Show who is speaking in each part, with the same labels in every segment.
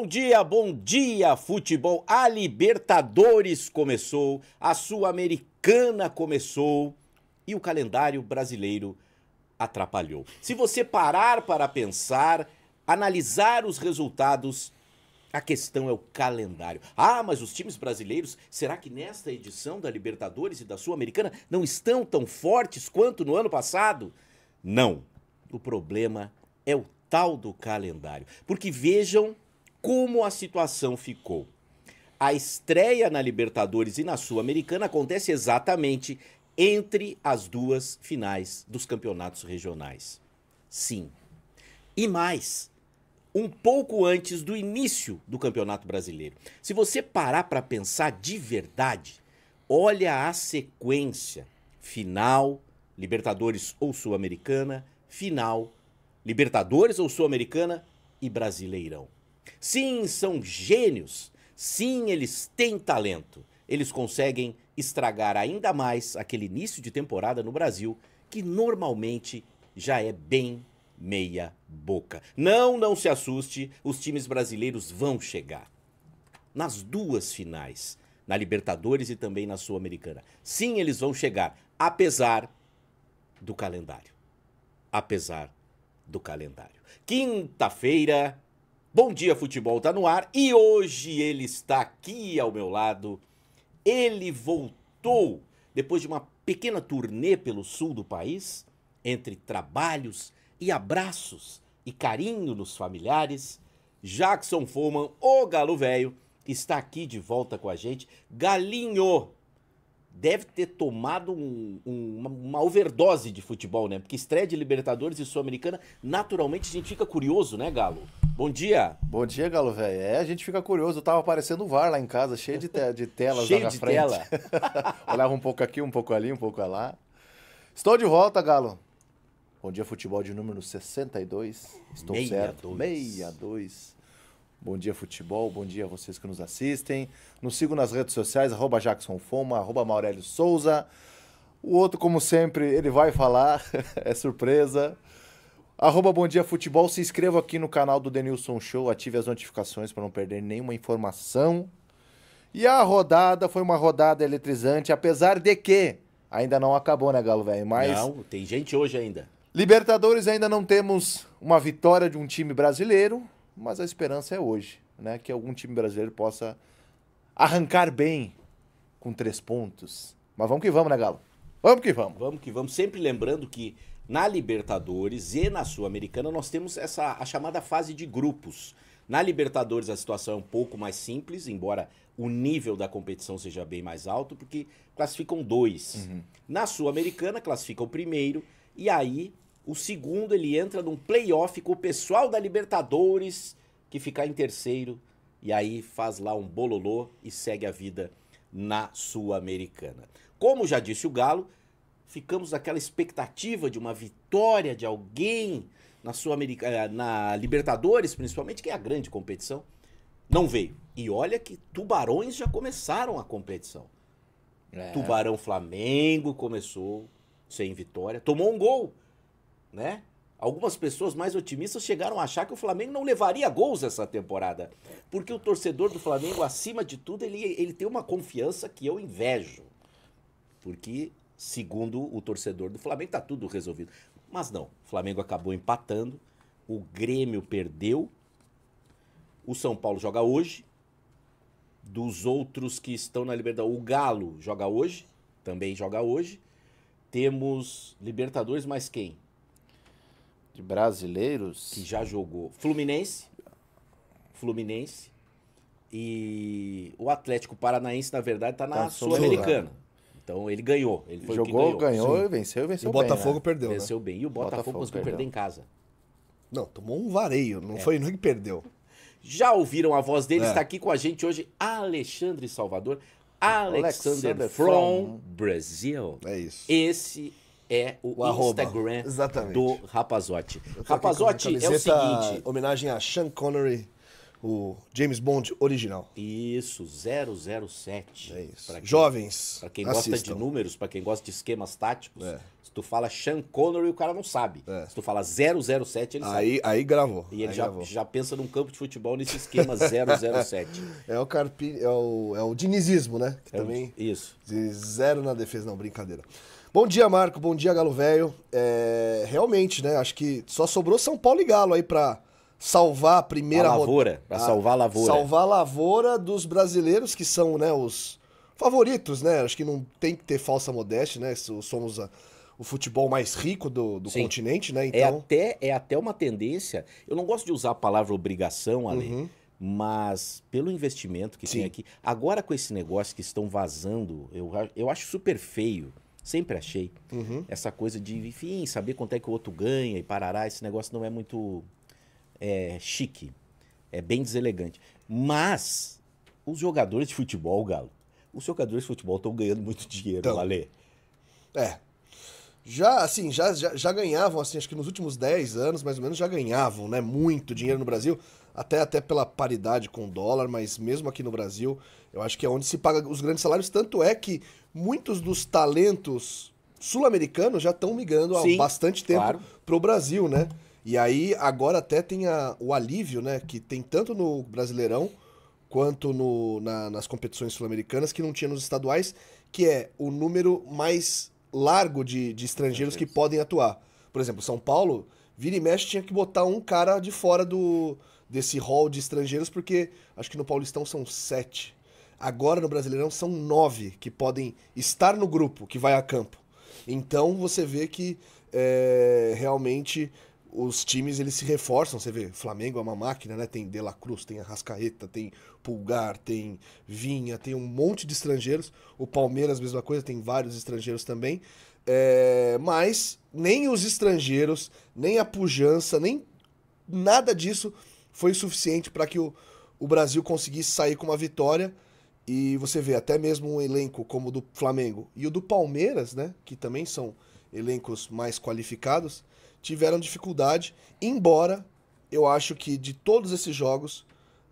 Speaker 1: Bom dia, bom dia, futebol. A Libertadores começou, a Sul-Americana começou e o calendário brasileiro atrapalhou. Se você parar para pensar, analisar os resultados, a questão é o calendário. Ah, mas os times brasileiros, será que nesta edição da Libertadores e da Sul-Americana não estão tão fortes quanto no ano passado? Não. O problema é o tal do calendário. Porque vejam como a situação ficou. A estreia na Libertadores e na Sul-Americana acontece exatamente entre as duas finais dos campeonatos regionais. Sim. E mais, um pouco antes do início do Campeonato Brasileiro. Se você parar para pensar de verdade, olha a sequência: final, Libertadores ou Sul-Americana, final, Libertadores ou Sul-Americana e Brasileirão. Sim, são gênios. Sim, eles têm talento. Eles conseguem estragar ainda mais aquele início de temporada no Brasil, que normalmente já é bem meia boca. Não, não se assuste, os times brasileiros vão chegar nas duas finais, na Libertadores e também na Sul-Americana. Sim, eles vão chegar, apesar do calendário. Apesar do calendário. Quinta-feira, Bom dia, futebol tá no ar e hoje ele está aqui ao meu lado. Ele voltou depois de uma pequena turnê pelo sul do país, entre trabalhos e abraços e carinho nos familiares. Jackson Foman, o galo velho, está aqui de volta com a gente. Galinho deve ter tomado um, um, uma overdose de futebol, né? Porque estreia de Libertadores e Sul-Americana, naturalmente a gente fica curioso, né, Galo? Bom dia.
Speaker 2: Bom dia, Galo Velho. É, a gente fica curioso. Eu tava aparecendo o VAR lá em casa, cheio de, te de telas cheio na de frente. tela. Olhava um pouco aqui, um pouco ali, um pouco lá. Estou de volta, Galo. Bom dia, futebol de número 62. Estou 62. certo. 62. Bom dia, futebol. Bom dia a vocês que nos assistem. Nos sigam nas redes sociais, arroba Jackson Foma, arroba Maurélio Souza. O outro, como sempre, ele vai falar. é surpresa. Arroba Bom Dia Futebol, se inscreva aqui no canal do Denilson Show, ative as notificações para não perder nenhuma informação. E a rodada foi uma rodada eletrizante, apesar de que ainda não acabou, né, Galo, velho? Mas Não,
Speaker 1: tem gente hoje ainda.
Speaker 2: Libertadores ainda não temos uma vitória de um time brasileiro, mas a esperança é hoje, né, que algum time brasileiro possa arrancar bem com três pontos. Mas vamos que vamos, né, Galo? Vamos que vamos. Vamos que vamos, sempre lembrando que na
Speaker 1: Libertadores e na Sul-Americana, nós temos essa a chamada fase de grupos. Na Libertadores, a situação é um pouco mais simples, embora o nível da competição seja bem mais alto, porque classificam dois. Uhum. Na Sul-Americana, classifica o primeiro, e aí o segundo ele entra num playoff com o pessoal da Libertadores, que fica em terceiro, e aí faz lá um bololô e segue a vida na Sul-Americana. Como já disse o Galo, ficamos naquela expectativa de uma vitória de alguém na sua América eh, na Libertadores, principalmente, que é a grande competição. Não veio. E olha que tubarões já começaram a competição. É. Tubarão Flamengo começou sem vitória, tomou um gol, né? Algumas pessoas mais otimistas chegaram a achar que o Flamengo não levaria gols essa temporada, porque o torcedor do Flamengo, acima de tudo, ele, ele tem uma confiança que eu invejo, porque segundo o torcedor do Flamengo, tá tudo resolvido. Mas não, o Flamengo acabou empatando, o Grêmio perdeu, o São Paulo joga hoje, dos outros que estão na Libertadores, o Galo joga hoje, também joga hoje. Temos Libertadores mas quem? De brasileiros que já jogou Fluminense, Fluminense e o Atlético Paranaense, na verdade, está na tá, Sul-Americana. Então ele ganhou. Ele foi Jogou, ganhou, ganhou e venceu, venceu. E o bem, Botafogo né? perdeu. Né? Venceu né? bem. E o Botafogo, Botafogo conseguiu perder em
Speaker 2: casa. Não, tomou um vareio, não é. foi não que perdeu.
Speaker 1: Já ouviram a voz dele? É. Está aqui com a gente hoje, Alexandre Salvador. Alexander, Alexander from, from Brasil. É isso. Esse é o, o Instagram
Speaker 2: do Rapazote. Rapazote é o seguinte. Homenagem a Sean Connery o James Bond original. Isso,
Speaker 1: 007. É
Speaker 2: isso. Pra quem, Jovens.
Speaker 1: Para quem assistam. gosta de números, para quem gosta de esquemas táticos, é. se tu fala Sean Connery, o cara não sabe. É. Se tu fala 007, ele aí, sabe. Aí
Speaker 2: gravou. E ele já, gravou.
Speaker 1: já pensa num campo de futebol nesse esquema 007.
Speaker 2: É o, carpi, é o, é o dinizismo, né? Que é também. O, isso. De zero na defesa, não, brincadeira. Bom dia, Marco. Bom dia, Galo Velho. É, realmente, né? Acho que só sobrou São Paulo e Galo aí para salvar a primeira... A lavoura, para salvar a lavoura. Salvar a lavoura dos brasileiros, que são né, os favoritos, né? Acho que não tem que ter falsa modéstia, né? Somos a, o futebol mais rico do, do
Speaker 1: continente, né? É então... É, até, é até uma tendência... Eu não gosto de usar a palavra obrigação, Ale, uhum mas pelo investimento que Sim. tem aqui. Agora com esse negócio que estão vazando, eu, eu acho super feio. Sempre achei. Uhum. Essa coisa de, enfim, saber quanto é que o outro ganha e parará, esse negócio não é muito é chique, é bem deselegante. Mas os jogadores de futebol, Galo, os jogadores de futebol estão ganhando muito dinheiro, então,
Speaker 2: É. Já, assim, já, já, já, ganhavam, assim, acho que nos últimos 10 anos, mais ou menos, já ganhavam, né? Muito dinheiro no Brasil, até, até pela paridade com o dólar, mas mesmo aqui no Brasil, eu acho que é onde se paga os grandes salários. Tanto é que muitos dos talentos sul-americanos já estão migrando Sim, há bastante tempo claro. para o Brasil, né? E aí agora até tem a, o alívio, né? Que tem tanto no Brasileirão quanto no, na, nas competições sul-americanas que não tinha nos estaduais, que é o número mais largo de, de estrangeiros que podem atuar. Por exemplo, São Paulo, vira e mexe, tinha que botar um cara de fora do desse hall de estrangeiros, porque acho que no Paulistão são sete. Agora no Brasileirão são nove que podem estar no grupo que vai a campo. Então você vê que é, realmente os times eles se reforçam, você vê, Flamengo é uma máquina, né? Tem De La Cruz, tem Arrascaeta, tem Pulgar, tem Vinha, tem um monte de estrangeiros. O Palmeiras, mesma coisa, tem vários estrangeiros também. É, mas nem os estrangeiros, nem a pujança, nem nada disso foi suficiente para que o, o Brasil conseguisse sair com uma vitória. E você vê até mesmo um elenco como o do Flamengo e o do Palmeiras, né? Que também são elencos mais qualificados tiveram dificuldade, embora eu acho que de todos esses jogos,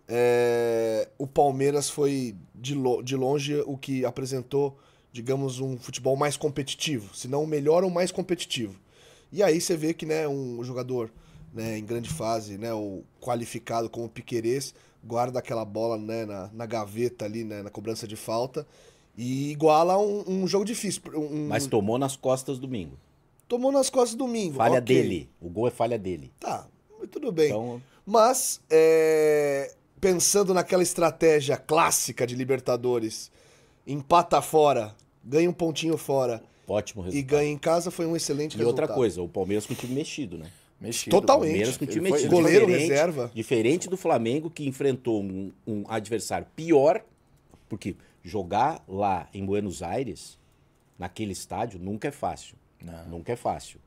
Speaker 2: é, o Palmeiras foi de, lo, de longe o que apresentou, digamos, um futebol mais competitivo, se não o melhor ou mais competitivo. E aí você vê que né, um jogador né, em grande fase, né, o qualificado como Piquerez, guarda aquela bola né, na, na gaveta ali, né, na cobrança de falta, e iguala um, um jogo difícil. Um, Mas tomou nas costas domingo. Tomou nas costas domingo. Falha okay. dele.
Speaker 1: O gol é falha dele.
Speaker 2: Tá, tudo bem. Então... Mas, é... pensando naquela estratégia clássica de Libertadores, empata fora, ganha um pontinho fora. Ótimo resultado. E ganha em casa foi um excelente e resultado. E outra coisa,
Speaker 1: o Palmeiras com o time mexido, né? Mexido. Totalmente. Palmeiras com o time mexido. Goleiro diferente, reserva. Diferente do Flamengo, que enfrentou um, um adversário pior, porque jogar lá em Buenos Aires, naquele estádio, nunca é fácil. Não. Nunca é fácil.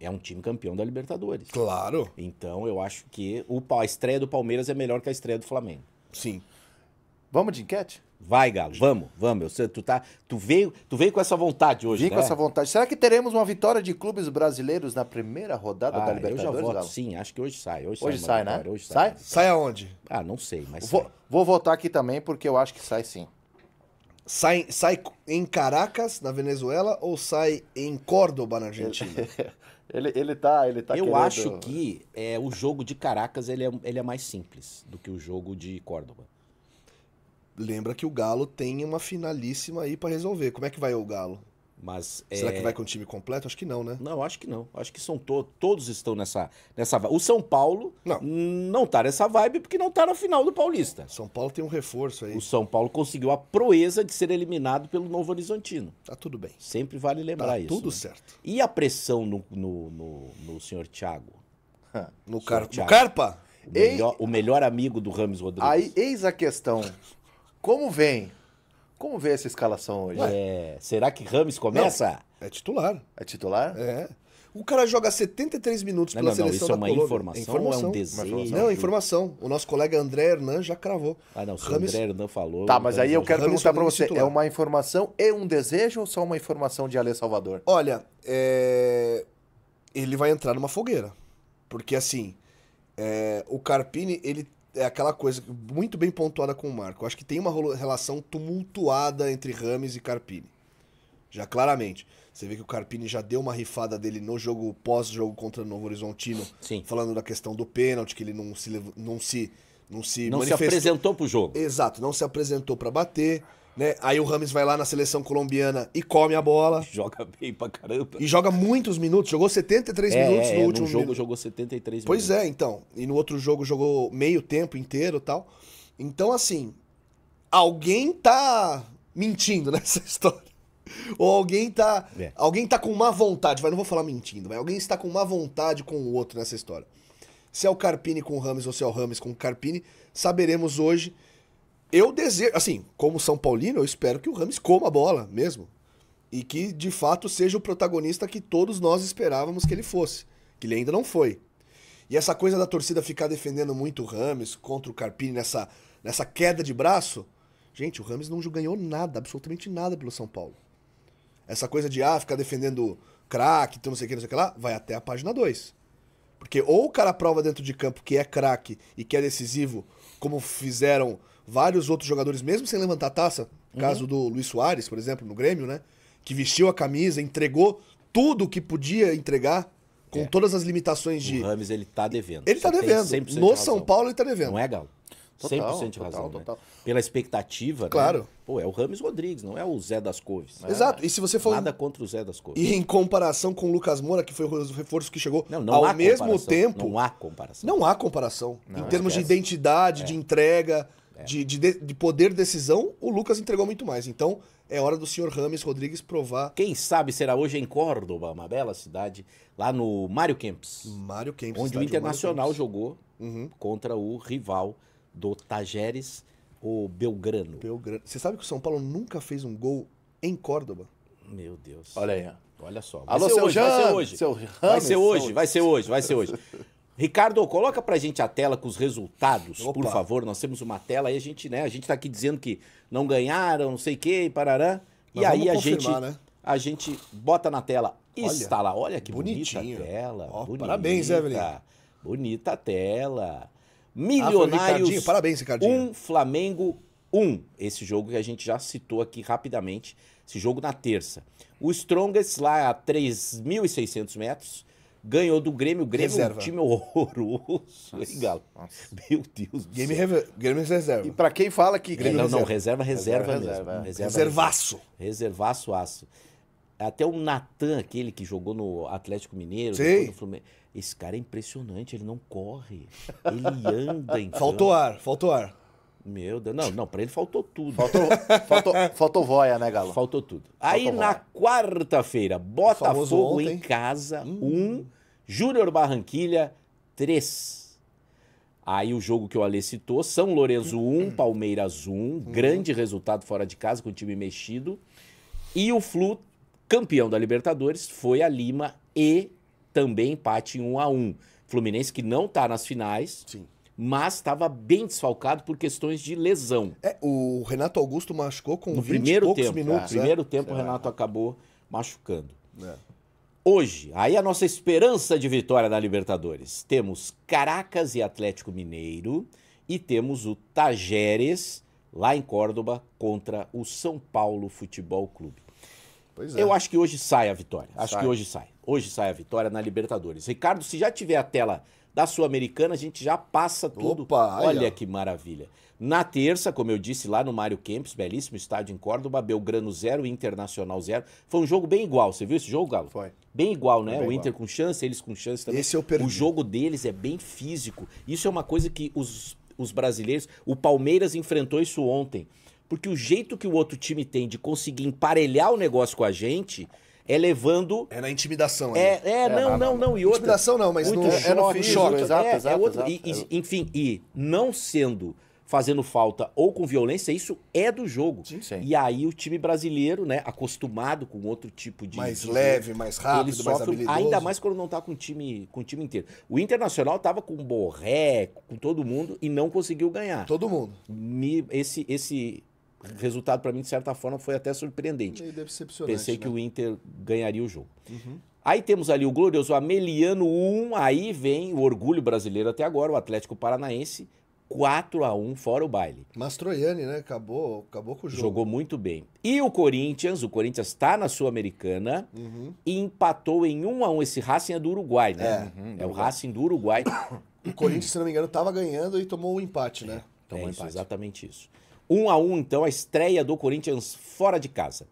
Speaker 1: É um time campeão da Libertadores. Claro. Então eu acho que o, a estreia do Palmeiras é melhor que a estreia do Flamengo. Sim. Vamos de enquete? Vai, Galo, vamos, vamos. tu, tá, tu,
Speaker 2: veio, tu veio com essa vontade hoje, Vim né? com essa vontade. Será que teremos uma vitória de clubes brasileiros na primeira rodada ah, da Libertadores, eu já voto, Galo? Sim, acho que hoje sai. Hoje, hoje sai, sai né? Hoje sai. Sai aonde? Ah, não sei, mas Vou, sai. vou votar aqui também porque eu acho que sai sim. Sai, sai em Caracas, na Venezuela, ou sai em Córdoba, na Argentina? Ele, ele tá, ele tá Eu querendo... acho
Speaker 1: que é, o jogo de Caracas ele é, ele é mais simples do que o jogo
Speaker 2: de Córdoba. Lembra que o Galo tem uma finalíssima aí para resolver. Como é que vai o Galo? Mas, Será é... que vai com o time completo? Acho que não, né? Não, acho que não. Acho que são to
Speaker 1: todos estão nessa, nessa O São Paulo não. não tá nessa vibe porque não tá na final do Paulista. São Paulo tem um reforço aí. O São Paulo conseguiu a proeza de ser eliminado pelo Novo Horizontino. Tá tudo bem. Sempre vale lembrar tá isso. Tudo né? certo. E a pressão no, no, no, no senhor Thiago? no, car Thiago. no Carpa? O melhor, o melhor amigo do Ramos Rodrigues.
Speaker 2: Aí, eis a questão. Como vem como vê essa escalação hoje? É, será que Rames começa? Não, é titular. É titular? É. O cara joga 73 minutos não, pela não, seleção não, isso é, é uma informação, é é um desejo? Não, é informação. O nosso colega André Hernan já cravou. Ah, não, o Rames... André Hernan falou... Tá, mas então aí eu quero Rames perguntar para você, é titular. é uma informação e um desejo ou só uma informação de Ale Salvador? Olha, é... ele vai entrar numa fogueira. Porque, assim, é... o Carpini, ele é aquela coisa muito bem pontuada com o Marco. Eu acho que tem uma relação tumultuada entre Rames e Carpini. Já claramente. Você vê que o Carpini já deu uma rifada dele no jogo pós-jogo contra o Novo Horizontino, Sim. falando da questão do pênalti, que ele não se não se não se, não se apresentou pro jogo. Exato, não se apresentou para bater. Né? Aí o Rames vai lá na seleção colombiana e come a bola. Joga bem pra caramba. E joga muitos minutos. Jogou 73 é, minutos é, no é, último no jogo. Minuto. Jogou 73 pois minutos. Pois é, então. E no outro jogo jogou meio tempo inteiro tal. Então, assim, alguém tá mentindo nessa história. Ou alguém tá. É. Alguém tá com má vontade. Vai, não vou falar mentindo, mas alguém está com má vontade com o outro nessa história. Se é o Carpini com o Rames ou se é o Rames com o Carpini, saberemos hoje eu desejo, assim, como São Paulino, eu espero que o Rames coma a bola mesmo. E que, de fato, seja o protagonista que todos nós esperávamos que ele fosse. Que ele ainda não foi. E essa coisa da torcida ficar defendendo muito o Rames contra o Carpini nessa, nessa queda de braço. Gente, o Rames não ganhou nada, absolutamente nada pelo São Paulo. Essa coisa de, ah, ficar defendendo craque, então não sei o que, não sei o que lá, vai até a página 2. Porque ou o cara prova dentro de campo que é craque e que é decisivo, como fizeram vários outros jogadores, mesmo sem levantar a taça, uhum. caso do Luiz Soares, por exemplo, no Grêmio, né? Que vestiu a camisa, entregou tudo o que podia entregar, com é. todas as limitações de. O Rames, ele tá devendo. Ele tá Só tá devendo. No de São Paulo, ele tá devendo. Não é, Galo? Total, 100% de razão. Né?
Speaker 1: Total. Né? Pela expectativa. Né? Claro. Né? Pô, é o Rames Rodrigues, não é o Zé das Coves. É. Exato. E se você for. Nada contra o Zé das Coves. E em
Speaker 2: comparação com o Lucas Moura, que foi o reforço que chegou não, não ao mesmo comparação. tempo. Não há
Speaker 1: comparação. Não
Speaker 2: há comparação. Não, em termos de identidade, é. de entrega. É. de, de, de poder decisão, o Lucas entregou muito mais. Então, é hora do senhor Rames Rodrigues provar. Quem sabe será hoje em Córdoba, uma bela cidade, lá no Mário
Speaker 1: Kempis. Mário Kempis. Onde o Internacional jogou uhum. contra o rival do
Speaker 2: Tajeres, o Belgrano. Belgrano. Você sabe que o São Paulo nunca fez um gol em Córdoba? Meu Deus. Olha
Speaker 1: aí. Olha só. Vai Alô, ser seu hoje, Jean, vai ser hoje. Seu Rames, vai ser hoje, vai ser hoje, vai ser hoje. Ricardo, coloca pra gente a tela com os resultados, Opa. por favor. Nós temos uma tela aí, a gente, né? A gente tá aqui dizendo que não ganharam, não sei o que, parará. Mas e aí a gente, né? a gente bota na tela. Olha, está lá, olha que bonitinho. bonita tela. Oh, bonita, parabéns, Evelyn. Bonita tela. Ah, Milionários. Ah, parabéns, Ricardinho. Um Flamengo 1. Um. Esse jogo que a gente já citou aqui rapidamente. Esse jogo na terça. O Strongest lá a 3.600 metros ganhou do Grêmio. Grêmio reserva. é um time horroroso, hein, Galo? Nossa. Meu Deus do Grêmio, céu. Grêmio
Speaker 2: reserva. E pra quem fala que Grêmio Não, não, reserva, reserva, reserva mesmo. Reserva, é. reserva, Reservaço.
Speaker 1: Reservaço, aço. Até o Natan, aquele que jogou no Atlético Mineiro, Sim. no Fluminense. Esse cara é impressionante, ele não corre. Ele anda em Faltou ar, faltou ar. Meu Deus, não, não, para ele faltou tudo. Faltou, faltou, faltou voia, né, Galo? Faltou tudo. Aí faltou na quarta-feira, Botafogo em casa, 1, hum. um, Júnior Barranquilha, 3. Aí o jogo que o Alê citou, São Lourenço 1, um, Palmeiras 1, um, uhum. grande resultado fora de casa, com o time mexido. E o Flu, campeão da Libertadores, foi a Lima e também empate em 1 um a 1 um. Fluminense que não está nas finais. Sim mas estava bem desfalcado por questões de lesão.
Speaker 2: É, o Renato Augusto machucou com no 20 primeiro poucos tempo, minutos. No é. é. primeiro tempo, é. o Renato
Speaker 1: acabou machucando. É. Hoje, aí a nossa esperança de vitória na Libertadores. Temos Caracas e Atlético Mineiro e temos o Tajeres lá em Córdoba contra o São Paulo Futebol Clube. É. Eu acho que hoje sai a vitória. Acho sai. que hoje sai. Hoje sai a vitória na Libertadores. Ricardo, se já tiver a tela da Sul-Americana, a gente já passa tudo. Opa, Olha que maravilha. Na terça, como eu disse lá no Mário Kempis, belíssimo estádio em Córdoba, Belgrano 0, Internacional 0. Foi um jogo bem igual. Você viu esse jogo, Galo? Foi. Bem igual, né? Bem o Inter igual. com chance, eles com chance também. Esse eu perdi. O jogo deles é bem físico. Isso é uma coisa que os, os brasileiros. O Palmeiras enfrentou isso ontem. Porque o jeito que o outro time tem de conseguir emparelhar o negócio com a gente é levando. É na intimidação. É, é, é não, não, não, E outra. Intimidação
Speaker 2: não, mas muito no, choque, é no choque. Exato, é, exato, é outro, exato, e,
Speaker 1: E, enfim, e não sendo fazendo falta ou com violência, isso é do jogo. Sim, sim. E aí o time brasileiro, né, acostumado com outro tipo de mais leve, mais rápido, sofre, mais habilidoso. Ainda mais quando não tá com o time, com o time inteiro. O Internacional tava com o Borré, com todo mundo e não conseguiu ganhar. Todo mundo. Me, esse esse resultado para mim, de certa forma, foi até surpreendente. Pensei né? que o Inter ganharia o jogo. Uhum. Aí temos ali o glorioso Ameliano 1, aí vem o orgulho brasileiro até agora, o Atlético Paranaense, 4 a 1 fora
Speaker 2: o baile. Mastroianni, né? Acabou, acabou com o jogo. Jogou
Speaker 1: muito bem. E o Corinthians, o Corinthians está na Sul-Americana uhum. e empatou em 1 a 1 esse Racing é do Uruguai, né? É, uhum, é o Racing do Uruguai.
Speaker 2: O Corinthians, se não me engano, estava ganhando e tomou o um empate, né? É,
Speaker 1: tomou é um empate. Isso, exatamente isso. 1 a 1 então, a estreia do Corinthians fora de casa.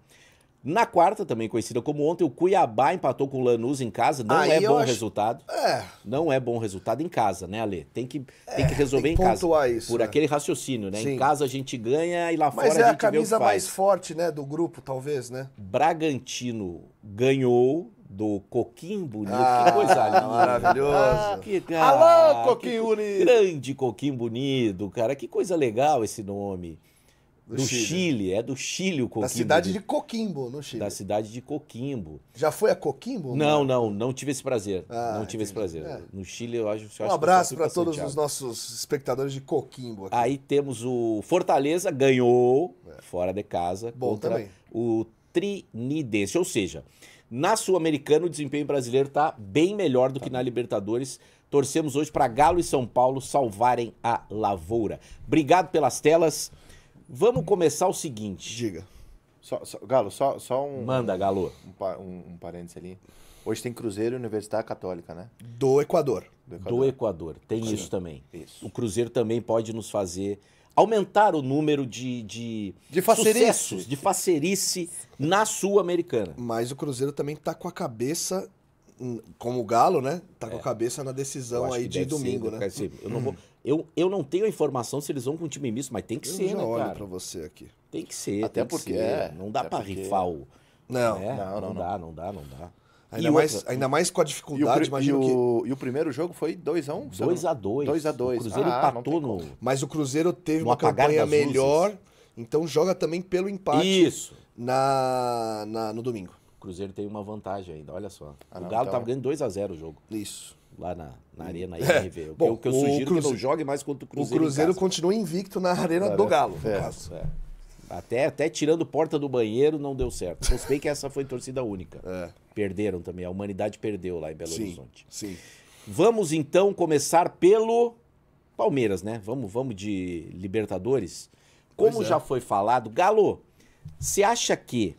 Speaker 1: Na quarta, também conhecida como ontem, o Cuiabá empatou com o Lanús em casa. Não Aí é bom acho... resultado. É. Não é bom resultado em casa, né, Ale? Tem que, é, tem que resolver tem que em casa. Isso, por né? aquele raciocínio, né? Sim. Em
Speaker 2: casa a gente ganha e lá Mas fora é a gente vê Mas é a camisa mais forte, né, do grupo, talvez, né?
Speaker 1: Bragantino ganhou do Coquimbunil. Ah, que coisa linda. Maravilhoso. Que, cara, Alô, Coquim Unido. Grande Coquim Bonito, cara. Que coisa legal esse nome. Do, do Chile. Chile. é do Chile o Coquimbo. Da cidade de
Speaker 2: Coquimbo, no Chile. Da cidade de
Speaker 1: Coquimbo.
Speaker 2: Já foi a Coquimbo? Não,
Speaker 1: não, não tive esse prazer. Ah, não tive entendi. esse prazer. É. No Chile, eu acho, eu um abraço para todos os
Speaker 2: nossos espectadores de Coquimbo. Aqui. Aí
Speaker 1: temos o Fortaleza, ganhou é. fora de casa Bom, contra também. o Trinidense. Ou seja, na Sul-Americana, o desempenho brasileiro está bem melhor do que na Libertadores. Torcemos hoje para Galo e São Paulo salvarem a lavoura. Obrigado pelas telas. Vamos começar o seguinte. Diga. Só, só, Galo, só, só um. Manda, Galo. Um, um, um parênteses ali. Hoje tem Cruzeiro e Universidade Católica, né?
Speaker 2: Do Equador. Do Equador. Do Equador.
Speaker 1: Tem Sim. isso também. Isso. O Cruzeiro também pode nos fazer aumentar o número de, de, de sucessos, de facerice na
Speaker 2: Sul-Americana. Mas o Cruzeiro também está com a cabeça, hum, como o Galo, né? Tá é. com a é. cabeça na decisão aí de domingo, ser, né? eu, não vou, hum. eu, eu não tenho a informação se eles vão com o
Speaker 1: time misto, mas tem que eu ser, já né, olho cara? para você aqui. Tem que ser. Até porque ser. É, não dá para porque... rifar o... Não, né? não, não, não, não dá, não dá, não dá. Ainda, mais, outra, ainda mais com a dificuldade, e o, imagino e o,
Speaker 2: que... E o primeiro jogo foi 2x1? 2x2. 2x2. O Cruzeiro ah, empatou no... Mas o Cruzeiro teve uma campanha melhor, luzes. então joga também pelo empate. Isso. Na,
Speaker 1: na, no domingo. O Cruzeiro tem uma vantagem ainda, olha só. Ah, o Galo estava então... Tá é. ganhando 2x0 o jogo. Isso. Lá na, na Arena IRV. É. O, Bom, que, o que eu sugiro o é Cruzeiro... que não jogue mais contra o Cruzeiro. O Cruzeiro em
Speaker 2: continua invicto na Arena do Galo, é. caso. É.
Speaker 1: Até, até tirando porta do banheiro não deu certo. Eu sei que essa foi torcida única. É. Perderam também, a humanidade perdeu lá em Belo sim, Horizonte. Sim. Vamos então começar pelo Palmeiras, né? Vamos, vamos de Libertadores. Como é. já foi falado, Galo, você acha que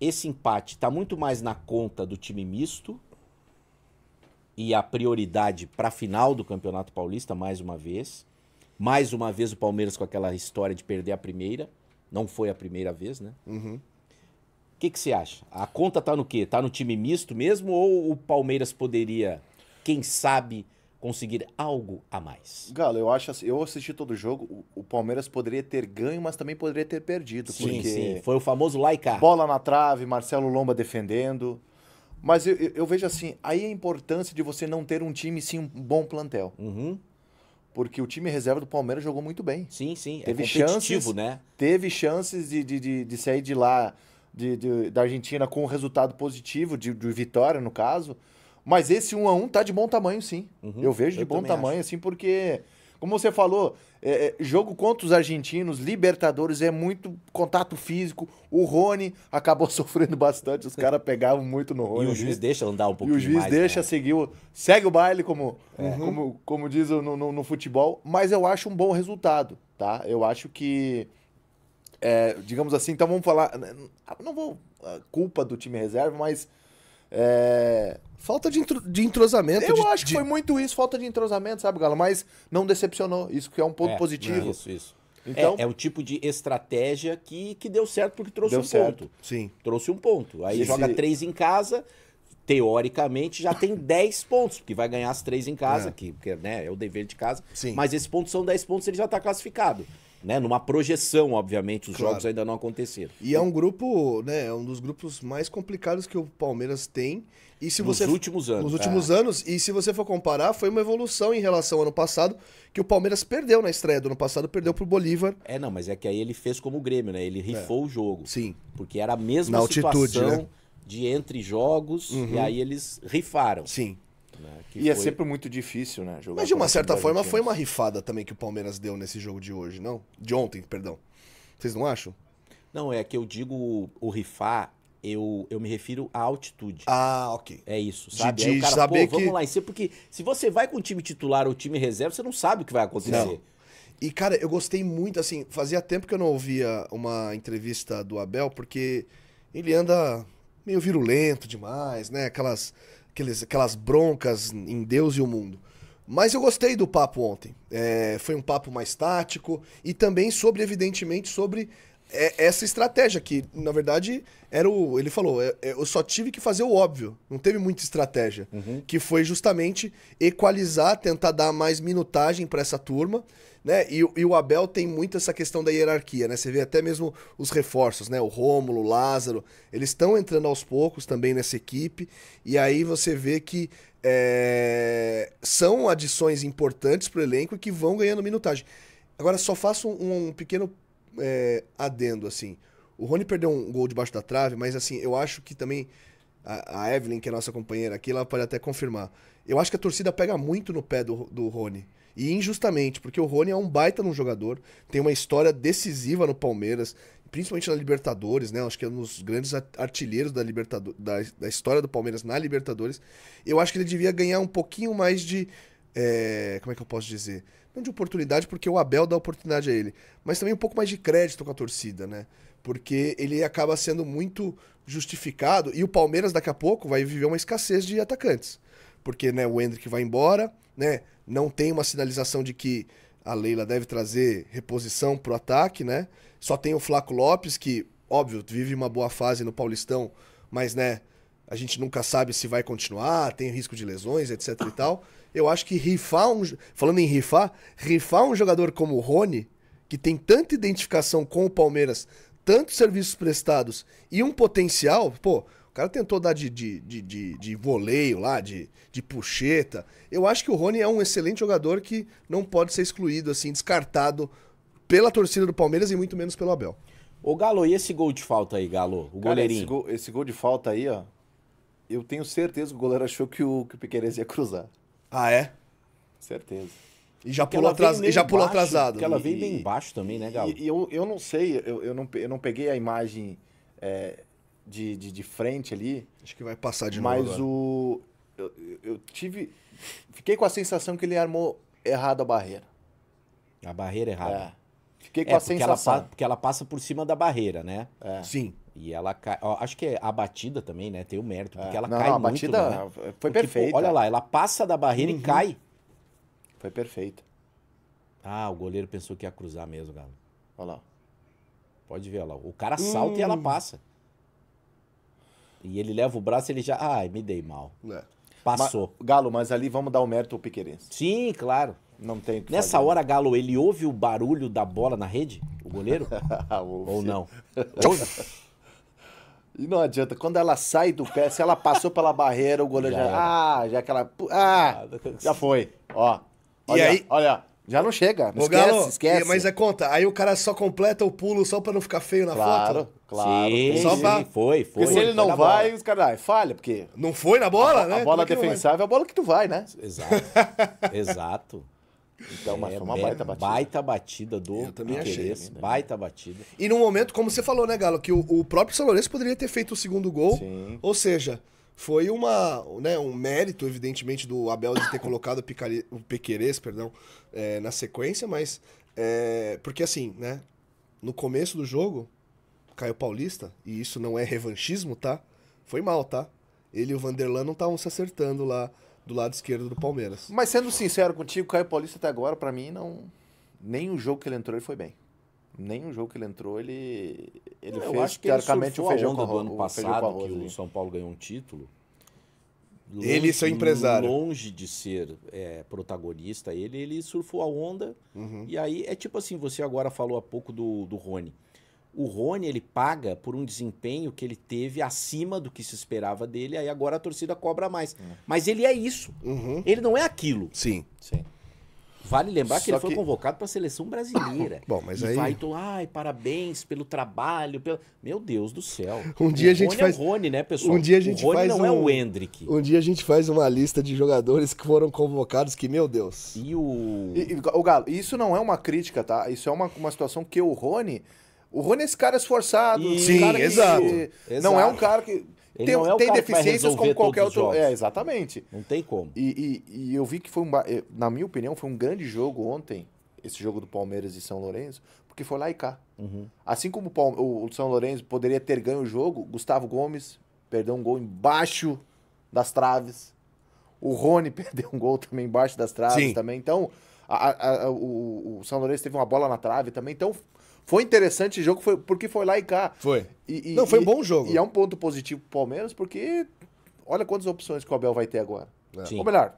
Speaker 1: esse empate está muito mais na conta do time misto e a prioridade para a final do Campeonato Paulista mais uma vez? Mais uma vez o Palmeiras com aquela história de perder a primeira. Não foi a primeira vez, né? Uhum. O que, que você acha? A conta tá no quê? Tá no time misto mesmo ou o Palmeiras poderia, quem sabe, conseguir algo a mais?
Speaker 2: Galo, eu acho, assim, eu assisti todo o jogo, o, Palmeiras poderia ter ganho, mas também poderia ter perdido. Sim, porque sim. Foi o famoso laica. Bola na trave, Marcelo Lomba defendendo. Mas eu, eu, eu vejo assim, aí a importância de você não ter um time, sim, um bom plantel. Uhum porque o time reserva do Palmeiras jogou muito bem. Sim, sim. É teve é chances, né? Teve chances de, de, de, de sair de lá, de, de, da Argentina, com um resultado positivo, de, de vitória, no caso. Mas esse 1 a 1 tá de bom tamanho, sim. Uhum, eu vejo de eu bom tamanho, acho. assim, porque como você falou, é, é, jogo contra os argentinos, Libertadores, é muito contato físico. O Rony acabou sofrendo bastante, os caras pegavam muito no Rony. E o juiz deixa andar um pouco mais. E o juiz mais, deixa né? seguir, segue o baile, como, uhum. como, como diz no, no, no, futebol. Mas eu acho um bom resultado, tá? Eu acho que, é, digamos assim, então vamos falar... Né, não vou... Ah, culpa do time reserva, mas é... Falta de, intro, de entrosamento. Eu de, acho que foi muito isso, falta de entrosamento, sabe, Galo? Mas não decepcionou. Isso que é um ponto é, positivo. Não, isso,
Speaker 1: isso. Então, é, é, o tipo de estratégia
Speaker 2: que, que deu certo porque trouxe um certo. ponto. Sim.
Speaker 1: Trouxe um ponto. Aí joga se... três em casa, teoricamente já tem dez pontos, porque vai ganhar as três em casa, é. que, né, é o dever de casa. Sim. Mas esses pontos são dez pontos, ele já está classificado né, numa projeção, obviamente, os claro. jogos ainda não aconteceram.
Speaker 2: E é um grupo, né, é um dos grupos mais complicados que o Palmeiras tem. E se nos você, últimos anos. Nos últimos é. anos. E se você for comparar, foi uma evolução em relação ao ano passado, que o Palmeiras perdeu na estreia do ano passado, perdeu pro Bolívar.
Speaker 1: É, não, mas é que aí ele fez como o Grêmio, né? Ele rifou é. o jogo. Sim. Porque era a mesma na situação altitude, né? de entre jogos, uhum. e aí eles rifaram. Sim. Né? e é foi... é sempre muito
Speaker 2: difícil, né? Jogar Mas de uma certa forma foi uma rifada também que o Palmeiras deu nesse jogo de hoje, não? De ontem, perdão. Vocês não acham? Não, é que eu digo o rifar,
Speaker 1: eu, eu me refiro à altitude. Ah, ok. É isso, sabe? De, de cara, saber que... vamos lá em cima, porque se você vai com o time titular ou time reserva, você não sabe o que vai acontecer. Não.
Speaker 2: E, cara, eu gostei muito, assim, fazia tempo que eu não ouvia uma entrevista do Abel, porque ele anda meio virulento demais, né? Aquelas aqueles, aquelas broncas em Deus e o mundo. Mas eu gostei do papo ontem. É, foi um papo mais tático e também sobre, evidentemente, sobre é, essa estratégia que, na verdade, era o. Ele falou, é, é, eu só tive que fazer o óbvio. Não teve muita estratégia. Uhum. Que foi justamente equalizar, tentar dar mais minutagem para essa turma né? E, e, o Abel tem muito essa questão da hierarquia, né? Você vê até mesmo os reforços, né? O Rômulo, o Lázaro, eles estão entrando aos poucos também nessa equipe, e aí você vê que é, são adições importantes para o elenco que vão ganhando minutagem. Agora, só faço um, um pequeno é, adendo, assim. O Rony perdeu um gol debaixo da trave, mas assim, eu acho que também a, Evelyn, que é nossa companheira aqui, ela pode até confirmar. Eu acho que a torcida pega muito no pé do, do Rony. E injustamente, porque o Rony é um baita num jogador, tem uma história decisiva no Palmeiras, principalmente na Libertadores, né? Acho que é um dos grandes artilheiros da, Libertador, da, da história do Palmeiras na Libertadores. Eu acho que ele devia ganhar um pouquinho mais de. É, como é que eu posso dizer? Não de oportunidade, porque o Abel dá oportunidade a ele, mas também um pouco mais de crédito com a torcida, né? Porque ele acaba sendo muito justificado e o Palmeiras daqui a pouco vai viver uma escassez de atacantes. Porque né, o Hendrick vai embora, né? não tem uma sinalização de que a Leila deve trazer reposição pro ataque, né? Só tem o Flaco Lopes, que, óbvio, vive uma boa fase no Paulistão, mas, né, a gente nunca sabe se vai continuar, tem risco de lesões, etc e tal. Eu acho que rifar um. Falando em rifar, rifar um jogador como o Rony, que tem tanta identificação com o Palmeiras, tantos serviços prestados e um potencial, pô, cara tentou dar de, de, de, de, de voleio lá, de, de puxeta. Eu acho que o Rony é um excelente jogador que não pode ser excluído, assim, descartado pela torcida do Palmeiras e muito menos pelo Abel. Ô, Galo, e esse gol de falta aí, Galo? O cara, goleirinho? Esse gol, esse gol de falta aí, ó. Eu tenho certeza que o goleiro achou que o, que o Piqueires ia cruzar. Ah, é? Certeza. E já pulou, atras... e já baixo, pulou atrasado. Que ela veio bem embaixo também, né, Galo? E, e eu, eu não sei, eu, eu, não, eu não peguei a imagem é, de, de, de frente ali. Acho que vai passar de mas novo. Mas o. Eu, eu tive. Fiquei com a sensação que ele armou errado a barreira.
Speaker 1: A barreira errada. É.
Speaker 2: Fiquei é, com é, a porque sensação. Ela,
Speaker 1: porque ela passa por cima da barreira, né? É. Sim. E ela cai. Ó, acho que é a batida também, né? Tem o mérito, porque é. ela não, cai não, a muito. A batida né? foi perfeito perfeita. olha lá, ela passa da barreira uhum. e cai. Foi perfeita. Ah, o goleiro pensou que ia cruzar mesmo, galera. Olha lá. Pode ver, olha lá. O cara salta hum. e ela hum. passa. E ele leva o braço ele já. Ai, me dei mal. É. Passou. Mas, Galo, mas ali vamos dar o mérito ao Piqueirense. Sim, claro. Não tem que Nessa fazer. hora, Galo, ele ouve o barulho da bola na rede? O goleiro? Ah, Ou não? ouve?
Speaker 2: E não adianta, quando ela sai do pé, se ela passou pela barreira, o goleiro já. já ah, já aquela. Ah, ah já foi. Ó. Olha, e aí? Olha. Já não chega. Ô, esquece, Galo, esquece. Mas é conta, aí o cara só completa o pulo só pra não ficar feio na claro, foto? Claro, sim, só pra... foi, foi. Porque se ele não vai, bola. os caras, ah, falha, porque... Não foi na bola, a, né? A bola é defensável é a bola que tu vai, né? Exato,
Speaker 1: exato. Então, mas é, foi uma baita batida. Baita batida do Eu também achei. Né? Baita batida.
Speaker 2: E num momento, como você falou, né, Galo, que o, o próprio São Lourenço poderia ter feito o segundo gol. Sim. Ou seja, foi uma, né, um mérito, evidentemente, do Abel de ter colocado o Piquerez, perdão, é, na sequência, mas. É, porque assim, né? No começo do jogo, Caio Paulista, e isso não é revanchismo, tá? Foi mal, tá? Ele e o Vanderlan não estavam se acertando lá do lado esquerdo do Palmeiras. Mas sendo sincero contigo, Caio Paulista até agora, para mim, não. Nem o jogo que ele entrou, ele foi bem. Nenhum jogo que ele entrou, ele, ele é, eu fez teoricamente o feijão onda do ano
Speaker 1: passado, que o São Paulo ganhou um título. Longe, ele e seu empresário. Longe de ser é, protagonista, ele, ele surfou a onda. Uhum. E aí é tipo assim: você agora falou há pouco do, do Rony. O Rony ele paga por um desempenho que ele teve acima do que se esperava dele, aí agora a torcida cobra mais. Uhum. Mas ele é isso. Uhum. Ele não é aquilo. Sim. Sim. Vale lembrar que Só ele foi que... convocado para a seleção brasileira. Bom, mas e aí. Vai, tô, ai, parabéns pelo trabalho. Pelo... Meu Deus do céu. Um dia o a gente Rony faz. É o Rony, né, pessoal? Um dia a gente o Rony faz. não é um... é o Hendrick.
Speaker 2: Um dia a gente faz uma lista de jogadores que foram convocados, que, meu Deus. E o. E, e, o Galo, isso não é uma crítica, tá? Isso é uma, uma situação que o Rony. O Rony é esse cara esforçado. Sim, cara exato, que, exato. Não é um cara que. Ele tem, não é o tem cara deficiências como qualquer outro. É, exatamente. Não tem como. E, e, e eu vi que foi um. Eh, na minha opinião, foi um grande jogo ontem, esse jogo do Palmeiras e São Lourenço, porque foi lá e cá. Uhum. Assim como o, o São Lourenço poderia ter ganho o jogo, Gustavo Gomes perdeu um gol embaixo das traves. O Rony perdeu um gol também embaixo das traves Sim. também. Então, a, a, o, o São Lourenço teve uma bola na trave também. Então, foi interessante o jogo foi, porque foi lá e cá. Foi. E, e, não, foi um bom jogo. E é um ponto positivo pro Palmeiras, porque olha quantas opções que o Abel vai ter agora. É. Ou melhor,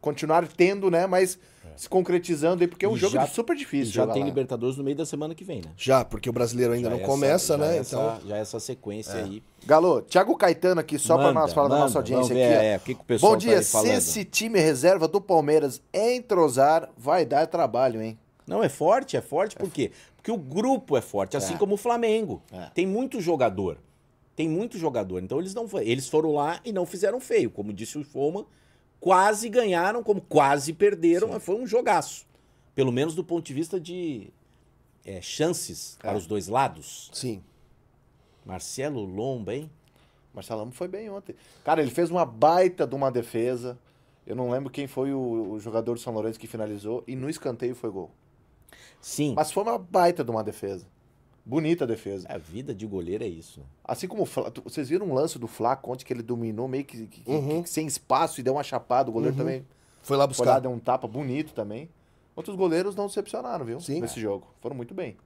Speaker 2: continuar tendo, né? Mas é. se concretizando aí, porque é um e jogo já, super difícil. Já tem lá.
Speaker 1: Libertadores no meio da semana que vem, né?
Speaker 2: Já, porque o brasileiro ainda já não essa, começa, né? Essa, então...
Speaker 1: Já essa sequência é. aí.
Speaker 2: Galo, Thiago Caetano aqui, só para nós falar manda, da nossa audiência ver, aqui. É, que que Bom tá dia, tá se esse time reserva do Palmeiras entrosar, vai dar trabalho, hein? Não, é forte, é forte, por é
Speaker 1: quê? Porque o grupo é forte, assim é. como o Flamengo. É. Tem muito jogador. Tem muito jogador. Então eles não eles foram lá e não fizeram feio. Como disse o Foma, quase ganharam, como quase perderam, Sim. mas foi um jogaço. Pelo menos do ponto de vista de é, chances é. para os dois lados. Sim. Marcelo Lomba, hein?
Speaker 2: Marcelo Lomba foi bem ontem. Cara, ele fez uma baita de uma defesa. Eu não lembro quem foi o, o jogador do São Lourenço que finalizou. E no escanteio foi gol. Sim. Mas foi uma baita de uma defesa. Bonita a defesa. A vida de goleiro é isso. Assim como vocês viram um lance do Flaco ontem que ele dominou meio que, que, uhum. que sem espaço e deu uma chapada. O goleiro uhum. também foi lá buscar. Foi lá, deu um tapa bonito também. Outros goleiros não decepcionaram, viu? Sim. Nesse é. jogo. Foram muito bem.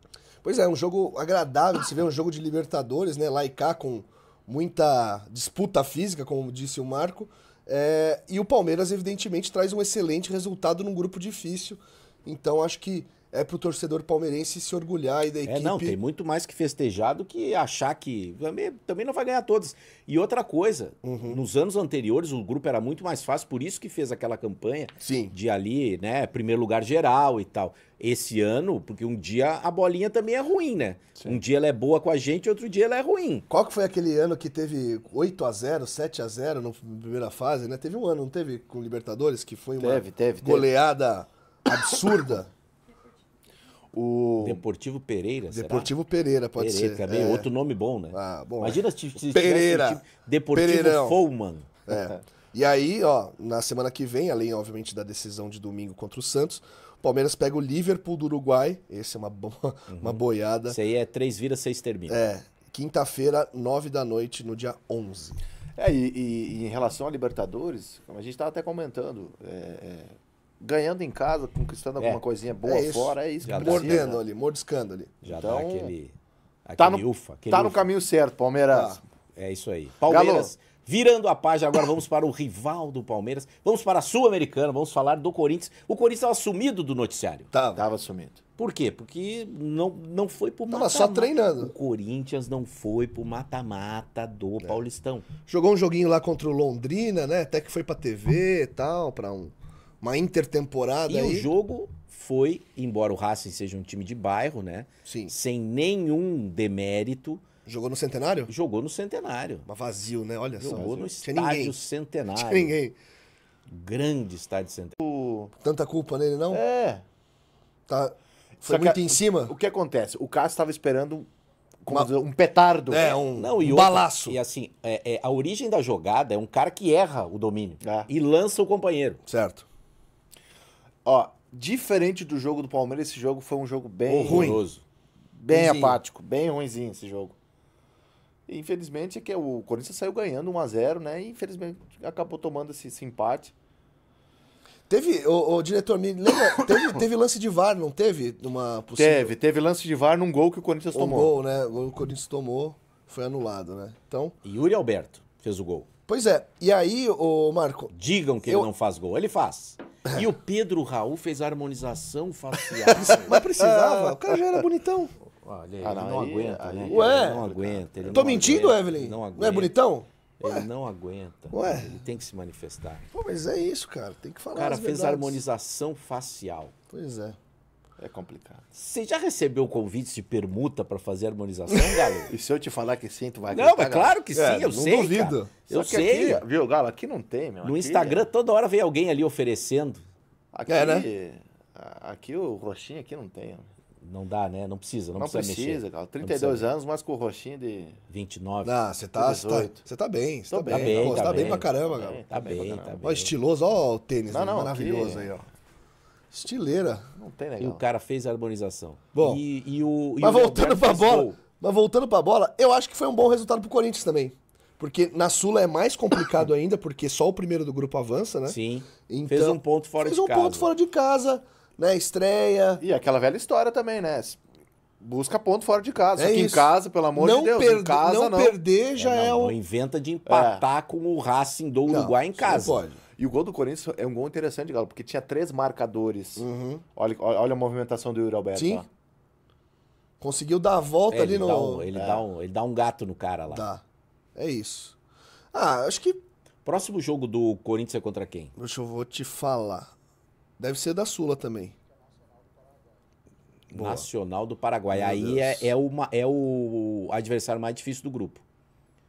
Speaker 2: Pois é, um jogo agradável de se ver, um jogo de Libertadores, né? Lá e cá com muita disputa física, como disse o Marco. É... e o Palmeiras, evidentemente, traz um excelente resultado num grupo difícil. Então, acho que é pro torcedor palmeirense se orgulhar e da equipe. É, não, tem muito mais que festejar do que achar que também, também não vai ganhar
Speaker 1: todas. E outra coisa, uhum. nos anos anteriores o grupo era muito mais fácil, por isso que fez aquela campanha Sim. de ali, né, primeiro lugar geral e tal. Esse ano, porque um dia
Speaker 2: a bolinha também é ruim, né? Sim. Um dia ela é boa com a gente, outro dia ela é ruim. Qual que foi aquele ano que teve 8 a 0, 7 a 0 na primeira fase, né? Teve um ano, não teve com Libertadores que foi uma teve, teve, goleada teve. absurda. O... Deportivo Pereira, Deportivo será? Pereira, pode Pereira, ser. Também, é, é. outro nome bom, né? Ah, bom, Imagina é. se, se Pereira. Tipo Deportivo Pereirão. Fulman. É. E aí, ó, na semana que vem, além, obviamente, da decisão de domingo contra o Santos, o Palmeiras pega o Liverpool do Uruguai. Esse é uma, bo... uhum. uma boiada. Isso aí é três viras, seis termina. É. Quinta-feira, nove da noite, no dia 11. É, e, e, e em relação a Libertadores, como a gente estava até comentando, é, é ganhando em casa, conquistando é. alguma é. coisinha boa é fora, é isso que Mordendo ali, mordiscando ali. Já então, dá aquele, aquele tá no, ufa. Aquele tá ufa. no caminho certo, Palmeiras. Ah,
Speaker 1: é isso aí. Palmeiras, Galo. virando a página, agora vamos para o rival do Palmeiras, vamos para a Sul-Americana, vamos falar do Corinthians. O Corinthians estava sumido do noticiário. Tava. Tava sumido. Por quê? Porque não, não foi pro mata-mata. só treinando.
Speaker 2: O Corinthians não foi pro mata-mata do é. Paulistão. Jogou um joguinho lá contra o Londrina, né? Até que foi pra TV e tal, pra um uma intertemporada. E aí... o jogo foi, embora o Racing seja um time de bairro,
Speaker 1: né? Sim. Sem nenhum demérito. Jogou no Centenário? Jogou no Centenário.
Speaker 2: Mas vazio, né? Olha Jogou só. Jogou no estádio Centenário. Tinha ninguém. Grande estádio Centenário. O... Tanta culpa nele, não? É. Tá. Foi muito em cima. O que acontece? O Cássio estava esperando uma, um petardo. É, um, não, e um balaço.
Speaker 1: E assim, é, é, a origem da jogada é um cara que erra o domínio é. e lança o companheiro. Certo.
Speaker 2: Ó, diferente do jogo do Palmeiras, esse jogo foi um jogo bem Horroroso. ruim. Bem apático, bem ruimzinho esse jogo. E, infelizmente é que o Corinthians saiu ganhando 1 a 0, né? E infelizmente acabou tomando esse, esse empate. Teve, o, o, diretor, me lembra, teve, teve, lance de VAR, não teve? Numa possível... Teve, teve lance de VAR num gol que o Corinthians o tomou. gol, né? O Corinthians tomou, foi anulado, né? Então...
Speaker 1: Yuri Alberto fez o gol.
Speaker 2: Pois é, e aí, o Marco...
Speaker 1: Digam que eu... ele não faz gol, ele faz. E o Pedro Raul fez harmonização facial. Mas precisava, o cara já
Speaker 2: era bonitão.
Speaker 1: Olha, ele não, aguenta, né? Ué? não aguenta. Ele Tô mentindo, Evelyn? Não, é aguenta. é bonitão? Ele não aguenta. Ué? Ele tem que se manifestar.
Speaker 2: Pô, mas é isso, cara. Tem que falar. O cara fez
Speaker 1: harmonização facial. Pois é. É
Speaker 2: complicado. Você já recebeu
Speaker 1: convites de permuta para fazer harmonização, Galo? e se eu te falar que sim, tu vai acreditar, Não, é claro que sim, é, eu não sei. Duvido. Cara. Eu sei. Aqui, viu, Galo? Aqui não tem, meu. No aqui, Instagram, é- toda hora vem alguém ali oferecendo. Aqui, é, né?
Speaker 2: aqui o roxinho aqui não tem. Não dá, né? Não precisa, não, não precisa, precisa mexer. Cara. 32 precisa. anos, mas com o roxinho de 29. Não, você tá, você tá, você tá bem, você tá, tá bem. bem tá, bem, pra caramba, Galo. Tá bem, tá bem. Ó, estiloso, ó o tênis, não, né? não, maravilhoso aí, ó. Estileira. Não tem legal. E o
Speaker 1: cara fez a harmonização. Bom. E, e o,
Speaker 2: e mas, o voltando pra bola, mas voltando pra bola, eu acho que foi um bom resultado pro Corinthians também. Porque na Sula é mais complicado ainda, porque só o primeiro do grupo avança, né? Sim. Então, fez um ponto fora de casa. Fez um ponto fora de casa, né? Estreia. E aquela velha história também, né? Busca ponto fora de casa. É isso. em casa, pelo amor não de Deus, perde, em casa não. não. perder já é, não, é o... Não inventa de empatar é. com o Racing do Uruguai em casa. Não pode. E o gol do Corinthians é um gol interessante, Galo, porque tinha três marcadores. Uhum. Olha, olha a movimentação do Yuri Alberto. Sim. Ó. Conseguiu dar a volta é, ali no. Dá um, ele, é. dá um, ele dá um gato no cara lá. Dá. É isso. Ah, acho que. Próximo jogo do Corinthians é contra quem? Deixa eu vou te falar. Deve ser da Sula também. Boa. Nacional
Speaker 1: do Paraguai. Meu Aí é, é, uma, é o adversário mais difícil do grupo.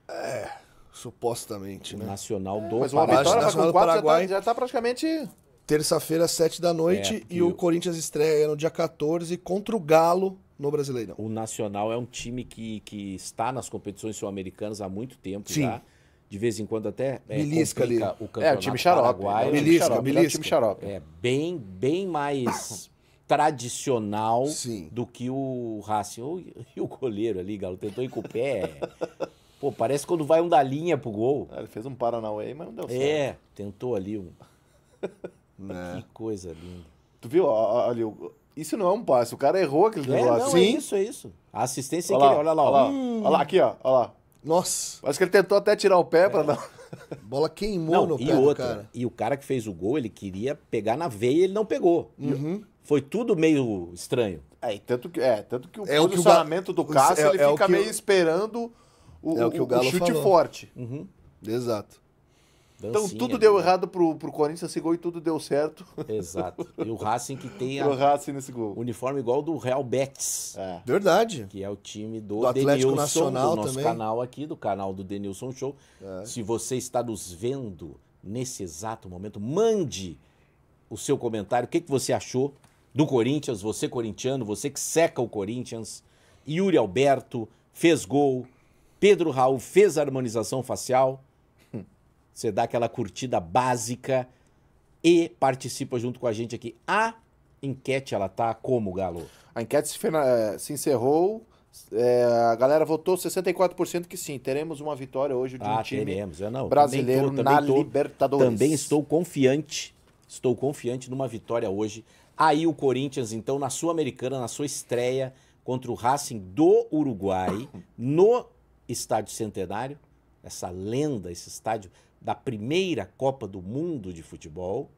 Speaker 1: É.
Speaker 2: Supostamente, né? Nacional é, do Mas uma Paraguai. vitória Nacional do Paraguai. já tá, já tá praticamente... Terça-feira, sete da noite, É, e o Corinthians estreia no dia 14 contra o Galo no Brasileirão. O Nacional é um time que, que está nas competições sul-americanas há muito tempo
Speaker 1: Sim. já. De vez em quando até é, ali. É, o time xarope. É paraguaio. Belisca, É o time xarope. É bem, bem mais tradicional Sim. do que o Racing. E o goleiro ali, Galo, tentou ir com o pé. Pô, parece quando vai um da linha pro gol. É, ele fez um Paranauê, mas não deu é, certo. É,
Speaker 2: tentou ali um. Né? que coisa linda. Tu viu? ali o? isso não é um passe. O cara errou aquele é, lado. Não, é Sim. É isso, é isso. A assistência olha lá, ele... olha lá, olha lá. Hum. Olha lá, aqui, ó. Olha lá. Nossa. Acho que ele tentou até tirar o pé é. pra não. Bola queimou não, no e pé outra, cara.
Speaker 1: E o cara que fez o gol, ele queria pegar na veia e ele não pegou. Uhum. Foi tudo meio estranho. É, tanto que, é,
Speaker 2: tanto que o é posicionamento o que o... do Cássio, é, ele fica meio eu... esperando
Speaker 1: o, é o, que o, Galo o chute falou. forte.
Speaker 2: Uhum. Exato. Dancinha, então tudo né? deu errado pro, pro Corinthians esse gol e tudo deu certo. Exato. E
Speaker 1: o Racing que tem o Racing nesse gol. uniforme igual do Real Betis. É. Verdade. Que é o time do, do Atlético Denilson, Nacional do nosso também. canal aqui, do canal do Denilson Show. É. Se você está nos vendo nesse exato momento, mande o seu comentário, o que, que você achou do Corinthians, você corintiano, você que seca o Corinthians, Yuri Alberto fez gol, Pedro Raul fez a harmonização facial. Hum. Você dá aquela curtida básica e participa junto com a gente aqui. A enquete, ela tá como, Galo? A enquete se, eh,
Speaker 2: se encerrou. É, a galera votou 64% que sim, teremos uma vitória hoje de um ah, time teremos. Eu é, não, brasileiro também tô, também na tô, Libertadores. Também estou
Speaker 1: confiante, estou confiante numa vitória hoje. Aí o Corinthians, então, na Sul-Americana, na sua estreia contra o Racing do Uruguai, no Estádio Centenário,
Speaker 2: essa lenda, esse estádio da primeira Copa do Mundo de futebol.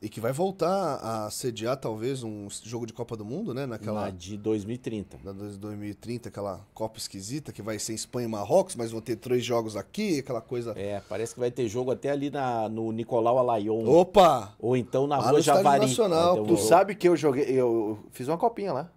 Speaker 2: E que vai voltar a sediar, talvez, um jogo de Copa do Mundo, né? Naquela. Na de 2030. Na de 2030, aquela Copa esquisita que vai ser Espanha e Marrocos, mas vão ter três jogos aqui, aquela coisa. É, parece que vai ter jogo até ali na, no Nicolau Alayon. Opa! Ou então na Lá Rua Javari. Nacional. Então, tu eu... sabe que eu joguei. Eu fiz uma copinha lá.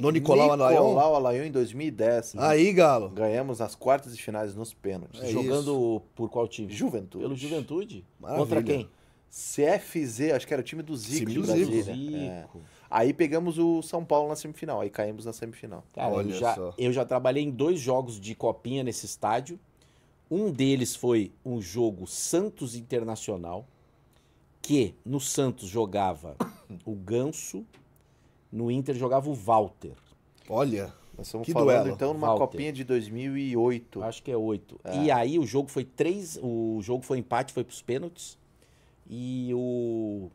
Speaker 2: No Nicolau Alayon? Nicolau Alayon em 2010. Né? Aí, Galo. Ganhamos as quartas e finais nos pênaltis. É Jogando isso. por qual time? Juventude. Pelo Juventude? Maravilha. Contra quem? CFZ, acho que era o time do Zico. Time do Zico. É. Aí pegamos o São Paulo na semifinal, aí caímos
Speaker 1: na semifinal. Cara, Olha eu, já, só. eu já trabalhei em dois jogos de copinha nesse estádio. Um deles foi um jogo Santos Internacional, que no Santos jogava o Ganso, no Inter jogava o Walter. Olha, nós estamos que falando duelo. então numa Walter. copinha de 2008. Acho que é 8. É. E aí o jogo foi três. o jogo foi empate, foi para os pênaltis. E o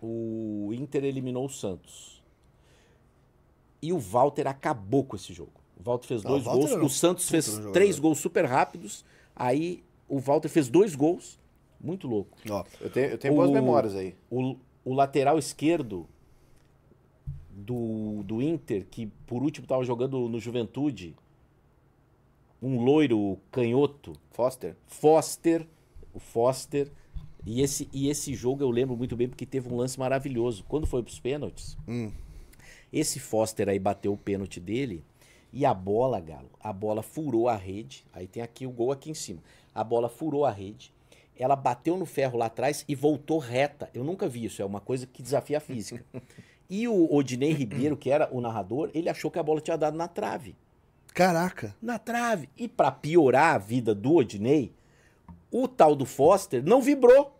Speaker 1: o Inter eliminou o Santos. E o Walter acabou com esse jogo. O Walter fez ah, dois gols, o Santos fez três gols super rápidos. Aí o Walter fez dois gols, muito louco. Ó, eu tenho, eu tenho o, boas memórias aí. O, o lateral esquerdo do, do Inter, que por último estava jogando no Juventude, um loiro canhoto. Foster. Foster. O Foster. E esse, e esse jogo eu lembro muito bem porque teve um lance maravilhoso. Quando foi para os pênaltis, hum. esse Foster aí bateu o pênalti dele e a bola, Galo, a bola furou a rede. Aí tem aqui o gol aqui em cima. A bola furou a rede. Ela bateu no ferro lá atrás e voltou reta. Eu nunca vi isso, é uma coisa que desafia a física. E o Odinei Ribeiro, que era o narrador, ele achou que a bola tinha dado na trave.
Speaker 2: Caraca.
Speaker 1: Na trave. E para piorar a vida do Odinei, o tal do Foster não vibrou.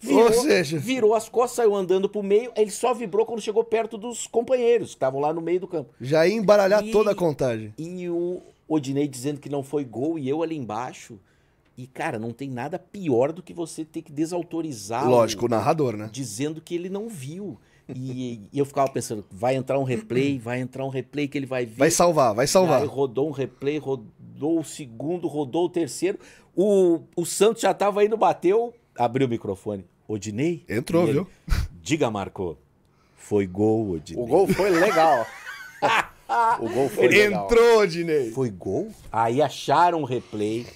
Speaker 3: Virou, Ou seja...
Speaker 1: virou as costas, saiu andando pro meio, ele só vibrou quando chegou perto dos companheiros que estavam lá no meio do campo.
Speaker 2: Já ia embaralhar e, toda a contagem. E o
Speaker 1: Odinei dizendo que não foi gol e eu ali embaixo. E, cara, não tem nada pior do que você ter que desautorizar. Lógico, o narrador, né? Dizendo que ele não viu. E, e, eu ficava pensando, vai entrar um replay, vai entrar um replay que ele vai vir. Vai salvar, vai salvar. Aí rodou um replay, rodou o segundo, rodou o terceiro. O, o Santos já estava indo, bateu, abriu o microfone. Odinei? Entrou, ele, viu? Diga, Marco. Foi gol, Odinei.
Speaker 2: O gol foi legal. o gol foi legal. Entrou,
Speaker 1: Odinei. Foi gol? Aí acharam o replay.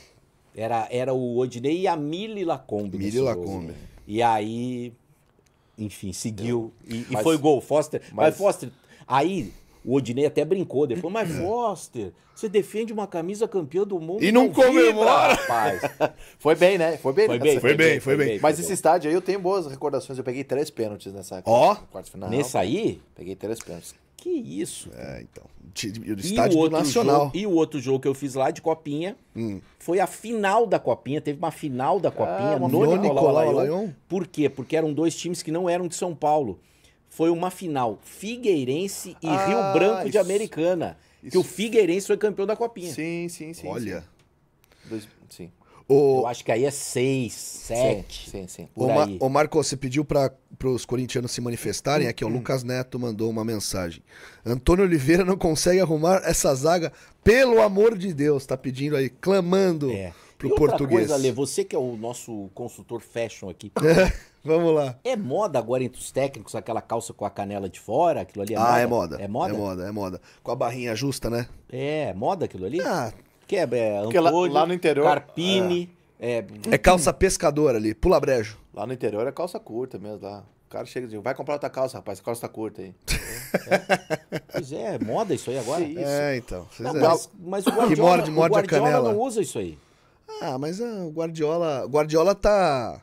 Speaker 1: Era, era o Odinei e a Mili Lacombe. Mili Lacombe. Gol. Né? E aí enfim, seguiu e, mas, e, foi gol. Foster. Mas, mas Foster. Aí o Odinei até brincou depois, mas é. Foster, você defende uma camisa campeã do
Speaker 2: mundo. E não, não comemora! Rapaz. foi bem, né? Foi bem, foi bem, foi, bem, foi, bem, foi Mas esse estádio aí eu tenho boas recordações. Eu peguei três pênaltis nessa oh, quarta final. Nessa aí? Peguei três pênaltis. Que isso. É, então.
Speaker 1: Eu estádio e o nacional. Jogo, e o outro jogo que eu fiz lá de Copinha hum. foi a final da Copinha. Teve uma final da ah, Copinha ah, no, no Nicolau, Nicolau Laion. Por quê? Porque eram dois times que não eram de São Paulo. Foi uma final Figueirense e ah, Rio Branco isso, de Americana. Isso. Que o Figueirense foi campeão da Copinha. Sim, sim, sim. Olha. Sim. Dois, sim. O... Eu acho que aí é seis, sete. Sim, sim. sim por o, Ma
Speaker 2: aí. o Marco, você pediu para os corintianos se manifestarem. Aqui, o hum. Lucas Neto mandou uma mensagem. Antônio Oliveira não consegue arrumar essa zaga, pelo amor de Deus. Tá pedindo aí, clamando é. pro e outra português. Coisa, Lê,
Speaker 1: você que é o nosso consultor fashion aqui.
Speaker 2: É, vamos lá.
Speaker 1: É moda agora entre os técnicos aquela calça com a canela de fora? Aquilo ali é ah, moda? é moda. É moda? É moda, é moda. Com
Speaker 2: a barrinha justa, né? É, moda aquilo ali? Ah, que é, é Ampolho, lá, lá, no interior, Carpini. É. é. é. calça pescador ali, pula brejo. Lá no interior é calça curta mesmo, lá. O cara chega e diz, vai comprar outra calça, rapaz, a calça tá curta aí. É. Pois é, é, moda isso
Speaker 1: aí agora. Isso. É, então. Não, é. mas, mas o Guardiola, morde, morde o Guardiola a canela. não usa
Speaker 2: isso aí. Ah, mas ah, o Guardiola. O Guardiola tá.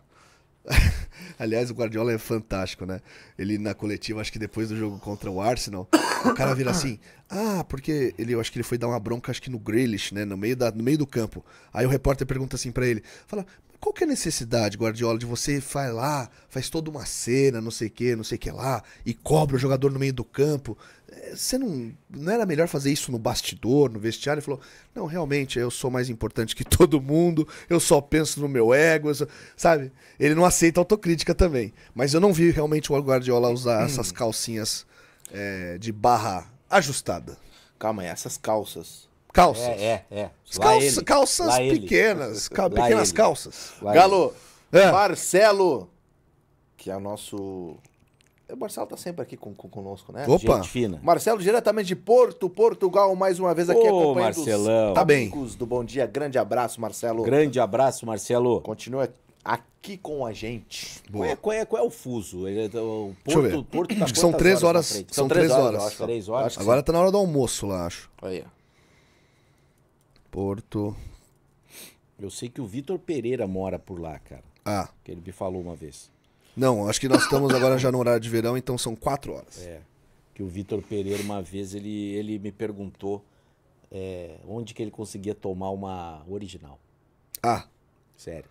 Speaker 2: Aliás, o Guardiola é fantástico, né? Ele na coletiva, acho que depois do jogo contra o Arsenal, o cara vira assim: "Ah, porque ele, eu acho que ele foi dar uma bronca acho que no Grealish, né, no meio da no meio do campo". Aí o repórter pergunta assim para ele, fala: qual que é a necessidade, Guardiola, de você vai lá, faz toda uma cena, não sei o que, não sei o que lá, e cobra o jogador no meio do campo? É, você não, não era melhor fazer isso no bastidor, no vestiário? Ele falou, não, realmente, eu sou mais importante que todo mundo, eu só penso no meu ego, sabe? Ele não aceita autocrítica também. Mas eu não vi realmente o Guardiola usar hum. essas calcinhas é, de barra ajustada. Calma aí, essas calças Calças. É, é, é. calças pequenas. pequenas ele. calças. Lá Galo, é. Marcelo, que é o nosso. O Marcelo tá sempre aqui com, com, conosco, né? Opa! Gente fina. Marcelo, diretamente de Porto, Portugal, mais uma vez aqui Ô, acompanhando Marcelão. os tá bem. do Bom Dia. Grande abraço, Marcelo. Grande
Speaker 1: abraço, Marcelo. Continua aqui com a gente. Boa. Qual, é, qual, é, qual é o fuso? Ele, é o Porto, Porto tá São três horas. horas são, três horas. horas, acho, três horas. Agora tá
Speaker 2: na hora do almoço lá, acho. Aí, Porto. Eu sei
Speaker 1: que o Vitor Pereira mora por lá, cara. Ah. Que ele me falou uma vez.
Speaker 2: Não, acho que nós estamos agora já no horário de verão, então são quatro horas.
Speaker 1: É. Que o Vitor Pereira, uma vez, ele, ele me perguntou é, onde que ele conseguia tomar uma original.
Speaker 2: Ah. Sério.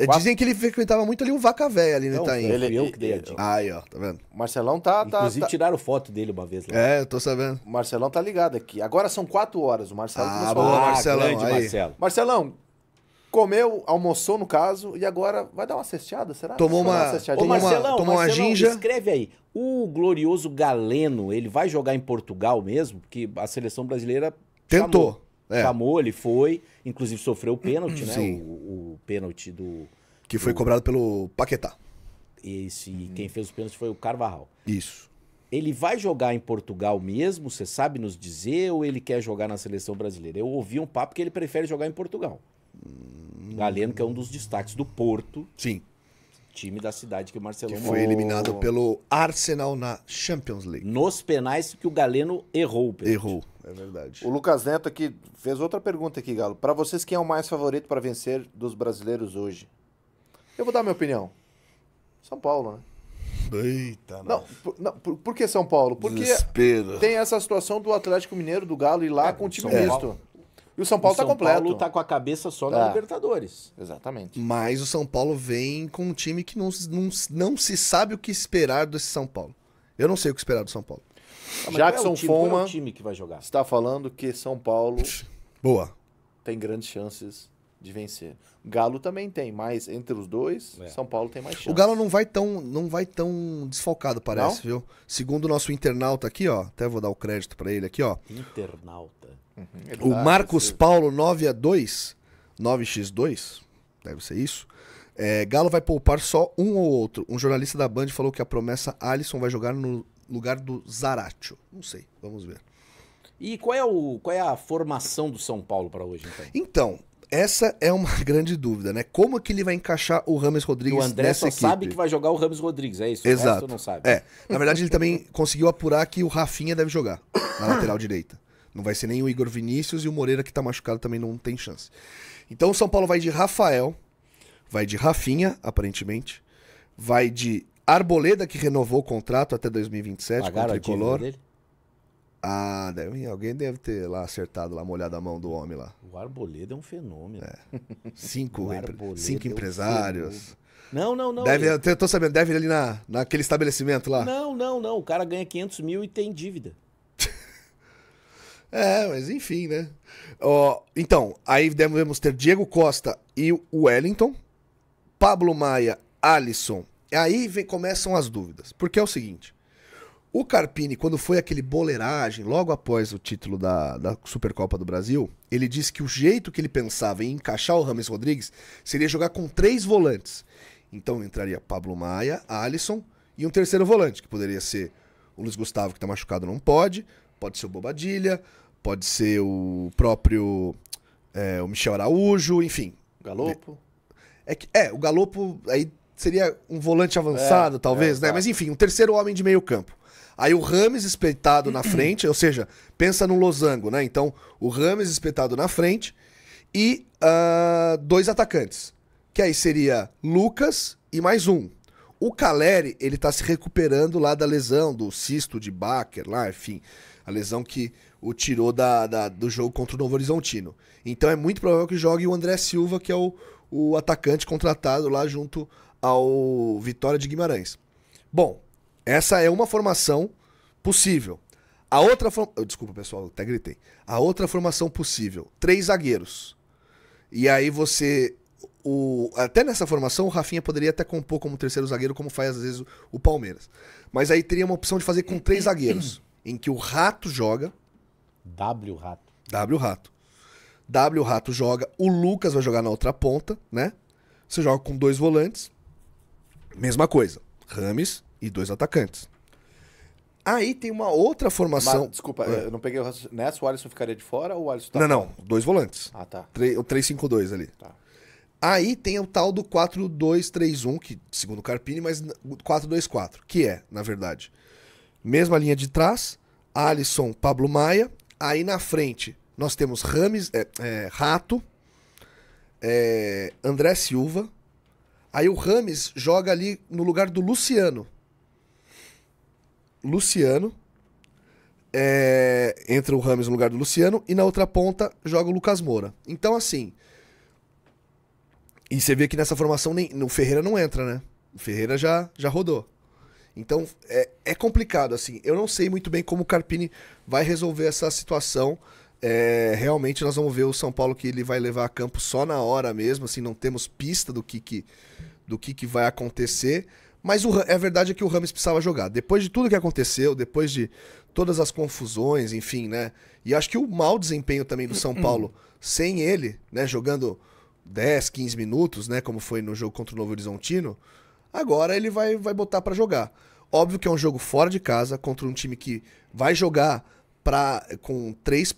Speaker 2: É, dizem que ele frequentava muito ali o Vaca Véia ali no Não, Itaim. Ele, eu que dei a dica. Aí, ó, tá vendo? Marcelão tá, tá. Inclusive tá... tiraram foto dele uma vez lá. É, eu tô sabendo. O Marcelão tá ligado aqui. Agora são quatro horas. O Marcelo ah, começou boa, a... Marcelão, grande aí. Marcelo. Marcelão, comeu, almoçou no caso, e agora vai dar uma cesteada, será? Tomou uma, uma Ô, Marcelão, tomou uma ginja.
Speaker 1: Escreve aí. O glorioso Galeno, ele vai jogar em Portugal mesmo? Porque a seleção brasileira tentou. Chamou. É. Chamou, ele foi. Inclusive sofreu o pênalti, né? Sim. O, o pênalti do. Que foi do... cobrado pelo Paquetá. Esse, hum. quem fez o pênalti foi o Carvajal. Isso. Ele vai jogar em Portugal mesmo, você sabe nos dizer, ou ele quer jogar na seleção brasileira? Eu ouvi um papo que ele prefere jogar em Portugal. Hum. Galeno, que é um dos destaques do Porto. Sim. Time da cidade que o Marcelo que foi eliminado pelo
Speaker 2: Arsenal na Champions League. Nos penais que o Galeno errou. O errou. É verdade. O Lucas Neto aqui fez outra pergunta aqui, Galo. Para vocês, quem é o mais favorito para vencer dos brasileiros hoje? Eu vou dar minha opinião. São Paulo, né? Eita, não. Por, não por, por, que São Paulo? Porque Desespero. tem essa situação do Atlético Mineiro, do Galo ir lá é, com o time São misto. E o São Paulo o tá São tá completo. O São Paulo tá
Speaker 1: com a cabeça só na é.
Speaker 2: Libertadores. Exatamente. Mas o São Paulo vem com um time que não, não, não se sabe o que esperar desse São Paulo. Eu não sei o que esperar do São Paulo. Ah, Jackson é time, é Foma jogar. está falando que São Paulo Boa. tem grandes chances de vencer. Galo também tem, mas entre os dois, é. São Paulo tem mais chance. O Galo não vai tão, não vai tão desfalcado, parece, não? viu? Segundo o nosso internauta aqui, ó, até vou dar o crédito para ele aqui, ó.
Speaker 1: Internauta. Uhum. o Marcos
Speaker 2: Paulo 9 a 2, 9x2, deve ser isso. É, Galo vai poupar só um ou outro. Um jornalista da Band falou que a promessa Alisson vai jogar no, lugar do Zaratio. Não sei, vamos ver.
Speaker 1: E qual é, o, qual é a formação do São Paulo para hoje, então?
Speaker 2: Então, essa é uma grande dúvida, né? Como é que ele vai encaixar o Rames Rodrigues e o André nessa só equipe? sabe que
Speaker 1: vai jogar o Rames Rodrigues, é isso? Exato. O não sabe. É. Na verdade,
Speaker 2: ele também conseguiu apurar que o Rafinha deve jogar na lateral direita. Não vai ser nem o Igor Vinícius e o Moreira que tá machucado também não tem chance. Então o São Paulo vai de Rafael, vai de Rafinha, aparentemente, vai de Arboleda, que renovou o contrato até 2027 Pagaram com o Tricolor. Dele? Ah, deve, alguém deve ter lá acertado, lá molhado a mão do homem lá.
Speaker 1: O Arboleda é um fenômeno. É.
Speaker 2: Cinco, empre... cinco empresários. É um não, não, não. Deve, ele... Tô sabendo, deve ali na, naquele estabelecimento lá.
Speaker 1: Não, não, não. O cara ganha 500 mil e tem dívida.
Speaker 2: é, mas enfim, né? Ó, então, aí devemos ter Diego Costa e o Wellington, Pablo Maia, Alisson Aí vem, começam as dúvidas. Porque é o seguinte: o Carpini, quando foi aquele boleiragem, logo após o título da, da Supercopa do Brasil, ele disse que o jeito que ele pensava em encaixar o Rames Rodrigues seria jogar com três volantes. Então entraria Pablo Maia, Alisson e um terceiro volante, que poderia ser o Luiz Gustavo, que está machucado, não pode, pode ser o Bobadilha, pode ser o próprio é, o Michel Araújo, enfim. Galopo. É, é, o Galopo aí seria um volante avançado, é, talvez, é, né? Tá. Mas enfim, um terceiro homem de meio campo. Aí o Rames espetado na frente, ou seja, pensa no losango, né? Então, o Rames espetado na frente e uh, dois atacantes. Que aí seria Lucas e mais um. O Caleri, ele tá se recuperando lá da lesão, do cisto de Baker lá, enfim. A lesão que o tirou da, da, do jogo contra o Novo Horizontino. Então é muito provável que jogue o André Silva, que é o, o atacante contratado lá junto ao Vitória de Guimarães. Bom, essa é uma formação possível. A outra forma. Desculpa, pessoal, até gritei. A outra formação possível: três zagueiros. E aí você. O, até nessa formação, o Rafinha poderia até compor como terceiro zagueiro, como faz às vezes o Palmeiras. Mas aí teria uma opção de fazer com três zagueiros. em que o Rato joga. W Rato. W Rato. W Rato joga. O Lucas vai jogar na outra ponta, né? Você joga com dois volantes. Mesma coisa. Rames e dois atacantes. Aí tem uma outra formação. Mas, desculpa, é. eu não peguei o raciocínio. Nessa né, o Alisson ficaria de fora ou o Alisson tá Não, fora? não. Dois volantes. Ah, tá. O 3-5-2 ali. Tá. Aí tem o tal do 4-2-3-1, que segundo o Carpini, mas 4-2-4, que é, na verdade, mesma linha de trás, Alisson, Pablo Maia. Aí na frente nós temos Rames, é, é, Rato, é, André Silva, Aí o Rames joga ali no lugar do Luciano. Luciano. É, entra o Rames no lugar do Luciano. E na outra ponta joga o Lucas Moura. Então, assim. E você vê que nessa formação nem, o Ferreira não entra, né? O Ferreira já, já rodou. Então é, é complicado, assim. Eu não sei muito bem como o Carpini vai resolver essa situação. É, realmente nós vamos ver o São Paulo que ele vai levar a campo só na hora mesmo, assim, não temos pista do que, que do que, que vai acontecer. Mas o, a é verdade é que o Ramos precisava jogar. Depois de tudo que aconteceu, depois de todas as confusões, enfim, né? E acho que o mau desempenho também do São hum, hum. Paulo sem ele, né? Jogando 10, 15 minutos, né? Como foi no jogo contra o Novo Horizontino. Agora ele vai, vai botar para jogar. Óbvio que é um jogo fora de casa, contra um time que vai jogar com três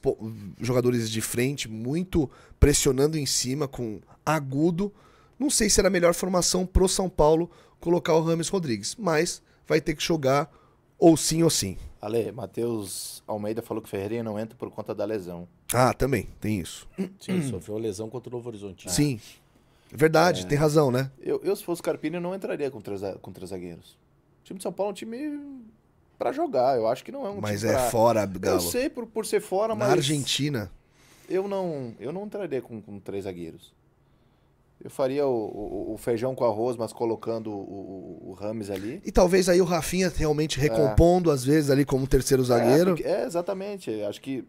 Speaker 2: jogadores de frente, muito pressionando em cima, com agudo. Não sei se era a melhor formação pro São Paulo colocar o Rames Rodrigues, mas vai ter que jogar ou sim ou sim. Ale, Matheus Almeida falou que Ferreira não entra por conta da lesão. Ah, também, tem isso. Sim, sofreu lesão contra o Novo Horizonte. Ah. Sim. Verdade, é. tem razão, né? Eu, eu, se fosse Carpini, eu não entraria com três, com três zagueiros. O time de São Paulo é um time para jogar. Eu acho que não é um mas time. Mas é pra... fora, Galo. Eu sei por, por ser fora, Na mas. Na Argentina. Eu não, eu não entraria com, com três zagueiros. Eu faria o, o, o, feijão com arroz, mas colocando o, o, Rames ali. E talvez aí o Rafinha realmente é. recompondo, é. às vezes, ali como terceiro é, zagueiro. É, é, exatamente. Acho que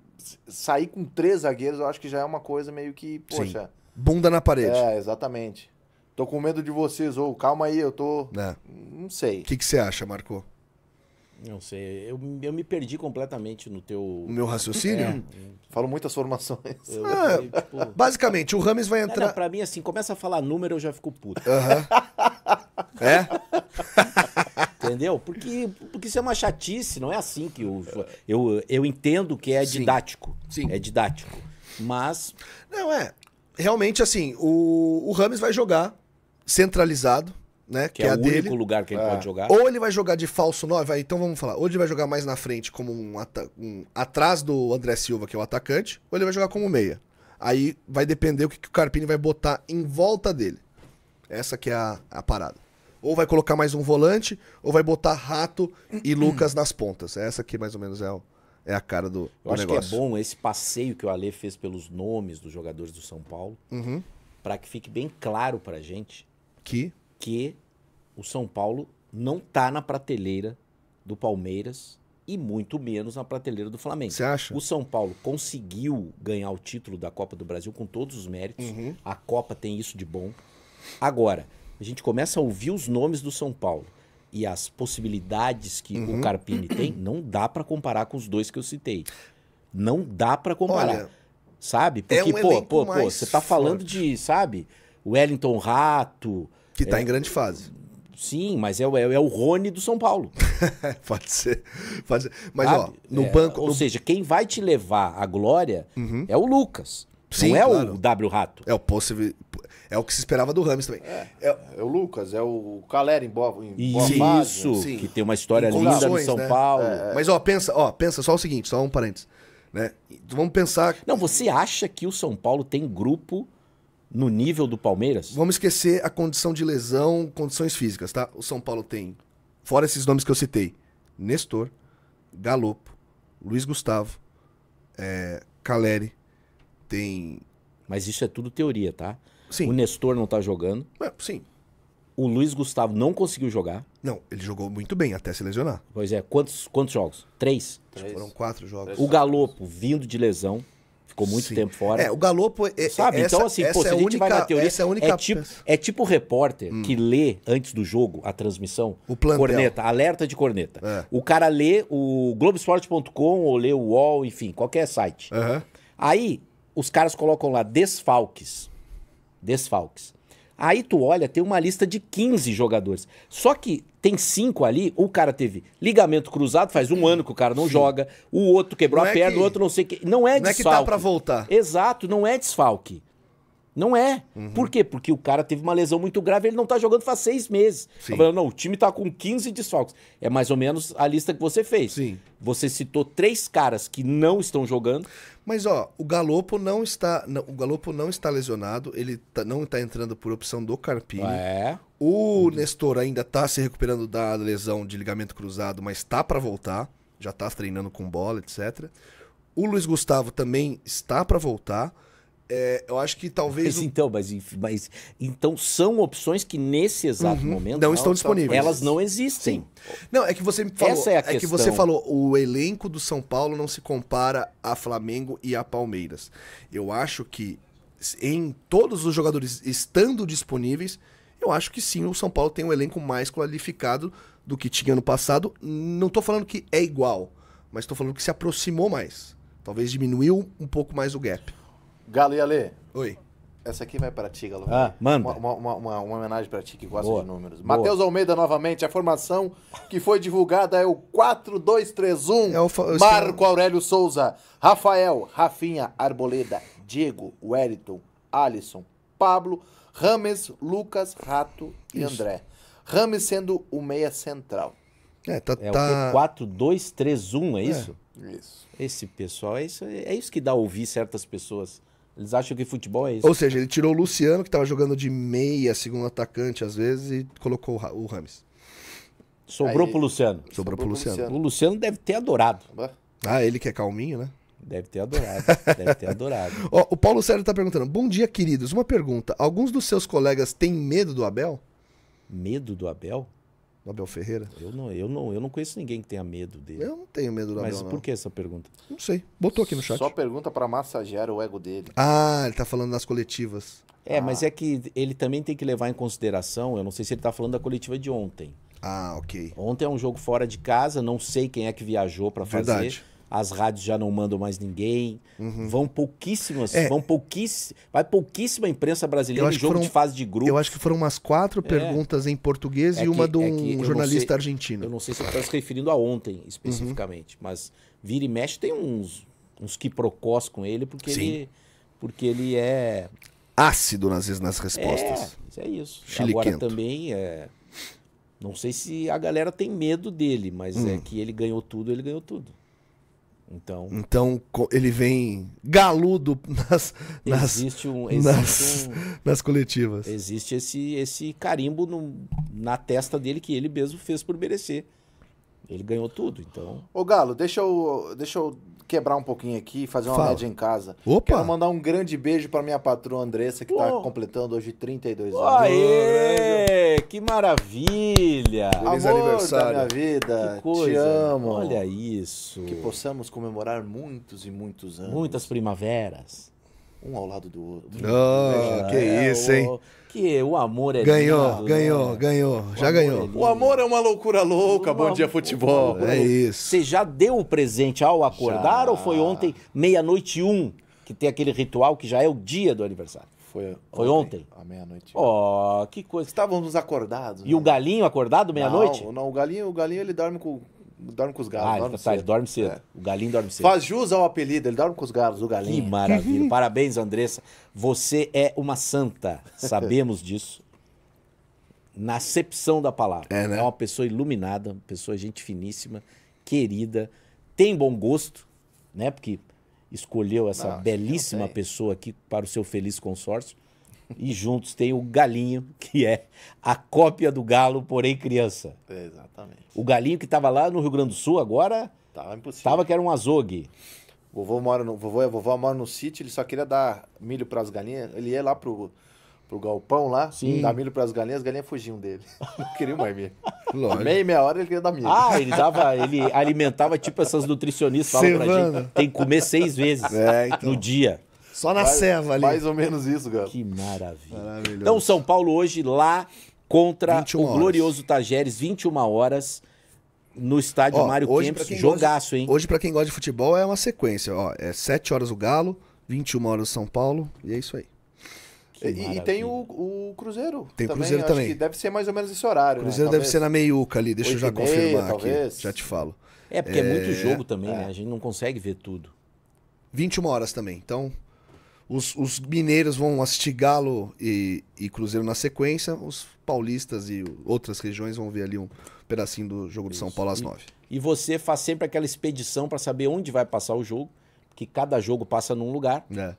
Speaker 2: sair com três zagueiros, eu acho que já é uma coisa meio que, poxa. Sim. Bunda na parede. É, exatamente. Tô com medo de vocês, ou calma aí, eu tô. É. Não sei. O que, você acha, marcou?
Speaker 1: Não sei, eu, eu me perdi completamente no teu.
Speaker 2: No meu raciocínio? É. Falo muitas formações. Eu, ah, eu, tipo... Basicamente, o Rames vai entrar. Cara,
Speaker 1: pra mim, assim, começa a falar número, eu já fico puto.
Speaker 2: Aham. Uh -huh. é?
Speaker 1: Entendeu? Porque, porque isso é uma chatice, não é assim que eu. Eu, eu entendo que é
Speaker 2: didático. Sim. Sim. É didático. Mas. Não, é. Realmente, assim, o, o Rames vai jogar centralizado né? Que, que é, é o dele. único lugar que ele é. pode jogar. Ou ele vai jogar de falso 9, então vamos falar. Ou ele vai jogar mais na frente, como um, um, atrás do André Silva, que é o atacante, ou ele vai jogar como meia. Aí vai depender o que, que o Carpini vai botar em volta dele. Essa que é a, a parada. Ou vai colocar mais um volante, ou vai botar Rato e Lucas nas pontas. É essa aqui mais ou menos é o, é a cara do, Eu do acho negócio. que
Speaker 1: é bom esse passeio que o Ale fez pelos nomes dos jogadores do São Paulo, uhum. para que fique bem claro para gente que que o São Paulo não tá na prateleira do Palmeiras e muito menos na prateleira do Flamengo. Você acha? O São Paulo conseguiu ganhar o título da Copa do Brasil com todos os méritos. Uhum. A Copa tem isso de bom. Agora, a gente começa a ouvir os nomes do São Paulo e as possibilidades que uhum. o Carpini tem, não dá para comparar com os dois que eu citei. Não dá para comparar. Olha, sabe? É Porque, é um pô, pô, pô, você tá falando forte. de, sabe? Wellington Rato, que tá é, em grande fase. Sim, mas é, é, é o Rony do São Paulo. pode, ser, pode ser. Mas, Sabe? ó, no é, banco. Ou no... seja, quem vai te levar à glória uhum. é o Lucas. Sim, não é claro. o W Rato. É o possível.
Speaker 2: É o que se esperava do Ramos também. É, é, é o Lucas, é o Calera em Boa, em Boa Isso, Sim. que tem uma história linda no São né? Paulo. É, é, Mas ó, pensa, ó, pensa só o seguinte, só um parênteses, né? Vamos pensar. Não, você acha que o São Paulo tem grupo no nível do Palmeiras? Vamos esquecer a condição de lesão, condições físicas, tá? O São Paulo tem, fora esses nomes que eu citei, Nestor, Galopo, Luiz Gustavo, é, Caleri, tem... Mas isso é tudo teoria, tá? Sim. O
Speaker 1: Nestor não tá jogando. É, sim. O Luiz Gustavo não conseguiu jogar. Não, ele jogou muito bem até se lesionar. Pois é, quantos, quantos jogos? Três?
Speaker 2: Três. Foram quatro jogos. Três o
Speaker 1: Galopo, vindo de lesão. Ficou muito Sim. tempo fora. É, o
Speaker 2: Galopo. É, Sabe? É então, essa, então, assim, pô, se a é gente única, vai na teoria. Essa é, a única... é, tipo,
Speaker 1: é tipo o repórter hum. que lê antes do jogo a transmissão. O plantel. Corneta, alerta de corneta. É. O cara lê o Globoesporte.com ou lê o UOL, enfim, qualquer site. Uhum. Aí, os caras colocam lá desfalques. Desfalques. Aí tu olha, tem uma lista de 15 jogadores. Só que tem cinco ali, o cara teve ligamento cruzado, faz um ano que o cara não Sim. joga, o outro quebrou não a é perna, que... o outro não sei o que. Não é não desfalque. Não é que tá pra voltar. Exato, não é desfalque. Não é. Uhum. Por quê? Porque o cara teve uma lesão muito grave, ele não tá jogando faz seis meses. Tá Sim. Falando, não, o time tá com 15 desfalques.
Speaker 2: É mais ou menos a lista que você fez. Sim. Você citou três caras que não estão jogando. Mas ó, o Galopo não está, não, o Galopo não está lesionado, ele tá, não está entrando por opção do Carpini. Ah, é. O uhum. Nestor ainda tá se recuperando da lesão de ligamento cruzado, mas tá para voltar, já tá treinando com bola, etc. O Luiz Gustavo também está para voltar. É, eu acho que talvez. Mas, então, mas, mas
Speaker 1: então são opções que nesse exato uhum, momento não estão disponíveis. Elas
Speaker 2: não existem. Sim. Não é que você falou. Essa é a é questão. que você falou. O elenco do São Paulo não se compara a Flamengo e a Palmeiras. Eu acho que em todos os jogadores estando disponíveis, eu acho que sim. O São Paulo tem um elenco mais qualificado do que tinha no passado. Não estou falando que é igual, mas estou falando que se aproximou mais. Talvez diminuiu um pouco mais o gap. Galo e Ale. Oi. Essa aqui vai para ti, Galo. Ah, manda. Uma, uma, uma, uma homenagem para ti que gosta Boa. de números. Matheus Almeida, novamente, a formação que foi divulgada é o 4-2-3-1. É o Marco Aurélio Souza, Rafael, Rafinha, Arboleda, Diego, Wellington, Alisson, Pablo, Rames, Lucas, Rato e Isso. André. Rames sendo o meia central. É, tá, é tá... o 4,
Speaker 1: 2, 3, 1, é, é isso? É. Isso. Esse pessoal, é isso, é isso que dá a ouvir certas pessoas. Eles acham que futebol é isso. Ou seja, ele
Speaker 2: tirou o Luciano, que estava jogando de meia, segundo atacante às vezes, e colocou o Rames. Sobrou Aí, pro Luciano. Sobrou, sobrou pro Luciano. Luciano. O Luciano deve ter adorado. Ah, ele que é calminho, né? Deve
Speaker 1: ter adorado, deve ter adorado. Ó,
Speaker 2: o Paulo Sérgio tá perguntando: Bom dia, queridos. Uma pergunta. Alguns dos seus colegas têm medo do Abel? Medo do Abel? Do Abel Ferreira? Eu não,
Speaker 1: eu não, eu não conheço ninguém que tenha medo dele. Eu não tenho medo do Abel. Mas por não. que essa pergunta?
Speaker 2: Não sei. Botou aqui no chat. Só pergunta para massagear o ego dele. Ah, ele tá falando das coletivas. É, ah. mas
Speaker 1: é que ele também tem que levar em consideração, eu não sei se ele tá falando da coletiva de ontem. Ah, ok. Ontem é um jogo fora de casa, não sei quem é que viajou para fazer. Verdade as rádios já não mandam mais ninguém. Uhum. Vão pouquíssimas, é. vão pouquíssimas, vai pouquíssima imprensa brasileira em jogo foram, de fase de grupo. Eu acho
Speaker 2: que foram umas quatro é. perguntas em português é e que, uma de é um jornalista sei,
Speaker 1: argentino. Eu não sei se você está se referindo a ontem especificamente, uhum. mas vira e mexe tem uns uns quiprocós com ele porque ele porque ele é
Speaker 2: ácido às vezes nas respostas. É, é isso. Chile Agora
Speaker 1: também é não sei se a galera tem medo dele, mas é hum. é que ele ganhou tudo, ele ganhou tudo. Então,
Speaker 2: então ele vem galudo nas nas, um, nas, um, nas, coletivas.
Speaker 1: Existe esse, esse carimbo no, na testa dele que ele mesmo fez por merecer. Ele ganhou tudo, então.
Speaker 2: Ô Galo, deixa eu, deixa eu quebrar um pouquinho aqui, fazer uma Fala. média em casa. Opa! Quero mandar um grande beijo para minha patroa Andressa, que está completando hoje 32 anos. Aê! Que maravilha! Feliz Amor aniversário. da minha vida. Que coisa. Te amo. Olha isso. Que possamos comemorar muitos e muitos anos. Muitas
Speaker 1: primaveras.
Speaker 2: Um ao lado do outro. Ah, que é, isso, hein? que o amor é Ganhou, lindo, ganhou, né? ganhou. já ganhou. É
Speaker 1: o amor é uma loucura louca. O Bom amor, dia, futebol. É, é isso. Você já deu o presente ao acordar já. ou foi ontem, meia-noite um, que tem aquele ritual que já é o dia do aniversário?
Speaker 2: Foi, Foi ontem? À meia-noite.
Speaker 1: Ó, oh, que
Speaker 2: coisa. Estávamos acordados.
Speaker 1: E né? o galinho acordado meia-noite? Não,
Speaker 2: não, o galinho, o galinho ele dorme com dorme com os galos. Ah, dorme tá, cedo.
Speaker 1: dorme cedo. É. O galinho dorme cedo. Faz jus ao apelido, ele dorme com os galos, o galinho. Que maravilha. Parabéns, Andressa. Você é uma santa. Sabemos disso. Na acepção da palavra. É, né? é uma pessoa iluminada, uma pessoa gente finíssima, querida, tem bom gosto, né? Porque escolheu essa não, belíssima pessoa aqui para o seu feliz consórcio. E juntos tem o galinho, que é a cópia do galo, porém criança.
Speaker 2: exatamente.
Speaker 1: O galinho que estava lá no Rio Grande do Sul agora. Tava impossível. Tava que era um azogue. Vovô mora no,
Speaker 2: vovô, é, vovó mora no sítio, ele só queria dar milho para as galinhas. Ele ia lá pro, pro galpão lá, Sim. dar milho para as galinhas, as galinhas fugiam dele. Não queria mais milho. meia Meia, meia hora ele queria dar milho. Ah, ele dava, ele
Speaker 1: alimentava tipo essas nutricionistas falam pra gente, tem que comer seis vezes é, então. no dia.
Speaker 2: Só na serva ali. Mais ou menos isso, cara. Que maravilha. Então, São
Speaker 1: Paulo hoje lá contra o horas. glorioso Tajeres, 21 horas
Speaker 2: no estádio ó, Mário hoje, Kempis, jogaço, gosta, hein? Hoje, para quem gosta de futebol, é uma sequência. Ó, é 7 horas o Galo, 21 horas o São Paulo, e é isso aí. E, e, tem o, o, Cruzeiro. Tem também, Cruzeiro também. Acho que deve ser mais ou menos esse horário. Né? Cruzeiro né? deve ser na meiuca ali, deixa eu já confirmar meia, aqui. Talvez. Já te falo. É, porque é, é muito jogo também, né? é. né? A gente não consegue ver tudo. 21 horas também, então os, os mineiros vão assistir Galo e, e Cruzeiro na sequência, os paulistas e outras regiões vão ver ali um pedacinho do jogo de São Paulo às nove. E, você faz sempre aquela expedição para saber onde vai passar o jogo, que cada
Speaker 1: jogo passa num lugar. É.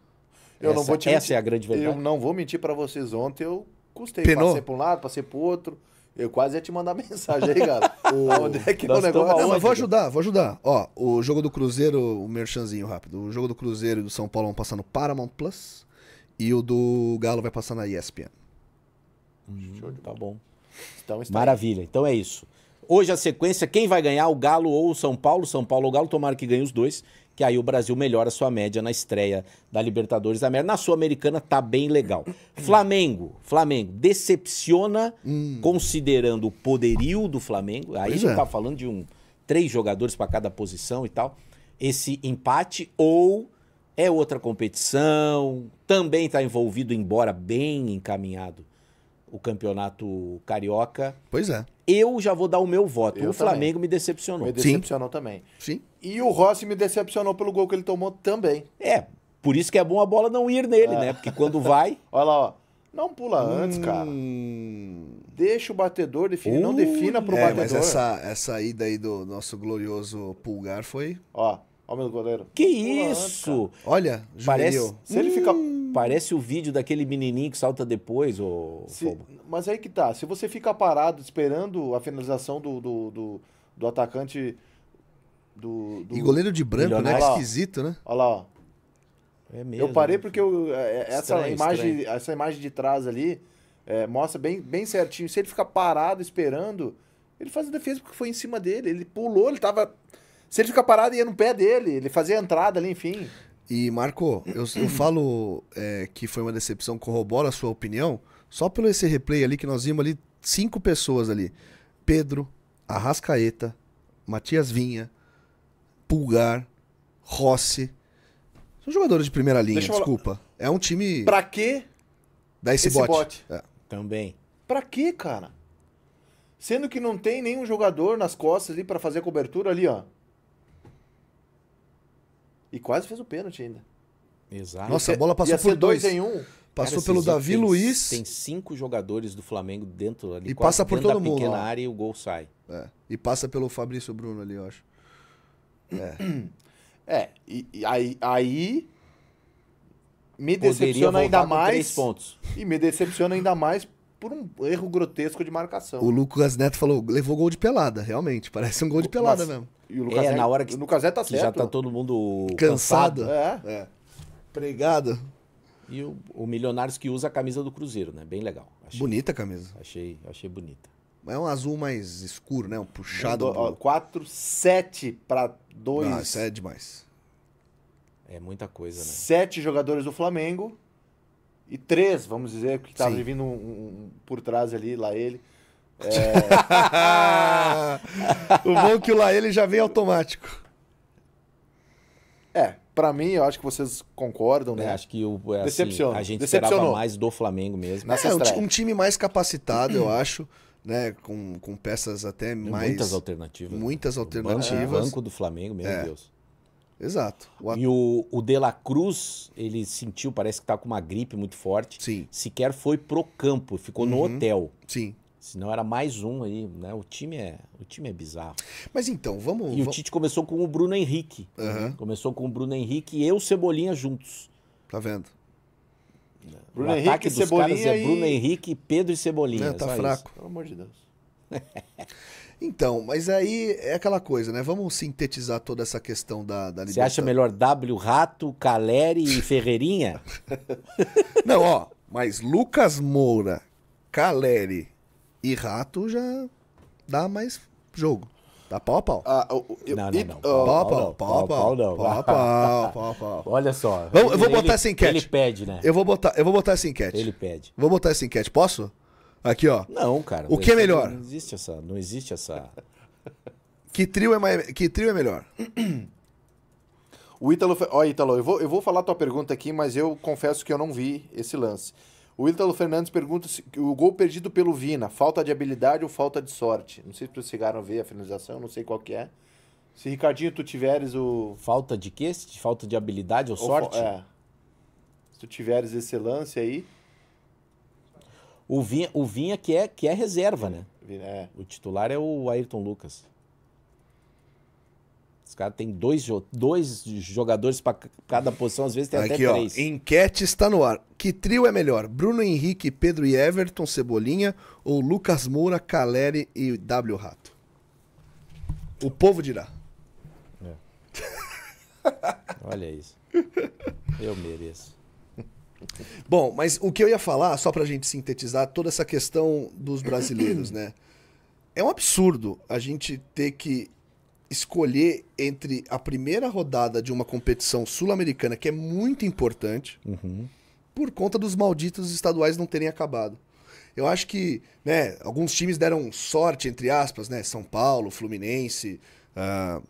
Speaker 2: Eu essa, não vou te essa mentir, é a grande verdade. Eu não vou mentir para vocês. Ontem eu custei. Penou? Passei para um lado, passei para outro. Eu quase ia te mandar mensagem aí, cara. o... Onde é que é o tá negócio? Não, vou ajudar, vou ajudar. Ó, o jogo do Cruzeiro, o merchanzinho rápido. O jogo do Cruzeiro e do São Paulo vão passar no Paramount Plus. E o do Galo vai passar na ESPN. Hum, tá
Speaker 1: bom. Então,
Speaker 2: Maravilha. Então é isso. Hoje a sequência,
Speaker 1: quem vai ganhar, o Galo ou o São Paulo? São Paulo ou o Galo, tomara que ganhe os dois que aí o Brasil melhora sua média na estreia da Libertadores da América. Na Sul-Americana tá bem legal. Flamengo, Flamengo decepciona hum. considerando o poderio do Flamengo. Aí pois a gente é. tá falando de um três jogadores para cada posição e tal. Esse empate ou é outra competição, também está envolvido, embora bem encaminhado, o campeonato carioca. Pois é eu já vou dar o meu voto. Eu o Flamengo também.
Speaker 2: me decepcionou. Me decepcionou Sim. também. Sim. E o Rossi me decepcionou pelo gol que ele tomou também. É, por isso que é bom a bola não ir nele, é. né? Porque quando vai. Olha lá, ó. Não pula hum... antes, cara. Deixa o batedor definir. Uh, não defina pro é, batedor. Mas essa, essa ida aí do nosso glorioso pulgar foi. Ó, olha o meu goleiro. Que pula isso! Antes, Olha, Parece... Se ele fica hum. Parece o vídeo daquele menininho que salta depois, ou se, Mas aí que tá. Se você fica parado esperando a finalização do, do, do, do atacante. Do, do, E goleiro de branco, né? Lá, Esquisito, né? Olha lá, ó. É mesmo, eu parei né? porque eu, é, é, essa, estranho, imagem, estranho. essa imagem de trás ali é, mostra bem, bem certinho. Se ele ficar parado esperando, ele faz a defesa porque foi em cima dele. Ele pulou, ele tava. Se ele ficar parado, ia no pé dele. Ele fazia a entrada ali, enfim. E, Marco, eu, eu falo é, que foi uma decepção, corrobora a sua opinião, só pelo esse replay ali que nós vimos ali, cinco pessoas ali. Pedro, Arrascaeta, Matias Vinha, Pulgar, Rossi. São jogadores de primeira linha, desculpa. É um time. Pra quê? Dá esse, esse bote. É. Também. Pra quê, cara? Sendo que não tem nenhum jogador nas costas ali para fazer cobertura ali, ó. E quase fez o pênalti ainda.
Speaker 1: Exato. Nossa, a bola passou por dois. dois em um. Passou Cara, pelo Davi tem, Luiz. Tem cinco jogadores do Flamengo dentro ali. E quase, passa por todo mundo. pequena área e o gol sai. É.
Speaker 2: E passa pelo Fabrício Bruno ali, eu acho. É. é. E, e, aí, aí me decepciona ainda mais. E me decepciona ainda mais por um erro grotesco de marcação. O Lucas Neto falou, levou gol de pelada, realmente. Parece um gol de pelada Mas, mesmo. E o Lucas é, Neto, na hora que, o Lucas Neto tá certo. Já tá todo mundo cansado. cansado.
Speaker 1: É. é. Pregado. E o, o, Milionários que usa a camisa do Cruzeiro, né? Bem
Speaker 2: legal. Achei, bonita a camisa. Achei, achei bonita. É um azul mais escuro, né? Um puxado. Um, do... 4, 7 para 2. Ah, isso é demais. É muita coisa, né? Sete jogadores do Flamengo e três, vamos dizer, que estava vindo um, um, por trás ali, lá ele. É... o bom é que o lá ele já vem automático. É, para mim, eu acho que vocês concordam, né? Eu é, acho que o, é, assim, a gente esperava mais
Speaker 1: do Flamengo mesmo. É, um, um,
Speaker 2: time mais capacitado, eu acho, né? Com, com peças até mais. Muitas alternativas. Né? Muitas alternativas. O banco, é, banco do Flamengo, meu é. Deus. Exato. O e o, o
Speaker 1: De La Cruz, ele sentiu, parece que tá com uma gripe muito forte. Sim. Sequer foi pro campo, ficou uhum. no hotel. Sim. Senão era mais um aí, né? O time é, o time é bizarro. Mas então, vamos. E vamos... o Tite começou com o Bruno Henrique. Uhum. Começou com o Bruno Henrique e o Cebolinha juntos. Tá vendo?
Speaker 2: Bruno o Henrique, ataque dos Cebolinha caras é Bruno Henrique, Pedro e Cebolinha. É, tá fraco. Isso. Pelo amor de Deus. Então, mas aí é aquela coisa, né? Vamos sintetizar toda essa questão da, da Você acha melhor W Rato, Caleri e Ferreirinha? Não, ó, mas Lucas Moura, Caleri e Rato já dá mais jogo. Dá pau a pau. Ah, não, não, não. Pau a pau. Pau a pau. Pau a pau. Olha só. Vamos, eu vou ele, botar essa enquete. Ele pede, né? Eu vou botar, eu vou botar essa enquete. Ele pede. Vou botar essa enquete. Posso? Aqui, ó. Não, cara. O que é melhor? Não existe essa. Não existe essa. que, trio é mais, que trio é melhor? O Ítalo. Ó, Ítalo, eu vou, eu vou falar a tua pergunta aqui, mas eu confesso que eu não vi esse lance. O Ítalo Fernandes pergunta se o gol perdido pelo Vina, falta de habilidade ou falta de sorte? Não sei se vocês chegaram a ver a finalização, não sei qual que é. Se Ricardinho, tu tiveres o. Falta de quê? Falta de habilidade ou, ou sorte? É.
Speaker 1: Se tu tiveres esse
Speaker 2: lance aí.
Speaker 1: O Vinha, o Vinha que, é, que é reserva, né? É. O titular é o Ayrton Lucas. Os caras têm dois, dois jogadores para cada
Speaker 2: posição, às vezes tem Aqui, até três. Ó, enquete está no ar. Que trio é melhor? Bruno Henrique, Pedro e Everton, Cebolinha ou Lucas Moura, Caleri e W Rato? O povo dirá.
Speaker 1: É. Olha isso. Eu mereço.
Speaker 2: Bom, mas o que eu ia falar, só para a gente sintetizar toda essa questão dos brasileiros, né? É um absurdo a gente ter que escolher entre a primeira rodada de uma competição sul-americana, que é muito importante, uhum. por conta dos malditos estaduais não terem acabado. Eu acho que, né, alguns times deram sorte, entre aspas, né? São Paulo, Fluminense, uh,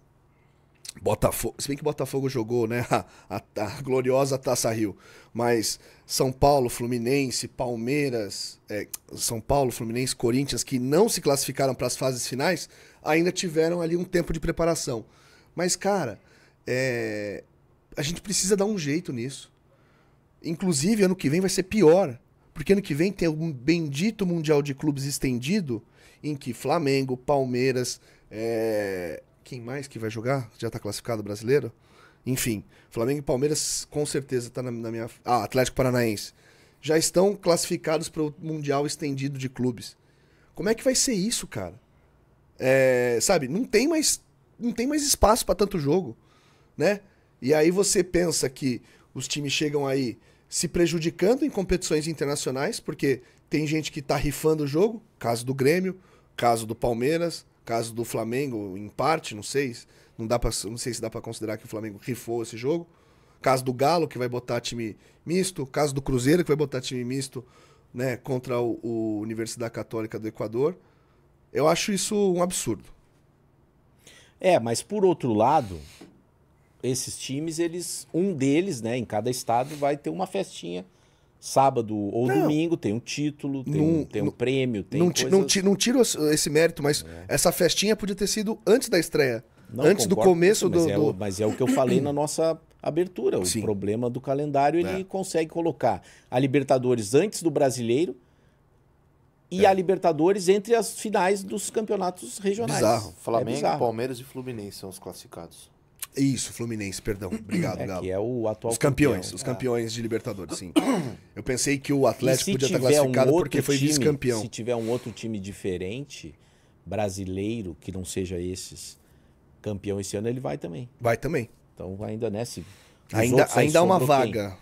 Speaker 2: Botafogo, se bem que Botafogo jogou, né, a, a, a, gloriosa Taça Rio, mas São Paulo, Fluminense, Palmeiras, é, São Paulo, Fluminense, Corinthians, que não se classificaram para as fases finais, ainda tiveram ali um tempo de preparação. Mas, cara, é, a gente precisa dar um jeito nisso. Inclusive, ano que vem vai ser pior, porque ano que vem tem um bendito Mundial de Clubes estendido, em que Flamengo, Palmeiras, é, quem mais que vai jogar? Já está classificado brasileiro? Enfim, Flamengo e Palmeiras com certeza está na, na, minha. Ah, Atlético Paranaense. Já estão classificados para o Mundial estendido de clubes. Como é que vai ser isso, cara? É, sabe, não tem mais, não tem mais espaço para tanto jogo, né? E aí você pensa que os times chegam aí se prejudicando em competições internacionais, porque tem gente que está rifando o jogo, caso do Grêmio, caso do Palmeiras, Caso do Flamengo, em parte, não sei. Não, dá para não sei se dá para considerar que o Flamengo rifou esse jogo. Caso do Galo, que vai botar time misto. Caso do Cruzeiro, que vai botar time misto né, contra o, o Universidade Católica do Equador. Eu acho isso um absurdo. É, mas por outro lado, esses times, eles, um deles,
Speaker 1: né, em cada estado, vai ter uma festinha sábado ou não. domingo, tem um título, tem, não, um, tem um
Speaker 2: prêmio, tem não, coisas... não, tiro esse mérito, mas é. essa festinha podia ter sido antes da estreia. antes do começo do, é, do,
Speaker 1: Mas é o que eu falei na nossa abertura. O Sim. problema do calendário, ele é. consegue colocar a Libertadores antes do brasileiro e é. a Libertadores entre as finais dos campeonatos regionais. Bizarro. É Flamengo, bizarro.
Speaker 2: Palmeiras e Fluminense são os classificados. Isso, Fluminense, perdão. É Obrigado, é, Galo. Que é o atual Os campeões, campeão. os é. campeões de Libertadores, sim. Eu pensei que o Atlético podia estar classificado um porque foi vice-campeão. Se
Speaker 1: tiver um outro time diferente, brasileiro, que não seja esses, campeão esse ano, ele vai também. Vai também. Então ainda nessa. Né, ainda ainda há uma vaga. Quem?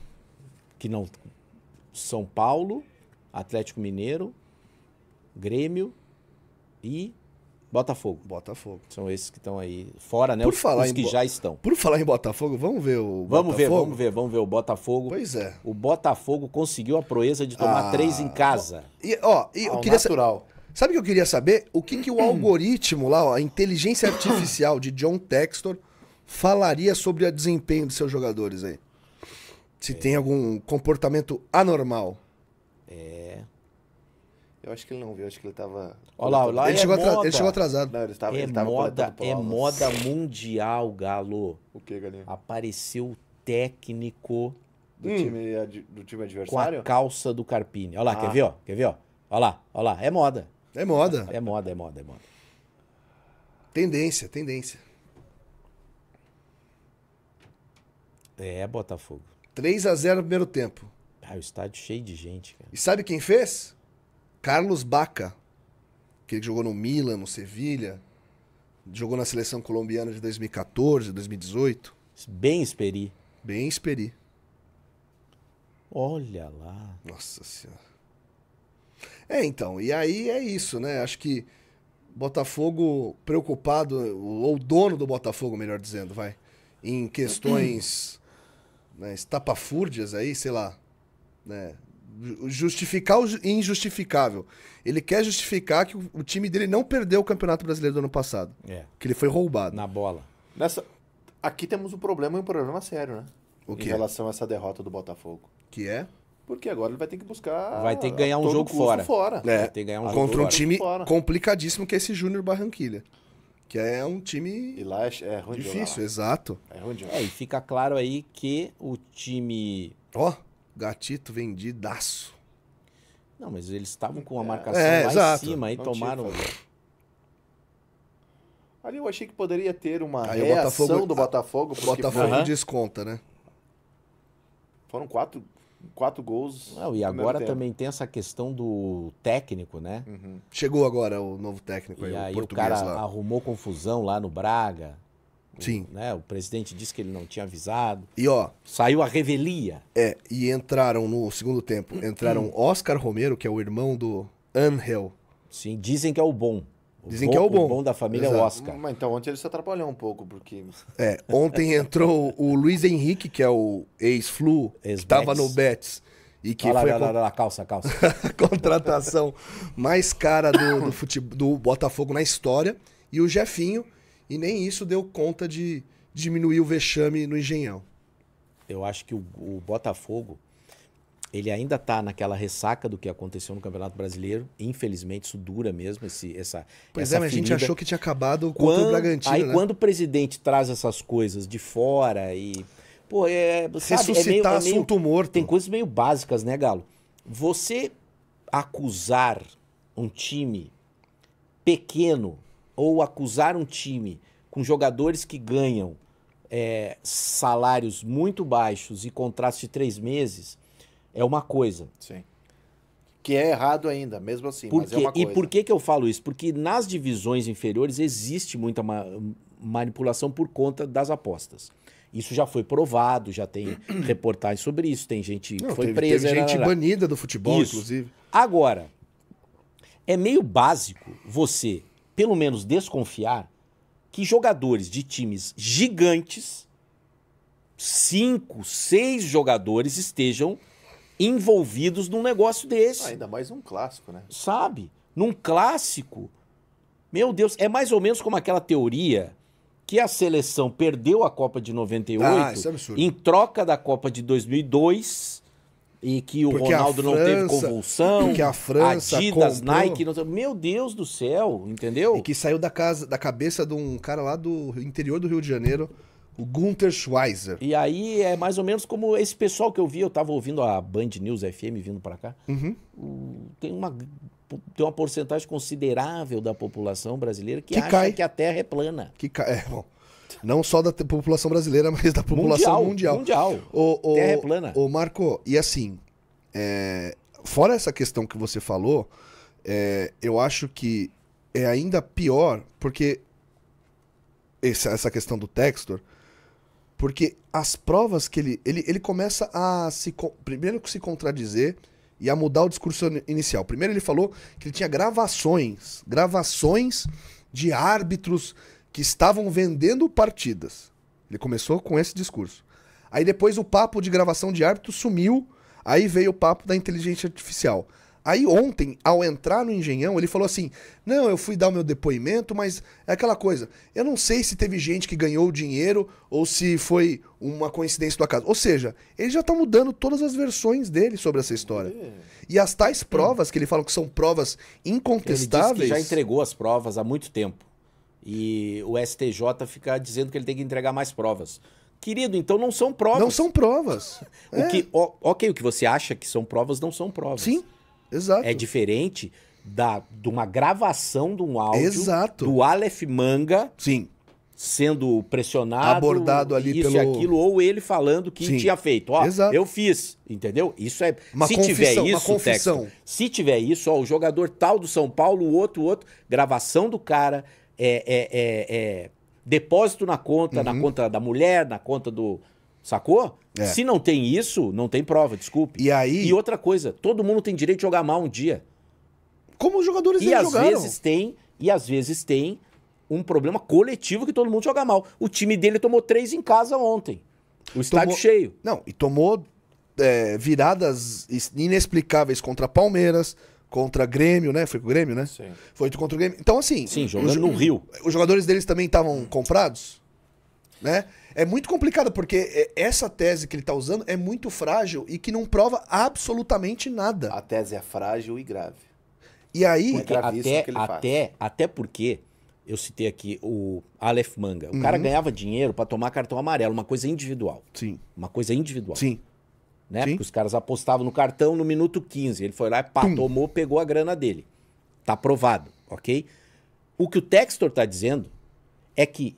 Speaker 1: Que não. São Paulo, Atlético Mineiro, Grêmio e Botafogo. Botafogo. São esses que estão aí fora, né? Por os, falar os que já estão.
Speaker 2: Por falar em Botafogo, vamos ver o Vamos Botafogo? ver, vamos
Speaker 1: ver, vamos ver o Botafogo. Pois é. O Botafogo conseguiu a proeza de tomar ah, três em casa.
Speaker 2: E, ó, e Ao ah, eu queria natural. Sabe o que eu queria saber? O que, que o algoritmo lá, ó, a inteligência artificial de John Textor falaria sobre o desempenho de seus jogadores aí? Se é. tem algum comportamento anormal. É. Eu acho que ele não viu, acho que ele tava. Olha lá, ele, é chegou atrasado. ele chegou atrasado. Não, ele tava, é ele tava moda, É moda
Speaker 1: mundial, Galo. O que, Galinha? Apareceu o técnico.
Speaker 2: Do, hum. time, do time adversário?
Speaker 1: Com a calça do Carpini. Olha lá, ah. quer ver, ó? Quer ver, ó? Olha lá, olha lá. É moda. É moda. É moda, é moda, é moda. Tendência,
Speaker 2: tendência. É, Botafogo. 3 a 0 no primeiro tempo. Ah, o estádio cheio de gente, cara. E sabe quem fez? Carlos Baca, que ele jogou no Milan, no Sevilha, jogou na seleção colombiana de 2014, 2018. Bem esperi. Bem esperi. Olha lá. Nossa senhora. É, então, e aí é isso, né? Acho que Botafogo preocupado, ou o dono do Botafogo, melhor dizendo, vai, em questões né, estapafúrdias aí, sei lá, né, justificar o injustificável. Ele quer justificar que o time dele não perdeu o Campeonato Brasileiro do ano passado. É. Que ele foi roubado. Na bola. Nessa... Aqui temos um problema e um problema sério, né? O que em relação a essa derrota do Botafogo. Que é? Porque agora ele vai ter que buscar. Vai ter que ganhar um jogo fora. fora. É. Vai ter que ganhar um Contra jogo um time fora. complicadíssimo que é esse Júnior Barranquilha. Que é um time. E lá é, é ruim Difícil, exato. É ruim de É, e fica claro aí que o time. Ó. Oh Gatito vendidaço. Não, mas eles estavam com a é, marcação é, lá exato. em cima aí tomaram. Ali eu achei que poderia ter uma aí reação Botafogo, do Botafogo. O Botafogo foi... desconta, né? Foram quatro, quatro gols. Não, e agora também
Speaker 1: tem essa questão do técnico, né? Uhum. Chegou agora o novo técnico e aí, aí o, o cara lá. arrumou confusão lá no Braga. Sim. Né? O presidente disse que ele não tinha avisado. E ó. Saiu
Speaker 2: a revelia. É, e entraram no segundo tempo. Entraram Oscar Romero, que é o irmão do Angel. Sim, dizem que é o bom. O Dizem bom, que é o bom. O bom da família é Exato. Oscar. Mas então ontem ele se atrapalhou um pouco, porque. É, ontem entrou o Luiz Henrique, que é o ex-flu, estava que no Betis. E que olha foi lá, lá, lá, lá, calça, calça. a contratação mais cara do, do, futebol, do Botafogo na história. E o Jefinho, e nem isso deu conta de diminuir o vexame no Engenhão. Eu acho
Speaker 1: que o, o Botafogo, ele ainda está naquela ressaca do que aconteceu no Campeonato Brasileiro. Infelizmente, isso dura mesmo, esse, essa. Pois essa é, mas ferida. a gente achou que tinha acabado quando, o Bragantino. Aí né? quando o presidente traz essas coisas de fora e. Pô, é. Sabe, Ressuscitar é meio, é meio, assunto morto. Tem coisas meio básicas, né, Galo? Você acusar um time pequeno ou acusar um time com jogadores que ganham é, salários muito baixos e contratos de três meses é uma
Speaker 2: coisa. Sim. Que é errado ainda, mesmo assim. mas é uma coisa. E por
Speaker 1: que, que eu falo isso? Porque nas divisões inferiores existe muita ma manipulação por conta das apostas. Isso já foi provado, já tem reportagem sobre isso, tem gente que foi teve, presa. Teve gente lá, lá, lá. banida
Speaker 2: do futebol, isso. inclusive. Agora,
Speaker 1: é meio básico você pelo menos desconfiar que jogadores de times gigantes, cinco, seis jogadores, estejam envolvidos num negócio desse. Ah, ainda mais num clássico, né? Sabe? Num clássico. Meu Deus, é mais ou menos como aquela teoria que a seleção perdeu a Copa de 98 ah, é em troca da Copa de 2002 e que o porque Ronaldo França, não teve convulsão, que a França, Adidas, comprou, Nike,
Speaker 2: não, meu Deus do céu, entendeu? E que saiu da casa, da cabeça de um cara lá do interior do Rio de Janeiro, o Gunter Schweizer. E aí é mais ou menos
Speaker 1: como esse pessoal que eu vi, eu tava ouvindo a Band News FM vindo para cá. Uhum. Tem uma tem uma porcentagem considerável da população brasileira que, que acha cai. que a Terra é plana.
Speaker 2: Que cai, é, bom. Não só da população brasileira, mas da população mundial. Mundial. mundial. O, o, Terra é plana. Marco, e assim, é, fora essa questão que você falou, é, eu acho que é ainda pior, porque essa, essa questão do Textor, porque as provas que ele. Ele, ele começa a se. Primeiro se contradizer e a mudar o discurso inicial. Primeiro ele falou que ele tinha gravações, gravações de árbitros que estavam vendendo partidas. Ele começou com esse discurso. Aí depois o papo de gravação de árbitro sumiu, aí veio o papo da inteligência artificial. Aí ontem, ao entrar no Engenhão, ele falou assim: Não, eu fui dar o meu depoimento, mas é aquela coisa. Eu não sei se teve gente que ganhou o dinheiro ou se foi uma coincidência do acaso. Ou seja, ele já está mudando todas as versões dele sobre essa história. E as tais provas, que ele fala que são provas incontestáveis. Ele já
Speaker 1: entregou as provas há muito tempo e o STJ ficar dizendo que ele tem que entregar mais provas. Querido, então não são provas. Não são
Speaker 2: provas.
Speaker 1: o é. que, o, ok, o que você acha que são provas não são provas. Sim, exato. É diferente da, de uma gravação de um áudio exato. do Aleph Manga. Sim. Sendo pressionado, abordado ali isso pelo... e aquilo, ou ele falando que Sim. tinha feito. Ó, exato. eu fiz, entendeu? Isso é. Uma se confissão, tiver isso, uma confissão. Texto, se tiver isso, ó, o jogador tal do São Paulo, o outro, o outro, gravação do cara, é é, é, é, depósito na conta, uhum. na conta da mulher, na conta do. Sacou? É. Se não tem isso, não tem prova, desculpe. E aí. E outra coisa, todo mundo tem direito de jogar mal um dia.
Speaker 2: Como os jogadores e às jogaram. vezes
Speaker 1: tem, e às vezes tem um problema coletivo
Speaker 2: que todo mundo joga mal. O time dele tomou três em casa ontem. O estádio tomou... cheio. Não, e tomou é, viradas inexplicáveis contra Palmeiras, contra Grêmio, né? Foi com o Grêmio, né? Sim. Foi contra o Grêmio. Então, assim. Sim, jogando os, no Rio. Os jogadores deles também estavam comprados? Né? É muito complicado, porque é, essa tese que ele está usando é muito frágil e que não prova absolutamente nada. A tese é frágil e grave. E aí, porque até, até,
Speaker 1: até porque eu citei aqui o Aleph Manga. O uhum. cara ganhava dinheiro para tomar cartão amarelo, uma coisa individual. Sim. Uma coisa individual. Sim né? Sim. Porque os caras apostavam no cartão no minuto 15. Ele foi lá, pá, Tum. tomou, pegou a grana dele. Tá aprovado, ok? O que o Textor tá dizendo é que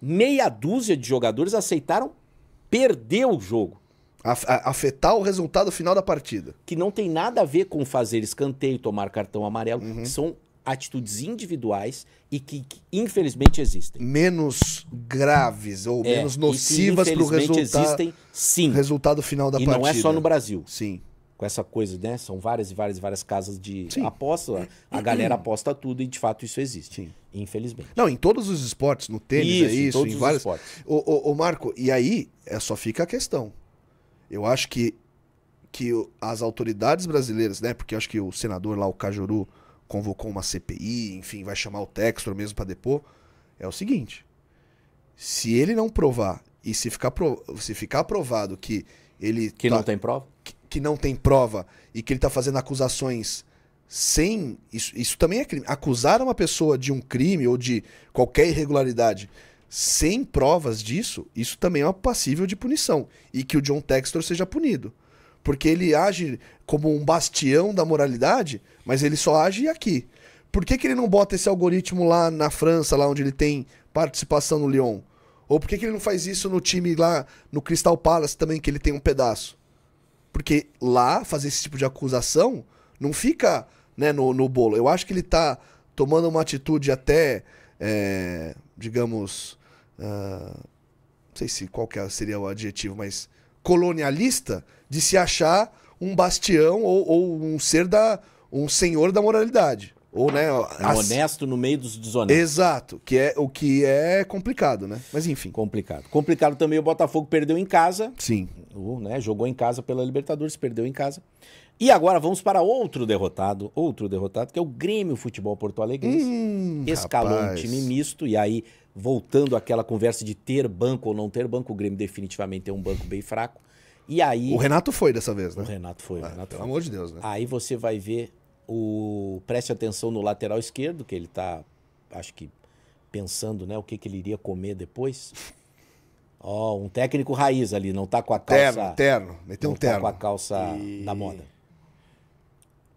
Speaker 1: meia dúzia de jogadores aceitaram perder o jogo. Afetar o resultado final da partida. Que não tem nada a ver com fazer escanteio, tomar cartão amarelo. Uhum. São atitudes individuais e que, que infelizmente existem.
Speaker 2: Menos graves ou é, menos nocivas para o resultado. existem, sim. Resultado final da e partida. E não é só no
Speaker 1: Brasil. Sim. Com essa coisa, né? São várias e várias e várias casas de sim. aposta. A galera aposta tudo e de fato isso existe. Sim. Infelizmente.
Speaker 2: Não, em todos os esportes, no tênis isso, é isso, em, todos em os vários. Esportes. O, o, o Marco, e aí é, só fica a questão. Eu acho que que as autoridades brasileiras, né? Porque acho que o senador lá, o Cajuru, convocou uma CPI, enfim, vai chamar o Textor mesmo para depor, é o seguinte: se ele não provar e se ficar, se ficar provado que ele. Que tá, não tem prova? Que, que, não tem prova e que ele está fazendo acusações sem. Isso, isso também é crime. Acusar uma pessoa de um crime ou de qualquer irregularidade sem provas disso, isso também é passível de punição. E que o John Textor seja punido porque ele age como um bastião da moralidade, mas ele só age aqui. Por que, que ele não bota esse algoritmo lá na França, lá onde ele tem participação no Lyon? Ou por que, que ele não faz isso no time lá no Crystal Palace também, que ele tem um pedaço? Porque lá, fazer esse tipo de acusação não fica né, no, no bolo. Eu acho que ele está tomando uma atitude até, é, digamos. Uh, não sei se qual é, seria o adjetivo, mas colonialista de se achar um bastião ou, ou um ser da. um senhor da moralidade. Ou, né, as...
Speaker 1: Honesto no meio dos desonestos. Exato,
Speaker 2: que é o que é complicado, né? Mas enfim. Complicado. Complicado também o Botafogo perdeu em casa. Sim. o
Speaker 1: né, jogou em casa pela Libertadores, perdeu em casa. E agora vamos para outro derrotado, outro derrotado, que é o Grêmio Futebol Porto Alegre. Hum, Escalou rapaz. um time misto e aí voltando àquela conversa de ter banco ou não ter banco, o Grêmio definitivamente é um banco bem fraco. E aí. O Renato foi dessa vez, né? O Renato foi, ah, o Renato pelo foi. amor de Deus, né? Aí você vai ver o. Preste atenção no lateral esquerdo, que ele tá, acho que, pensando, né, o que, que ele iria comer depois. Ó, oh, um técnico raiz ali, não tá com a calça. Terno, terno. Meteu um terno. Tá com a calça e... da moda.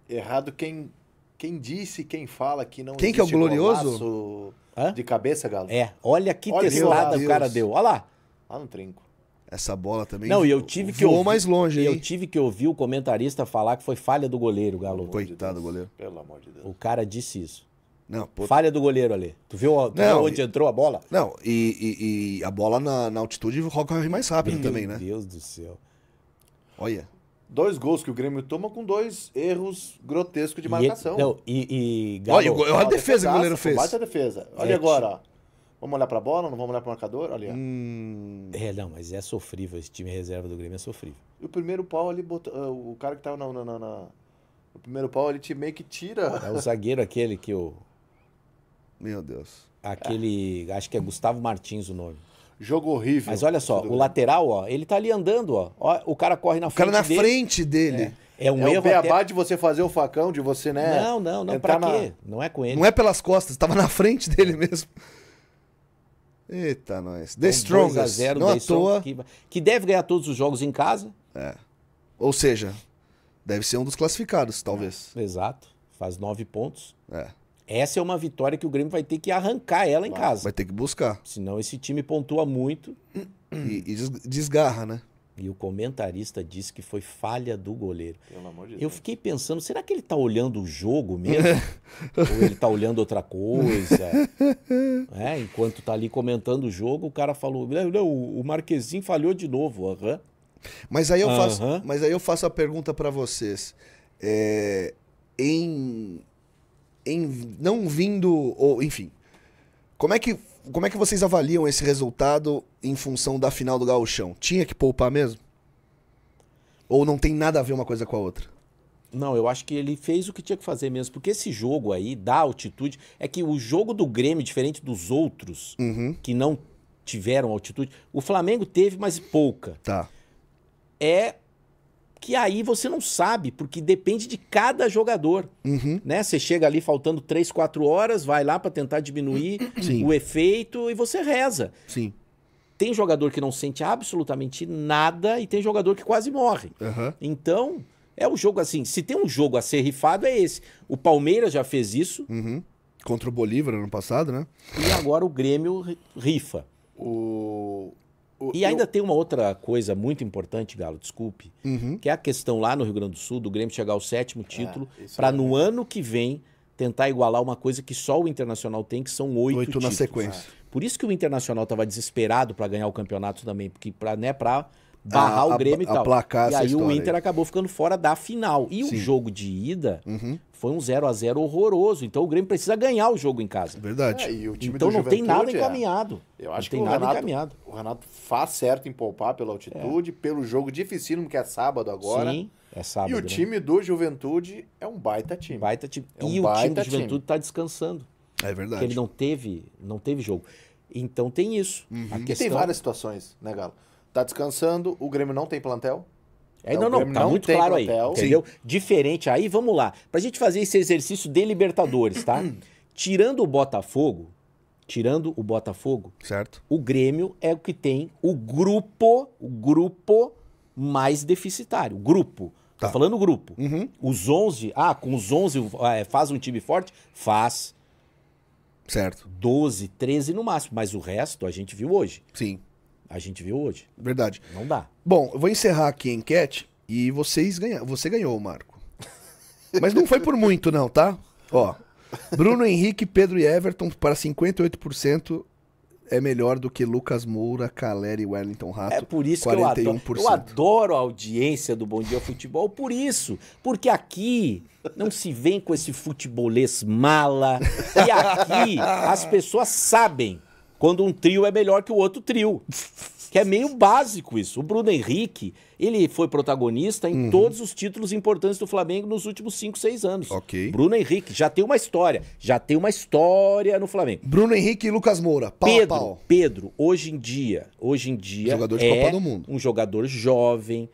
Speaker 2: Errado quem, quem disse, quem fala que não Quem que é o glorioso? Golaço Hã? De cabeça, Galo? É. Olha que Olha testada Deus. o cara deu. Olha lá. Lá no trinco. Essa bola também. Não, e eu tive que ouvir, mais longe, Eu
Speaker 1: tive que ouvir o comentarista falar que foi falha do goleiro, Galo. Coitado do goleiro.
Speaker 2: Pelo amor de Deus. O cara disse isso. Não, Falha
Speaker 1: do goleiro ali. Tu viu, tu não, viu onde e... entrou a bola?
Speaker 2: Não, e, e, e a bola na, na altitude roca mais rápido Meu também, né? Meu Deus do céu. Olha. Dois gols que o Grêmio toma com dois erros grotescos de é- marcação. E, não,
Speaker 1: e, e olha, olha a defesa, que o goleiro fez. Bate a defesa. Olha é, agora. Ó.
Speaker 2: Vamos olhar para a bola, não vamos olhar para o marcador? Olha.
Speaker 1: Hum... É, não, mas é sofrível. Esse time reserva do Grêmio é sofrível.
Speaker 2: E o primeiro pau ali, botou, ah, o cara que estava tá na, na, na, O primeiro pau ele meio que tira. É o
Speaker 1: zagueiro aquele que o. Meu Deus. Aquele. É. Acho que é Gustavo Martins o nome. Jogo horrível. Mas olha só, o lateral, ó, ele tá ali andando, ó. ó
Speaker 2: o cara corre na o frente. O cara na dele. frente dele. É. é um é erro. O beabá até... de você fazer o facão, de você, né? Não, não, não. Pra quê? Na... Não é com ele. Não é pelas costas, tava na frente dele mesmo. Eita, nós. The então, Strongest. 0, não à toa. Que... que deve ganhar todos os jogos em casa. É. Ou seja, deve ser um dos classificados, talvez. É, exato. Faz nove pontos. É.
Speaker 1: Essa é uma vitória que o Grêmio vai ter que arrancar ela em vai, casa. Vai ter que buscar. Senão esse time pontua muito. E, e desgarra, né? E o comentarista disse que foi falha do goleiro. Pelo amor de Deus. Eu fiquei pensando, será que ele tá olhando o jogo mesmo? Ou ele tá olhando outra coisa? é, enquanto tá ali comentando o jogo, o cara falou: Não, o Marquezinho falhou de novo. Uhum.
Speaker 2: Mas, aí eu uhum. faço, mas aí eu faço a pergunta para vocês. É, em em, não vindo, ou enfim. Como é, que, como é que vocês avaliam esse resultado em função da final do Gauchão? Tinha que poupar mesmo? Ou não tem nada a ver uma coisa com a outra?
Speaker 1: Não, eu acho que ele fez o que tinha que fazer mesmo, porque esse jogo aí da altitude é que o jogo do Grêmio, diferente dos outros uhum. que não tiveram altitude, o Flamengo teve, mas pouca. Tá. É que aí você não sabe, porque depende de cada jogador. Uhum. Né? Você chega ali faltando 3, 4 horas, vai lá para tentar diminuir Sim. o efeito e você reza. Sim. Tem jogador que não sente absolutamente nada e tem jogador que quase morre. Uhum. Então, é o um jogo assim. Se tem um jogo a ser rifado, é esse. O Palmeiras já fez isso. Uhum. Contra o Bolívar ano passado, né? E agora o Grêmio rifa. O e ainda eu... tem uma outra coisa muito importante, Galo, desculpe, uhum. que é a questão lá no Rio Grande do Sul do Grêmio chegar ao sétimo é, título, ah, para é no ano que vem tentar igualar uma coisa que só o Internacional tem, que são oito, oito na sequência. Por isso que o Internacional estava desesperado para ganhar o campeonato também, porque para né, pra barrar a, o Grêmio e tal. Aplacar e aí o Inter aí. acabou ficando fora da final. E Sim. o jogo de ida uhum. foi um 0 a 0 horroroso. Então o Grêmio precisa ganhar o jogo em casa. Verdade. É, então não tem nada é. encaminhado. É. Eu acho não tem que nada Renato, encaminhado. O Renato faz certo em poupar pela altitude,
Speaker 2: é. pelo jogo dificílimo que é sábado agora. Sim. É
Speaker 1: sábado, e o né? time
Speaker 2: do Juventude é um baita time. Baita time. É um e baita o time do Juventude
Speaker 1: está descansando. É verdade. Porque ele não teve, não teve jogo. Então tem isso. Uhum. Questão... Tem várias situações, né, Galo? Tá descansando, o Grêmio não tem plantel. É, é não, não, tá não muito claro plantel. aí, entendeu? Sim. Diferente aí, vamos lá. Pra gente fazer esse exercício de Libertadores, tá? tirando o Botafogo, tirando o Botafogo, certo. o Grêmio é o que tem o grupo, o grupo mais deficitário. Grupo. Tá. Tô falando grupo. Uhum. Os 11, ah, com os 11 ah, é, faz um time forte? Faz. Certo. 12, 13 no máximo, mas o
Speaker 2: resto a gente viu hoje. Sim. A gente viu hoje. Verdade. Não dá. Bom, eu vou encerrar aqui a enquete e vocês ganha... você ganhou, Marco. Mas não foi por muito, não, tá? Ó, Bruno Henrique, Pedro e Everton para 58% é melhor do que Lucas Moura, Caleri e Wellington Rato. É por isso 41%. que eu adoro. Eu
Speaker 1: adoro a audiência do Bom Dia Futebol por isso. Porque aqui não se vem com esse futebolês mala. E aqui as pessoas sabem quando um trio é melhor que o outro trio. Que é meio básico isso. O Bruno Henrique, ele foi protagonista em uhum. todos os títulos importantes do Flamengo nos últimos 5, 6 anos. Ok. Bruno Henrique já tem uma história. Já tem uma história no Flamengo.
Speaker 2: Bruno Henrique e Lucas Moura. Pau, Pedro, pau.
Speaker 1: Pedro, hoje em dia, hoje em dia. Jogador de é Copa do Mundo. Um jogador jovem,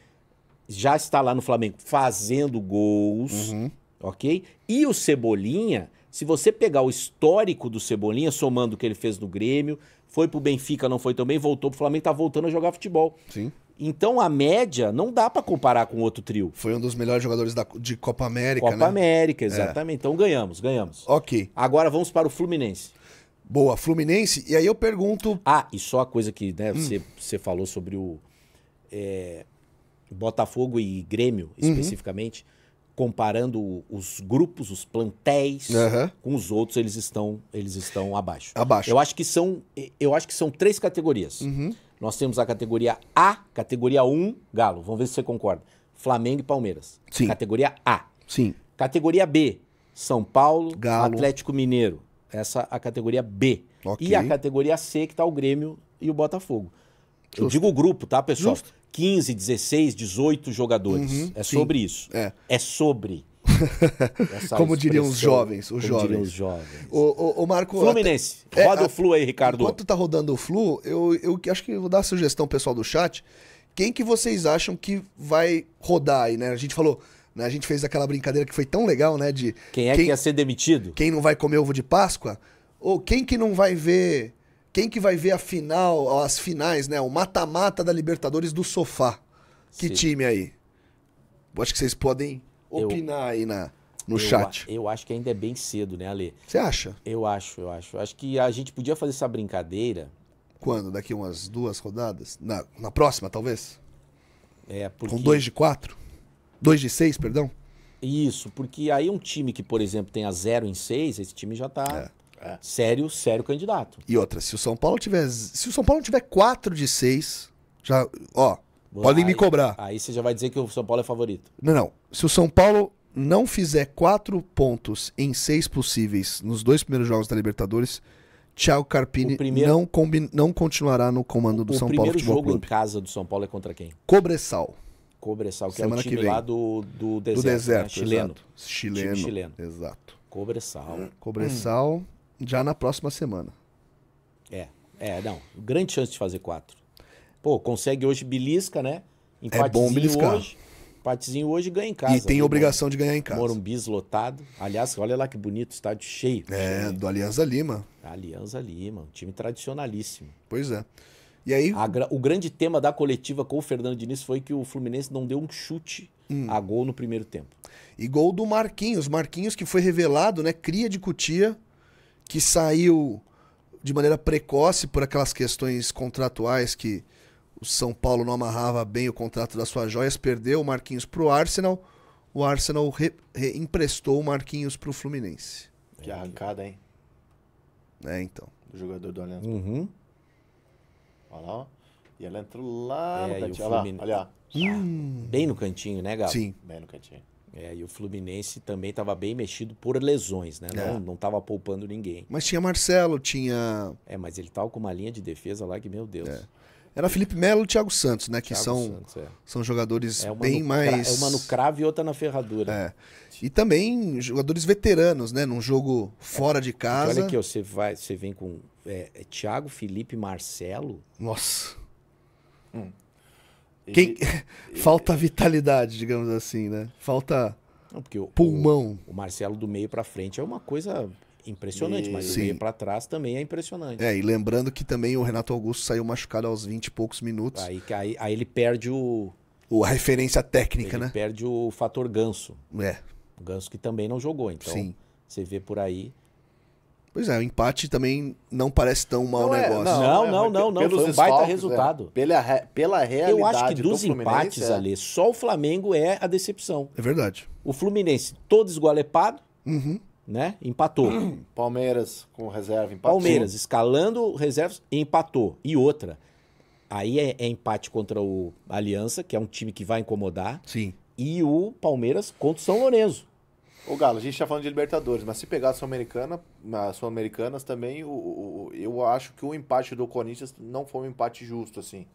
Speaker 1: já está lá no Flamengo fazendo gols. Uhum. Ok? E o Cebolinha se você pegar o histórico do Cebolinha, somando o que ele fez no Grêmio, foi pro Benfica, não foi também, voltou pro Flamengo, tá voltando a jogar futebol. Sim. Então a média não
Speaker 2: dá para comparar com outro trio. Foi um dos melhores jogadores da, de Copa América, Copa né? América, é. exatamente.
Speaker 1: É. Então ganhamos, ganhamos. Ok. Agora vamos para o Fluminense. Boa, Fluminense. E aí eu pergunto. Ah, e só a coisa que né, hum. você, você falou sobre o é, Botafogo e Grêmio, uhum. especificamente. Uhum comparando os grupos, os plantéis uhum. com os outros, eles estão eles estão abaixo. Abaixo. Eu acho que são eu acho que são três categorias. Uhum. Nós temos a categoria A, categoria 1, Galo. Vamos ver se você concorda. Flamengo e Palmeiras. Sim. Categoria A. Sim. Categoria B, São Paulo, Galo. Atlético Mineiro. Essa é a categoria B. Okay. E a categoria C que está o Grêmio e o Botafogo. Justo. Eu digo grupo, tá, pessoal? Justo. 15, 16, 18 jogadores. Uhum, é sim. sobre isso. É, é sobre.
Speaker 2: como diriam os jovens. Os como jovens. os jovens. Tá- é, o, o, o Marco. Fluminense. Até... Roda é, o Flu aí, Ricardo. Enquanto tá rodando o Flu, eu, eu acho que vou dar a sugestão pessoal do chat. Quem que vocês acham que vai rodar aí, né? A gente falou. Né? A gente fez aquela brincadeira que foi tão legal, né? De. Quem é quem, que ia ser demitido? Quem não vai comer ovo de Páscoa? Ou quem que não vai ver quem que vai ver a final, as finais, né? O mata-mata da Libertadores do sofá. Que Sim. time aí? Eu acho que vocês podem opinar eu, aí na, no eu, chat. Eu acho
Speaker 1: que ainda é bem cedo, né, Ale? Você acha? Eu acho, eu acho. Acho que a gente podia fazer essa brincadeira.
Speaker 2: Quando? Daqui umas duas rodadas? Na, na próxima, talvez? É, porque... Com dois de quatro? Dois de seis, perdão?
Speaker 1: Isso, porque aí um time que, por exemplo, tenha zero em seis, esse time já tá. É é. Sério, sério candidato. E outra, se o São Paulo
Speaker 2: tiver. Se o São Paulo tiver 4 de 6, já. Ó, Boa, podem aí, me cobrar.
Speaker 1: Aí você já vai dizer que o São Paulo é favorito.
Speaker 2: Não, não. Se o São Paulo não fizer 4 pontos em 6 possíveis nos dois primeiros jogos da Libertadores, Thiago Carpini primeiro... não, combi... não continuará no comando do São Paulo Futebol O primeiro jogo em
Speaker 1: casa do São Paulo é contra quem?
Speaker 2: Cobressal. Cobressal, que Semana é o time que vem. lá do,
Speaker 1: do deserto, do deserto né? chileno. Chileno. chileno. Exato. Cobressal. Cobressal.
Speaker 2: Hum já na próxima semana.
Speaker 1: É, é, não. Grande chance de fazer quatro. Pô, consegue hoje belisca, né? é bom beliscar. hoje. hoje ganha em casa. E tem né? obrigação de ganhar em casa. Morumbis lotado. Aliás, olha lá que bonito, estádio cheio. É, cheio. do Alianza Lima. Alianza Lima, um time tradicionalíssimo. Pois é. E aí... A, o grande tema da coletiva com o Fernando Diniz foi que o Fluminense
Speaker 2: não deu um chute hum. a gol no primeiro tempo. E gol do Marquinhos. Marquinhos que foi revelado, né? Cria de Cutia que saiu de maneira precoce por aquelas questões contratuais que o São Paulo não amarrava bem o contrato das suas joias, perdeu o Marquinhos para o Arsenal. O Arsenal re, re, emprestou o Marquinhos para o Fluminense. Que arrancada, hein? É, então. Do jogador do Aliança. Uhum. Olha lá, ó.
Speaker 1: E ela entrou lá é, no cantinho. Olha lá, olha lá.
Speaker 2: Hum. Bem no cantinho, né, Gabo? Sim.
Speaker 1: Bem no cantinho. É, e o Fluminense também estava bem mexido por lesões, né? É. Não, não poupando ninguém.
Speaker 2: Mas tinha Marcelo, tinha. É, mas ele estava tá com uma linha de defesa lá que, meu Deus. É. Era Felipe Melo e Thiago Santos, né? Que Thiago são, Santos, é. são jogadores é bem no, mais. É uma no cravo e outra na ferradura. É. E também jogadores veteranos, né? Num jogo fora de é, casa. Olha aqui, você, vai, você vem com é, é Thiago, Felipe Marcelo. Nossa. Hum. Quem... Ele... Falta vitalidade, digamos assim, né? Falta Não, porque o, pulmão. O, o Marcelo do meio para frente é uma coisa impressionante, e... mas Sim. do meio para trás
Speaker 1: também é impressionante.
Speaker 2: É, e lembrando que também o Renato Augusto saiu machucado aos 20 e poucos minutos. Aí,
Speaker 1: aí, aí ele perde o...
Speaker 2: o. A referência
Speaker 1: técnica, ele né? perde o fator ganso. É. O ganso que também não jogou, então. Sim.
Speaker 2: Você vê por aí. Pois é, o empate também não parece tão mau não é, negócio. É, não, não, não, não, Foi um baita resultado. É. Pela, pela realidade Eu acho que dos empates, é... ali,
Speaker 1: só o Flamengo é a decepção. É verdade. O Fluminense todo esgualepado, uhum. né? Empatou. Palmeiras com reserva empatou. Palmeiras escalando reservas empatou. E outra, aí é, é empate contra o Aliança, que é um time que vai incomodar. Sim. E o Palmeiras contra o São Lourenço.
Speaker 2: Ô Galo, a gente tá falando de Libertadores, mas se pegar a Sul-Americana, Sul-Americanas também, o, o, eu acho que o empate do Corinthians não foi um empate justo, assim.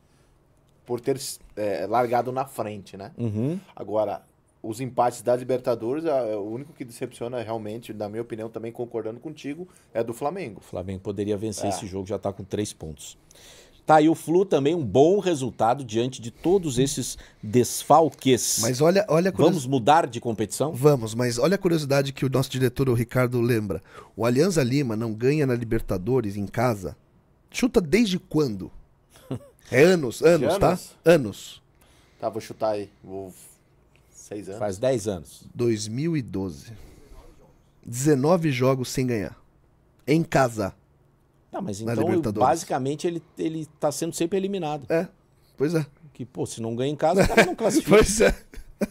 Speaker 2: Por ter é, largado na frente, né? Uhum. Agora, os empates da Libertadores, a, é, o único que decepciona realmente, na minha opinião, também concordando contigo, é do Flamengo.
Speaker 1: O Flamengo poderia vencer é. esse jogo, já tá com três pontos. Tá aí o Flu também um bom resultado diante de todos esses
Speaker 2: desfalques. Mas olha, olha curios... vamos mudar de competição? Vamos, mas olha a curiosidade que o nosso diretor o Ricardo lembra. O Alianza Lima não ganha na Libertadores em casa. Chuta desde quando? É anos, anos, tá? anos? tá? Anos. Tá, vou chutar aí.
Speaker 1: Vou Seis anos. Faz dez anos.
Speaker 2: 2012. 19 jogos sem ganhar. Em casa. Tá, mas então basicamente
Speaker 1: ele, ele tá sendo sempre eliminado. É, pois é. Que, pô, se não ganha em casa, o cara não classifica. pois é.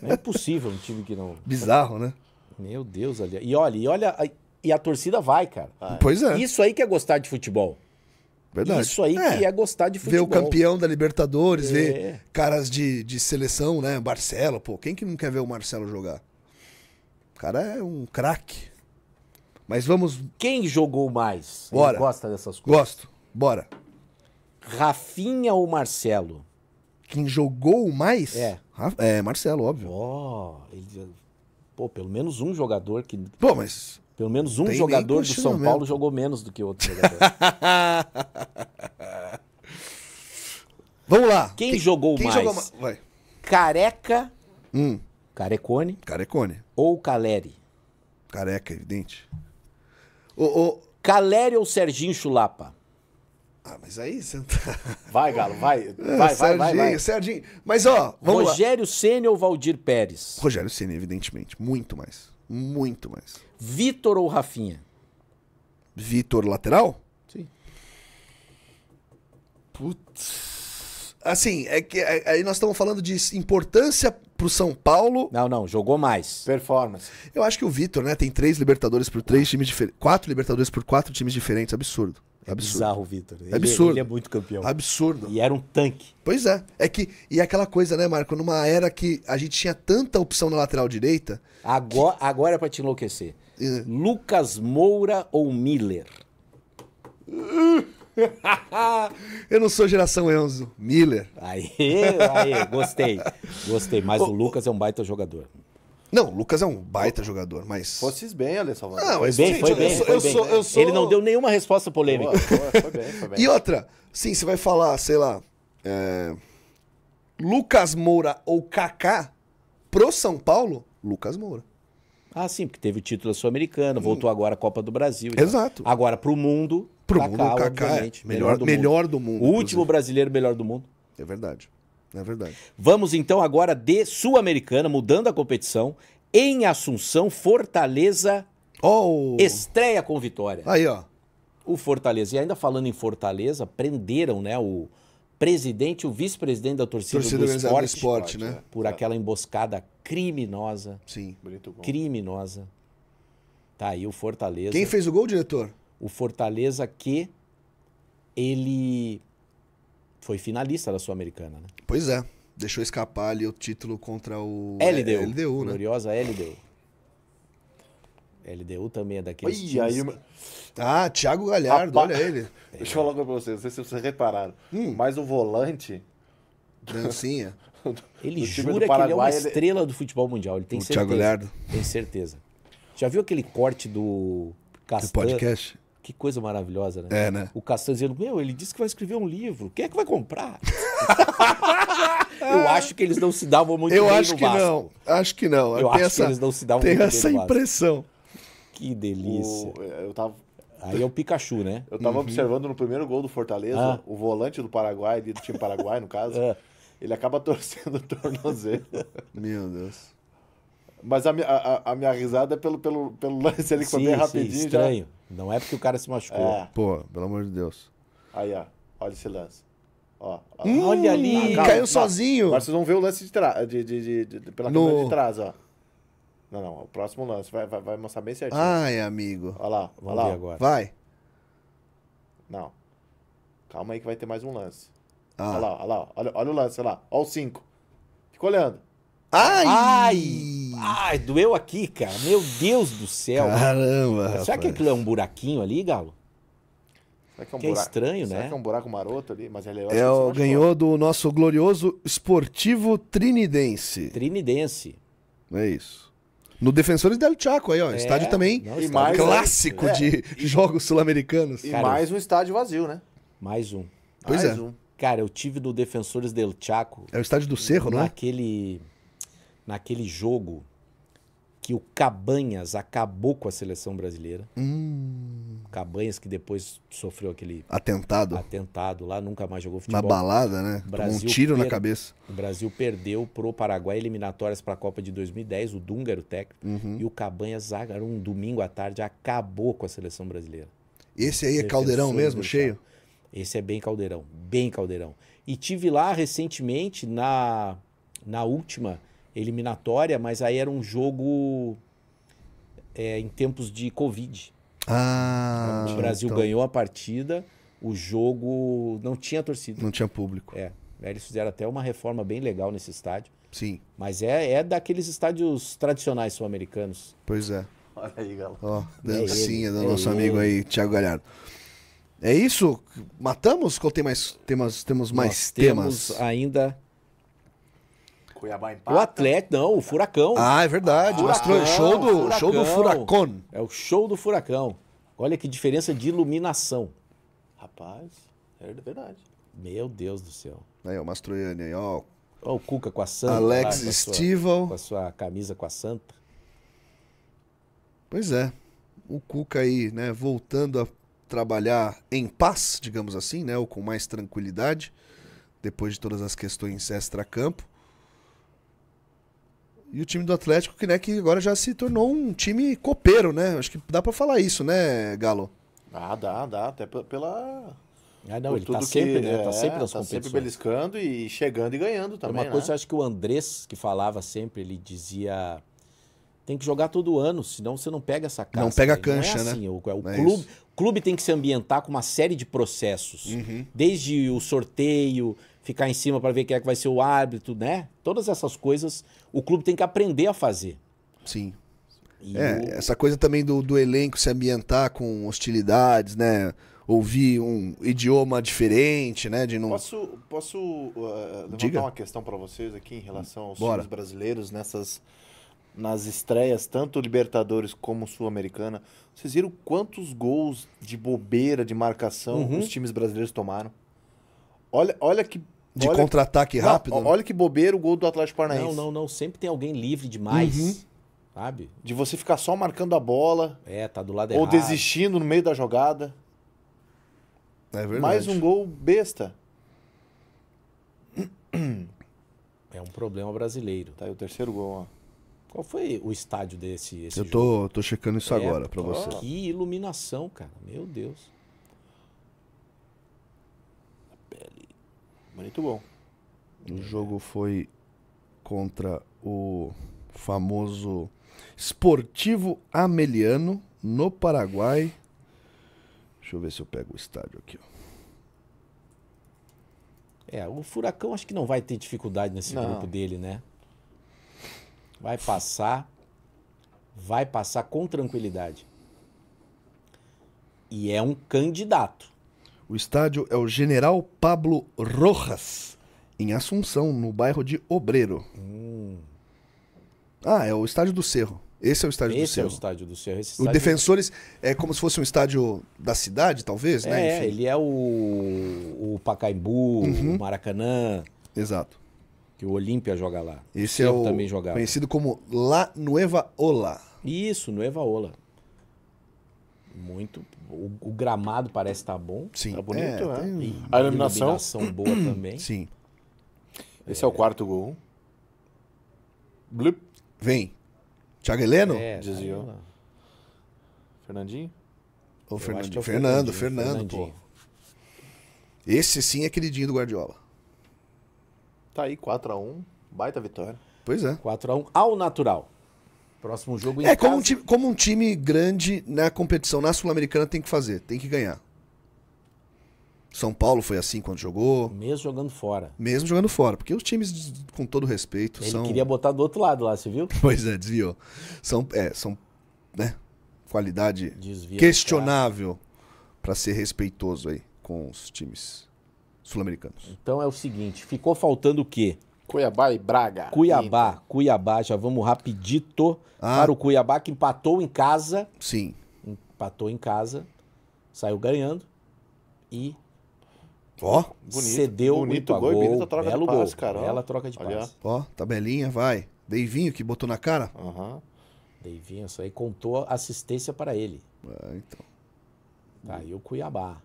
Speaker 1: É impossível um time que não. Bizarro, né? Meu Deus, ali. E olha, e olha, e a torcida vai, cara. Pois é. Isso aí que é gostar de futebol. Verdade. Isso aí é. que é gostar de futebol. Ver o campeão
Speaker 2: da Libertadores, é. ver caras de, de seleção, né? Marcelo, pô, quem que não quer ver o Marcelo jogar? O cara é um craque. Mas vamos. Quem jogou mais? Bora. gosta dessas coisas? Gosto. Bora.
Speaker 1: Rafinha ou Marcelo? Quem jogou mais? É. É, Marcelo, óbvio. Oh, ele... Pô, pelo menos um jogador que. Pô, mas. Pelo menos um jogador do São Paulo jogou menos do que outro jogador. Vamos lá. Quem, quem jogou quem mais? Jogou ma... Vai. Careca. Hum. Carecone. Carecone. Ou Caleri? Careca, evidente. O, o Calério ou Serginho Chulapa?
Speaker 2: Ah, mas aí você tá... Vai, Galo, é, vai. Vai, vai, Serginho, vai, vai. Serginho. Mas ó, vamos Rogério
Speaker 1: lá. Ceni ou Valdir Pérez? Rogério Ceni, evidentemente. Muito mais. Muito mais. Vitor
Speaker 2: ou Rafinha? Vitor lateral? Sim. Putz. Assim, é que é, aí nós estamos falando de importância pro São Paulo. Não, não, jogou mais. Performance. Eu acho que o Vitor, né, tem três Libertadores por três times diferentes. Quatro Libertadores por quatro times diferentes. Absurdo. É absurdo. bizarro, Vitor. É absurdo. Ele é muito campeão. Absurdo. E era um tanque. Pois é. É que. E é aquela coisa, né, Marco? Numa era que a gente tinha tanta opção na lateral direita. Agora, que... agora é pra te enlouquecer. É.
Speaker 1: Lucas Moura ou Miller? Uh!
Speaker 2: eu não sou geração Enzo. Miller. Aí, aí, gostei. Gostei. Mas o, o Lucas é um baita jogador. Não, o Lucas é um baita jogador, mas. Fosses bem, Alessandro. Não, foi é bem, foi bem. Ele não deu nenhuma resposta polêmica. Boa, boa, foi bem, foi bem. E outra, sim, você vai falar, sei lá. É... Lucas Moura ou Kaká pro São Paulo? Lucas Moura. Ah, sim, porque teve o título sul-americano,
Speaker 1: voltou agora a Copa do Brasil. Exato. Agora para o mundo. Para o mundo, Kaká, é. obviamente, melhor, melhor do mundo. Melhor do mundo o último brasileiro melhor do mundo.
Speaker 2: É verdade. É verdade.
Speaker 1: Vamos então agora de Sul-Americana, mudando a competição, em Assunção, Fortaleza oh. estreia com vitória. Aí, ó. O Fortaleza, e ainda falando em Fortaleza, prenderam né, o, presidente e o vice-presidente da torcida, torcida do esporte, do esporte, né? né? Por é. aquela emboscada criminosa. Sim. Bonito gol. Criminosa. Tá aí o Fortaleza. Quem fez o gol, diretor? O Fortaleza que ele foi finalista da Sul-Americana, né? Pois é. Deixou escapar ali o título
Speaker 2: contra o LDU, LDU né? Gloriosa LDU. LDU também é daqueles Oi, aí, Ah, Thiago Galhardo, Apa... olha ele. É. Deixa eu falar uma coisa pra vocês, não sei se vocês repararam, hum. mas o volante... Dancinha. ele jura Paraguai, que ele é uma ele... estrela
Speaker 1: do futebol mundial, ele tem o certeza. Thiago Galhardo. Tem certeza. Já viu aquele corte do Castan? Do podcast? Que coisa maravilhosa, né? É, né? O Castan dizendo, meu, ele disse que vai escrever um livro, quem é que vai comprar? Eu acho que eles não se davam muito eu bem acho que Não. Acho
Speaker 2: que não. Eu tem acho essa, que eles não se davam muito bem Tenho essa impressão. Que delícia. O, é, eu tava. Aí é o Pikachu, né? Eu tava uhum. observando no primeiro gol do Fortaleza, ah. o volante do Paraguai, do time Paraguai, no caso, ah. ele acaba torcendo o tornozelo. Meu Deus. Mas a, a, a, minha risada é pelo, pelo, pelo lance ali que foi bem sim, rapidinho. Estranho.
Speaker 1: Já. Não é porque o cara se machucou. É. Pô, pelo amor de Deus. Aí,
Speaker 2: ó. Olha esse lance. Ó, Hum, olha ali. Ah, caiu não. sozinho. Agora vocês vão ver o lance de trás. De, de, de, de, pela no... câmera de trás, ó. Não, não. O próximo lance. Vai, vai, vai mostrar bem certinho. Ai, amigo. Olha lá. Vamos olha lá. agora. Vai. Não. Calma aí que vai ter mais um lance. Ah. Olha lá, olha lá. Olha, olha o lance, olha lá. Olha o 5. Fica olhando. Ai! Ai! Ai, doeu aqui, cara. Meu Deus do céu.
Speaker 1: Caramba. Cara. Será que aquilo é um buraquinho ali, Galo? Será que é, um que é buraco, é estranho, será né? Será que é um buraco
Speaker 2: maroto ali? Mas ele é, é o ganhou do nosso glorioso esportivo trinidense. Trinidense. É isso. No Defensores del Chaco aí, ó. É, estádio também não, clássico é, de jogos sul-americanos. E Cara, mais
Speaker 1: um estádio vazio, né? Mais um. Pois mais é. Um. Cara, eu tive do Defensores del Chaco. É o estádio do Cerro, não é? Naquele, naquele jogo que o Cabanhas acabou com a seleção brasileira. Hum. Cabanhas, que depois sofreu aquele. Atentado. Atentado lá, nunca mais jogou futebol. Uma balada, né? Tomou um tiro per... na cabeça. O Brasil perdeu pro Paraguai eliminatórias para a Copa de 2010, o Dunga era o técnico. Uhum. E o Cabanhas Zagar, um domingo à tarde, acabou com a seleção brasileira. Esse aí é caldeirão mesmo, cheio? Esse é bem caldeirão, bem caldeirão. E tive lá recentemente na, na última eliminatória, mas aí era um jogo é, em tempos de Covid.
Speaker 2: Ah, o Brasil então... ganhou
Speaker 1: a partida, o jogo não tinha torcida. Não tinha público. É. Eles fizeram até uma reforma bem legal nesse estádio. Sim. Mas é, é daqueles estádios tradicionais sul-americanos. Pois é.
Speaker 2: Olha aí, galera. Ó, dancinha é do é nosso ele. amigo aí, Thiago Galhardo. É isso? Matamos? Ou tem mais, tem temos mais Nós temas? Temos ainda Cuiabá empata. O Atlético, não, o Furacão. Ah, é verdade. Ah, furacão, show, do, furacão. show do Furacão. É o show
Speaker 1: do Furacão. Olha que diferença de iluminação. Rapaz, é verdade. Meu Deus do céu.
Speaker 2: Aí, o Mastroianni aí, ó. Ó o Cuca com a Santa. Alex lá, Stival. Com a sua camisa com a Santa. Pois é. O Cuca aí, né, voltando a trabalhar em paz, digamos assim, né, ou com mais tranquilidade, depois de todas as questões extra-campo. E o time do Atlético, que, né, que agora já se tornou um time copeiro, né? Acho que dá para falar isso, né, Galo? Ah, dá, dá. Até pela. Ah, não, ele tá sempre, que, né? Tá é, sempre nas tá competições. sempre beliscando e chegando e ganhando também. Uma né? coisa,
Speaker 1: eu acho que o Andrés, que falava sempre, ele dizia tem que jogar todo ano, senão você não pega essa casa. Não pega a cancha, não é né? assim, né? O, é é clube, clube tem que se ambientar com uma série de processos, uhum. desde o sorteio, ficar em cima para ver quem é que vai ser o árbitro, né? Todas essas coisas o clube tem que aprender a fazer.
Speaker 2: Sim. E é, o... essa coisa também do, do elenco se ambientar com hostilidades, né? Ouvir um idioma diferente, né? De não... Posso, posso uh, levantar Diga. uma questão para vocês aqui em relação aos Bora. times brasileiros nessas nas estreias, tanto Libertadores como Sul-Americana. Vocês viram quantos gols de bobeira, de marcação uhum. os times brasileiros tomaram? Olha, olha que de contra-ataque rápido. olha que bobeira o gol do Atlético Paranaense. Não, não,
Speaker 1: não. Sempre tem alguém livre demais. Uhum. Sabe? De você ficar só marcando a bola. É, tá do lado ou errado. Ou desistindo
Speaker 2: no meio da jogada.
Speaker 1: É verdade. Mais um gol besta. É um problema brasileiro. Tá aí o terceiro gol, ó. Qual foi o estádio desse? eu tô,
Speaker 2: jogo? tô checando isso é, agora para você. Que
Speaker 1: iluminação, cara. Meu Deus.
Speaker 2: Muito bom. O jogo foi contra o famoso Esportivo Ameliano, no Paraguai. Deixa eu ver se eu pego o estádio aqui. Ó.
Speaker 1: É, o Furacão acho que não vai ter dificuldade nesse não. grupo dele, né? Vai passar. Vai passar com tranquilidade.
Speaker 2: E é um candidato. O estádio é o General Pablo Rojas, em Assunção, no bairro de Obreiro. Hum. Ah, é o estádio do Cerro. Esse é o estádio Esse do Cerro. Esse é o estádio do
Speaker 1: Cerro. Esse o é Defensores
Speaker 2: é como se fosse um estádio da cidade, talvez, é, né? É, ele é o, o Pacaembu, uhum. o Maracanã. Exato. Que o Olímpia joga lá. Esse é o também jogava. conhecido como
Speaker 1: La Nueva Ola. Isso, Nueva Ola. Muito o, o gramado parece estar tá bom. Sim. Tá bonito, é, né? Tem... A iluminação. iluminação boa hum. também.
Speaker 2: Sim. Esse é, é o quarto gol. Blip. Vem. Thiago Heleno? É, desviou. Tá Fernandinho? Ou é Fernandinho. Fernando, Fernando, Fernando, pô. Esse sim é queridinho do Guardiola. Tá aí, 4x1. Baita vitória.
Speaker 1: Pois é. 4x1 ao natural. Próximo jogo em É casa. como um,
Speaker 2: time, como um time grande na competição na Sul-Americana tem que fazer, tem que ganhar. São Paulo foi assim quando jogou. Mesmo jogando fora. Mesmo jogando fora, porque os times, com todo respeito, Ele são. Ele queria botar do outro lado lá, você viu? Pois é, desviou. São, é, são né, qualidade Desvia questionável para ser respeitoso aí com os times sul-americanos. Então é o seguinte, ficou faltando o quê?
Speaker 1: Cuiabá e Braga. Cuiabá, Inter. Cuiabá, já vamos rapidito ah. para o Cuiabá que empatou em casa. Sim. Empatou em casa, saiu ganhando e Ó, cedeu bonito muito gol, gol, bonita troca belo de passe, gol, cara. Bela troca de passe.
Speaker 2: Ó, tabelinha, vai. Deivinho que botou na cara. Uhum. Deivinho, isso aí contou assistência para ele.
Speaker 1: Ah, então. Tá aí o Cuiabá.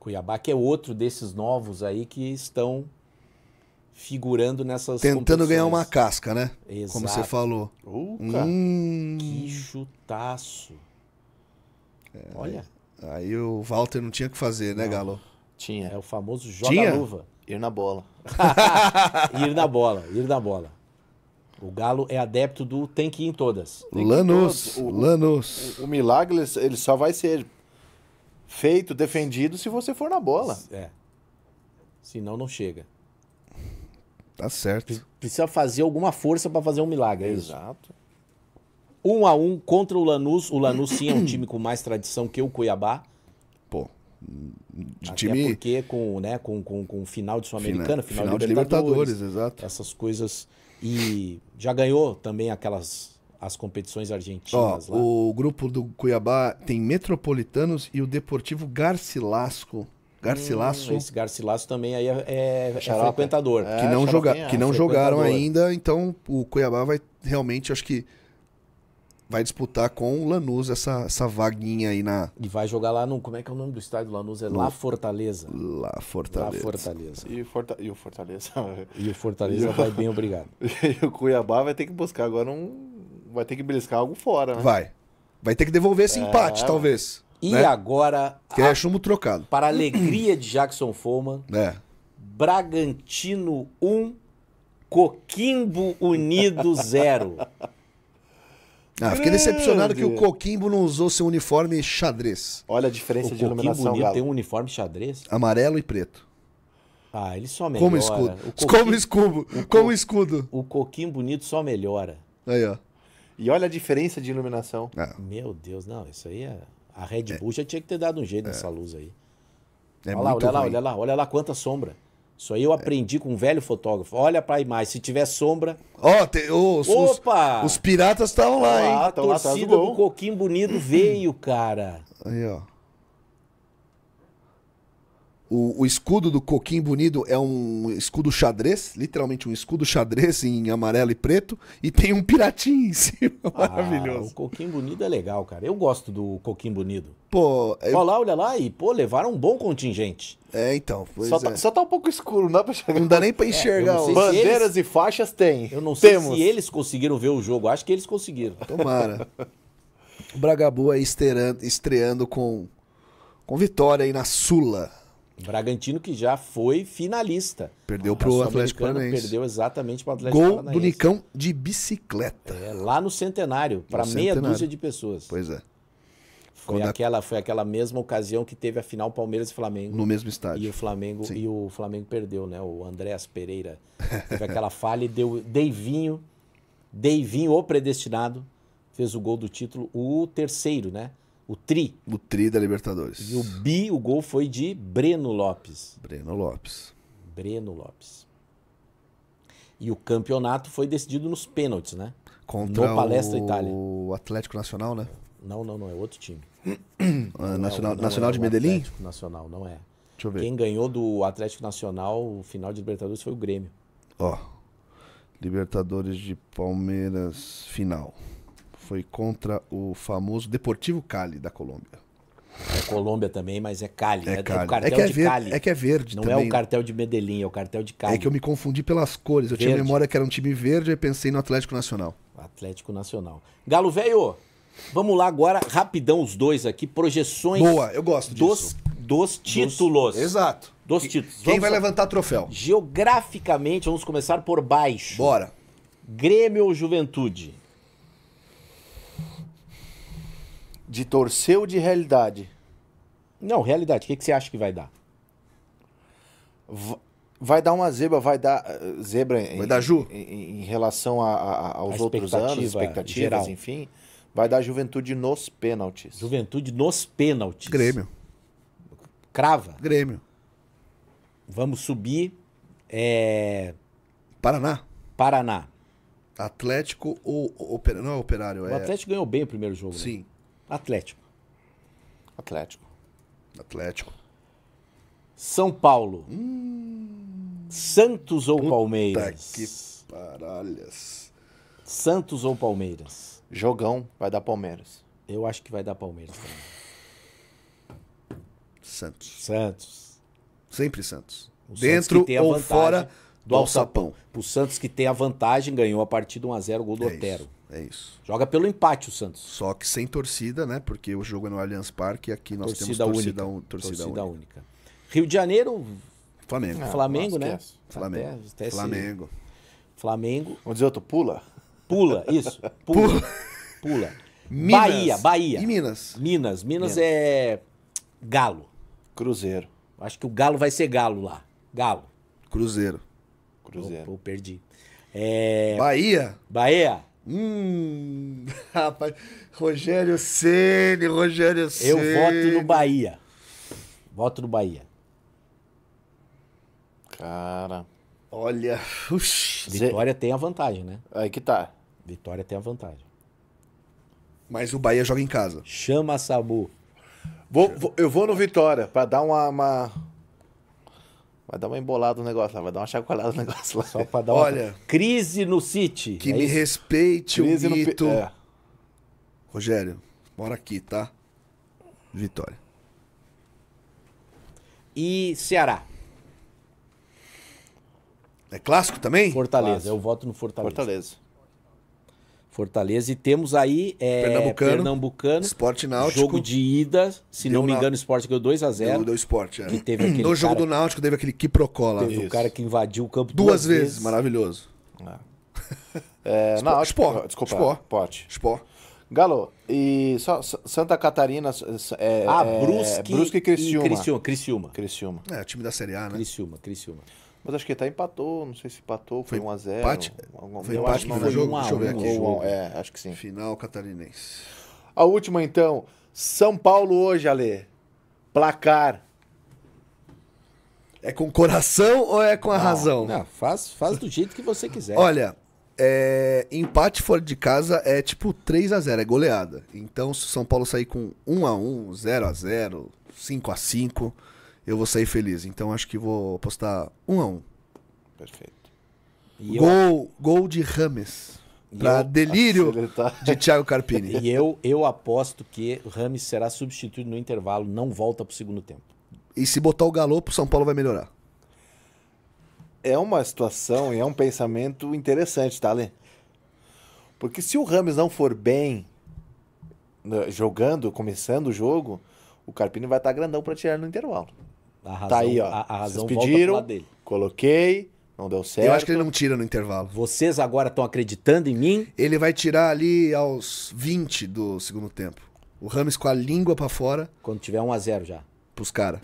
Speaker 1: Cuiabá que é outro desses novos aí que estão figurando nessas. Tentando ganhar uma
Speaker 2: casca, né? Exato. Como você falou. Uca,
Speaker 1: hum. Que chutaço.
Speaker 2: É, Olha. Aí, aí o Walter não tinha o que fazer, né, não. Galo? Tinha. É o famoso joga-luva. Ir na bola. ir na bola,
Speaker 1: ir na bola. O Galo é adepto
Speaker 2: do tem que ir em todas. Lanús, O, Lanús. O, o, o, milagre ele só vai ser feito, defendido se você for na bola. É. Senão não chega. Tá certo.
Speaker 1: Precisa fazer alguma força para fazer um milagre, é isso? Exato. Um a um contra o Lanús. O Lanús sim é um time com mais tradição que o Cuiabá.
Speaker 2: Pô, de Até time...
Speaker 1: porque com, né, com, com, com final de Sul-Americana, final, final, de Libertadores,
Speaker 2: Libertadores, exato. Essas
Speaker 1: coisas. E já ganhou também aquelas as competições argentinas Ó, lá.
Speaker 2: O grupo do Cuiabá tem Metropolitanos e o Deportivo Garcilasco Garcilasso. Hum, esse
Speaker 1: Garcilasso também aí é, é, é frequentador. É, que não, joga, é que não jogaram ainda,
Speaker 2: então o Cuiabá vai realmente, acho que vai disputar com o Lanús essa, essa vaguinha aí na.
Speaker 1: E vai jogar lá no. Como é que é o nome do estádio do Lanús? É Lá Fortaleza. Lá
Speaker 2: Fortaleza. Fortaleza. E, Forta... e o Fortaleza. E o Fortaleza vai bem, obrigado. e o Cuiabá vai ter que buscar agora um. Vai ter que beliscar algo fora, né? Vai. Vai ter que devolver esse é. empate, talvez. E né? agora. Que é chumbo trocado. Para a alegria
Speaker 1: de Jackson Foman. É. Bragantino 1, Coquimbo Unido 0.
Speaker 2: Ah, fiquei decepcionado que o Coquimbo não usou seu uniforme xadrez. Olha a diferença o de Coquimbo iluminação, Unido tem um uniforme xadrez? Amarelo e preto. Ah, ele só melhora. Como escudo. Coquim... Como escudo. Co... Como
Speaker 1: escudo. O Coquimbo Bonito só melhora. Aí, ó. E olha a diferença de iluminação. Ah. Meu Deus, não, isso aí é... A Red Bull é. já tinha que ter dado um jeito é. nessa luz aí. É olha lá, olha ruim. lá, olha lá, olha lá quanta sombra. Isso aí eu aprendi com um velho fotógrafo. Olha pra imagem, se
Speaker 2: tiver sombra. Ó, oh, os, Os, os piratas estavam lá, hein? Ah, a torcida lá do, do Coquinho
Speaker 1: Bonito veio,
Speaker 2: cara. Aí, ó. O, o, escudo do Coquim Bonito é um escudo xadrez, literalmente um escudo xadrez em amarelo e preto, e tem um piratinho em cima. Ah, maravilhoso. o Coquim Bonito
Speaker 1: é legal, cara. Eu gosto do Coquim Bonito. Pô. Eu... Olha lá, olha lá, e pô, levaram um bom contingente. É, então. Só, tá, é. Tá, só,
Speaker 2: Tá, um pouco escuro, não dá pra enxergar. Não dá nem pra é, enxergar. É, Bandeiras eles... e faixas tem. Eu não sei Temos. se
Speaker 1: eles conseguiram ver o jogo. Acho que eles conseguiram. Tomara.
Speaker 2: o Bragabu aí é estreando, estreando com, com vitória aí na Sula.
Speaker 1: Bragantino que já foi finalista. Perdeu para o Atlético Paranaense. Perdeu exatamente para o Atlético Gol Paranaense. Gol do Nicão
Speaker 2: de bicicleta.
Speaker 1: É, lá no Centenário, para meia dúzia de pessoas. Pois é. Foi aquela, a... foi aquela mesma ocasião que teve a final Palmeiras e Flamengo. No
Speaker 2: mesmo estádio. E o
Speaker 1: Flamengo, e o Flamengo perdeu, né? O Andréas Pereira teve aquela falha e deu Deivinho, Deivinho o predestinado, fez o gol do título, o terceiro, né? O tri. O tri da Libertadores. E o bi, o gol foi de Breno Lopes. Breno Lopes. Breno Lopes. E o campeonato foi decidido nos pênaltis, né?
Speaker 2: Contra no Palestra o Itália. Atlético Nacional, né?
Speaker 1: Não, não, não. É outro time.
Speaker 2: Ah, não é Nacional, não Nacional é de Medellín?
Speaker 1: Atlético Nacional, não é. Deixa eu ver. Quem ganhou do Atlético Nacional o final de Libertadores foi o Grêmio.
Speaker 2: Ó. Libertadores de Palmeiras, final. Foi contra o famoso Deportivo Cali da Colômbia.
Speaker 1: É Colômbia também, mas é Cali. É, Cali. Né? é o cartel é que é de verde, Cali. É que
Speaker 2: é verde Não também. é o
Speaker 1: cartel de Medellín, é o cartel de Cali. É que eu me
Speaker 2: confundi pelas cores. Eu verde. tinha memória que era um time verde e pensei no Atlético Nacional.
Speaker 1: Atlético Nacional. Galo Velho, vamos lá agora, rapidão os dois aqui. Projeções. Boa, eu gosto disso. Dos, dos títulos. Dos, exato. Dos títulos. Quem vamos vai levantar troféu? Geograficamente, vamos começar por baixo. Bora. Grêmio ou Juventude?
Speaker 2: De torcer ou de realidade? Não, realidade. O que, que você acha que vai dar? Vai dar uma zebra, vai dar eh, zebra vai em, dar Ju. Em, em relação a, a, aos a outros anos, expectativas, geral. enfim. Vai dar juventude nos pênaltis.
Speaker 1: Juventude nos pênaltis. Grêmio. Crava. Grêmio. Vamos subir. É... Paraná.
Speaker 2: Paraná. Atlético ou, Não é operário, é. O Atlético ganhou bem o primeiro jogo. Né? Sim. Né? Atlético. Atlético. Atlético.
Speaker 1: São Paulo. Hum, Santos ou Palmeiras? Que paralhas. Santos ou Palmeiras? Jogão vai dar Palmeiras. Eu acho que vai dar Palmeiras também. Santos. Santos. Sempre Santos. O Dentro Santos ou fora do alçapão. alçapão. O Santos que tem a vantagem ganhou a partida 1 a 0 gol do é Otero. Isso. É isso.
Speaker 2: Joga pelo empate o Santos. Só que sem torcida, né? Porque o jogo é no Allianz Parque e aqui nós torcida temos torcida, única. Un, torcida, torcida única. única. Rio de Janeiro. Flamengo. Ah, Flamengo, né? Flamengo. Até, até Flamengo. Se...
Speaker 1: Flamengo. Vamos dizer outro, pula? Pula, isso. Pula. pula.
Speaker 3: Minas. Bahia, Bahia. E
Speaker 1: Minas? Minas. Minas, Minas é Galo. Cruzeiro. Acho que o Galo vai ser Galo lá. Galo.
Speaker 2: Cruzeiro. Cruzeiro. Eu, eu perdi. É...
Speaker 1: Bahia. Bahia.
Speaker 2: Hum, rapaz. Rogério Ceni, Rogério Ceni. Eu voto no
Speaker 1: Bahia. Voto no Bahia. Cara. Olha. Uxi. Vitória tem a vantagem, né? Aí que tá. Vitória tem a vantagem. Mas o Bahia
Speaker 2: joga em casa. Chama Sabu. Vou, vou, eu vou no Vitória para dar uma, uma Vai dar uma embolada no negócio lá, vai dar uma chacoalhada no negócio lá. Só pra dar uma... Olha. Crise no City. Que é me isso? respeite Crise o mito. No... É. Rogério, mora aqui, tá? Vitória. E Ceará. É clássico também? Fortaleza, Clásico. eu
Speaker 1: voto no Fortaleza. Fortaleza. Fortaleza. E temos aí é, Pernambucano, Pernambucano Esporte Náutico. Jogo de ida, se não me engano, o Sport ganhou 2x0. Deu esporte, é. Que teve aquele no jogo cara, do
Speaker 2: Náutico teve aquele Quiprocola. Teve Isso. o cara que invadiu o campo duas, duas vezes. vezes. Maravilhoso. Ah. É, é Sport, desculpa, Sport. Sport. Galo, e só, Santa Catarina. É, ah, Brusque, é, Brusque e Criciúma. Criciúma. Criciúma. Criciúma. É, time da Série A, né? Criciúma, Criciúma. Mas acho que até empatou, não sei se empatou, foi, 1x0. Empate? Algum... Foi empate que jogo, 1 a deixa eu Ou, é, acho que sim. Final catarinense. A última então, São Paulo hoje, Ale. Placar. É com o coração ou é com a não, razão? Não, faz, faz do jeito que você quiser. Olha, é, empate fora de casa é tipo 3 x 0 é goleada. Então, se o São Paulo sair com 1 x 1 0 x 0 5 x 5 eu vou sair feliz. Então acho que vou apostar um a um. Perfeito. E gol, eu... gol de Rames. Para delírio acelerar. de Thiago Carpini. E eu, eu aposto que Rames será substituído no intervalo, não volta para o segundo tempo. E se botar o o São Paulo vai melhorar. É uma situação e é um pensamento interessante, tá, Lê? Porque se o Rames não for bem né, jogando, começando o jogo, o Carpini vai estar tá grandão para tirar no intervalo. A razão, tá aí, ó. A, a razão Vocês pediram, dele. Coloquei, não deu certo. Eu acho que ele não tira no intervalo. Vocês agora estão acreditando em mim? Ele vai tirar ali aos 20 do segundo tempo. O Rames com a língua para fora. Quando tiver 1 a 0 já. Pros caras.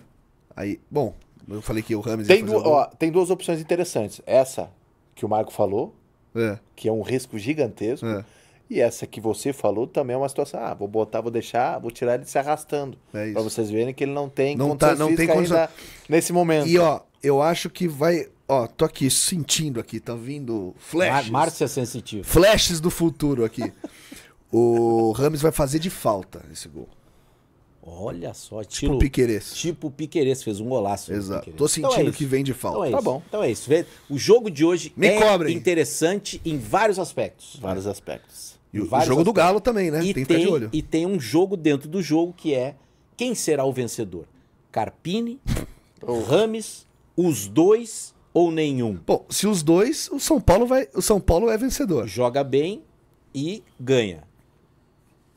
Speaker 2: Aí, bom, eu falei que o Rames tem, du tem duas opções interessantes. Essa que o Marco falou, é. que é um risco gigantesco. É. E essa que você falou também é uma situação. Ah, vou botar, vou deixar, vou tirar ele se arrastando. É para vocês verem que ele não tem não tá, não tem condição nesse momento. E ó, eu acho que vai, ó, tô aqui sentindo aqui, tá vindo flashes. Márcia sensitiva. Flashes do futuro aqui. o Rames vai fazer de falta esse gol. Olha só, tipo tiro, tipo Piqueires. Tipo Piqueires fez um golaço.
Speaker 1: Exato. Tô sentindo então é que vem de falta. Então é tá isso. bom. Então é isso. O jogo de hoje Me é cobrem. interessante em vários aspectos. Vários aspectos. E o, jogo aspectos. do Galo também, né? E tem, tem, que ficar de olho. E tem um jogo dentro do jogo que é quem será o vencedor? Carpini, o Rames, os dois ou nenhum? Bom, se os dois, o São Paulo vai, o São Paulo é vencedor. Joga bem e ganha.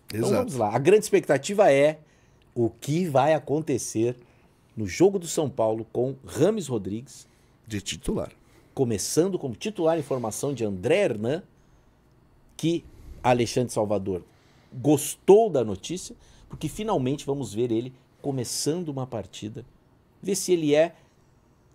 Speaker 1: Então Exato. Então vamos lá. A grande expectativa é o que vai acontecer no jogo do São Paulo com Rames Rodrigues de titular. Começando como titular em formação de André Hernan, que Alexandre Salvador gostou da notícia, porque finalmente vamos ver ele começando uma partida, ver se ele é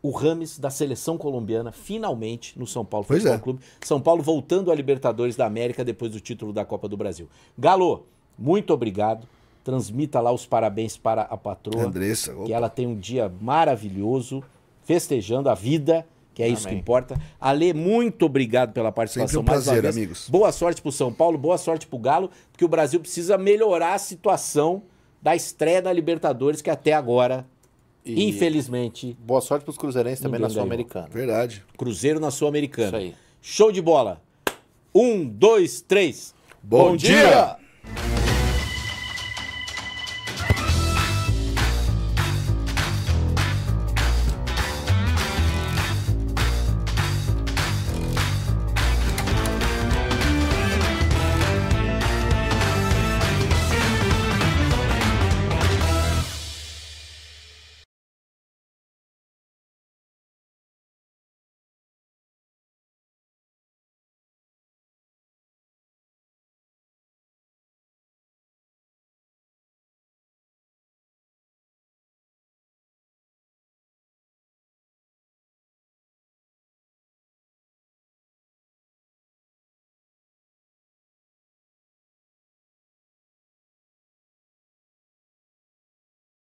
Speaker 1: o Rames da seleção colombiana finalmente no São Paulo pois Futebol é. Clube. São Paulo voltando à Libertadores da América depois do título da Copa do Brasil. Galo, muito obrigado. Transmita lá os parabéns para a patroa, Andressa, que ela tem um dia maravilhoso, festejando a vida que é Amém. isso que importa. Ale, muito obrigado pela participação. Sempre um prazer, amigos. Boa sorte para o São Paulo, boa sorte para o Galo, porque o Brasil precisa melhorar a situação da estreia da Libertadores, que até agora, e... infelizmente... Boa sorte para os cruzeirenses também na Sul-Americana. Verdade. Cruzeiro na Sul-Americana. Isso aí. Show de bola. Um, dois, três. Bom, Bom dia. dia.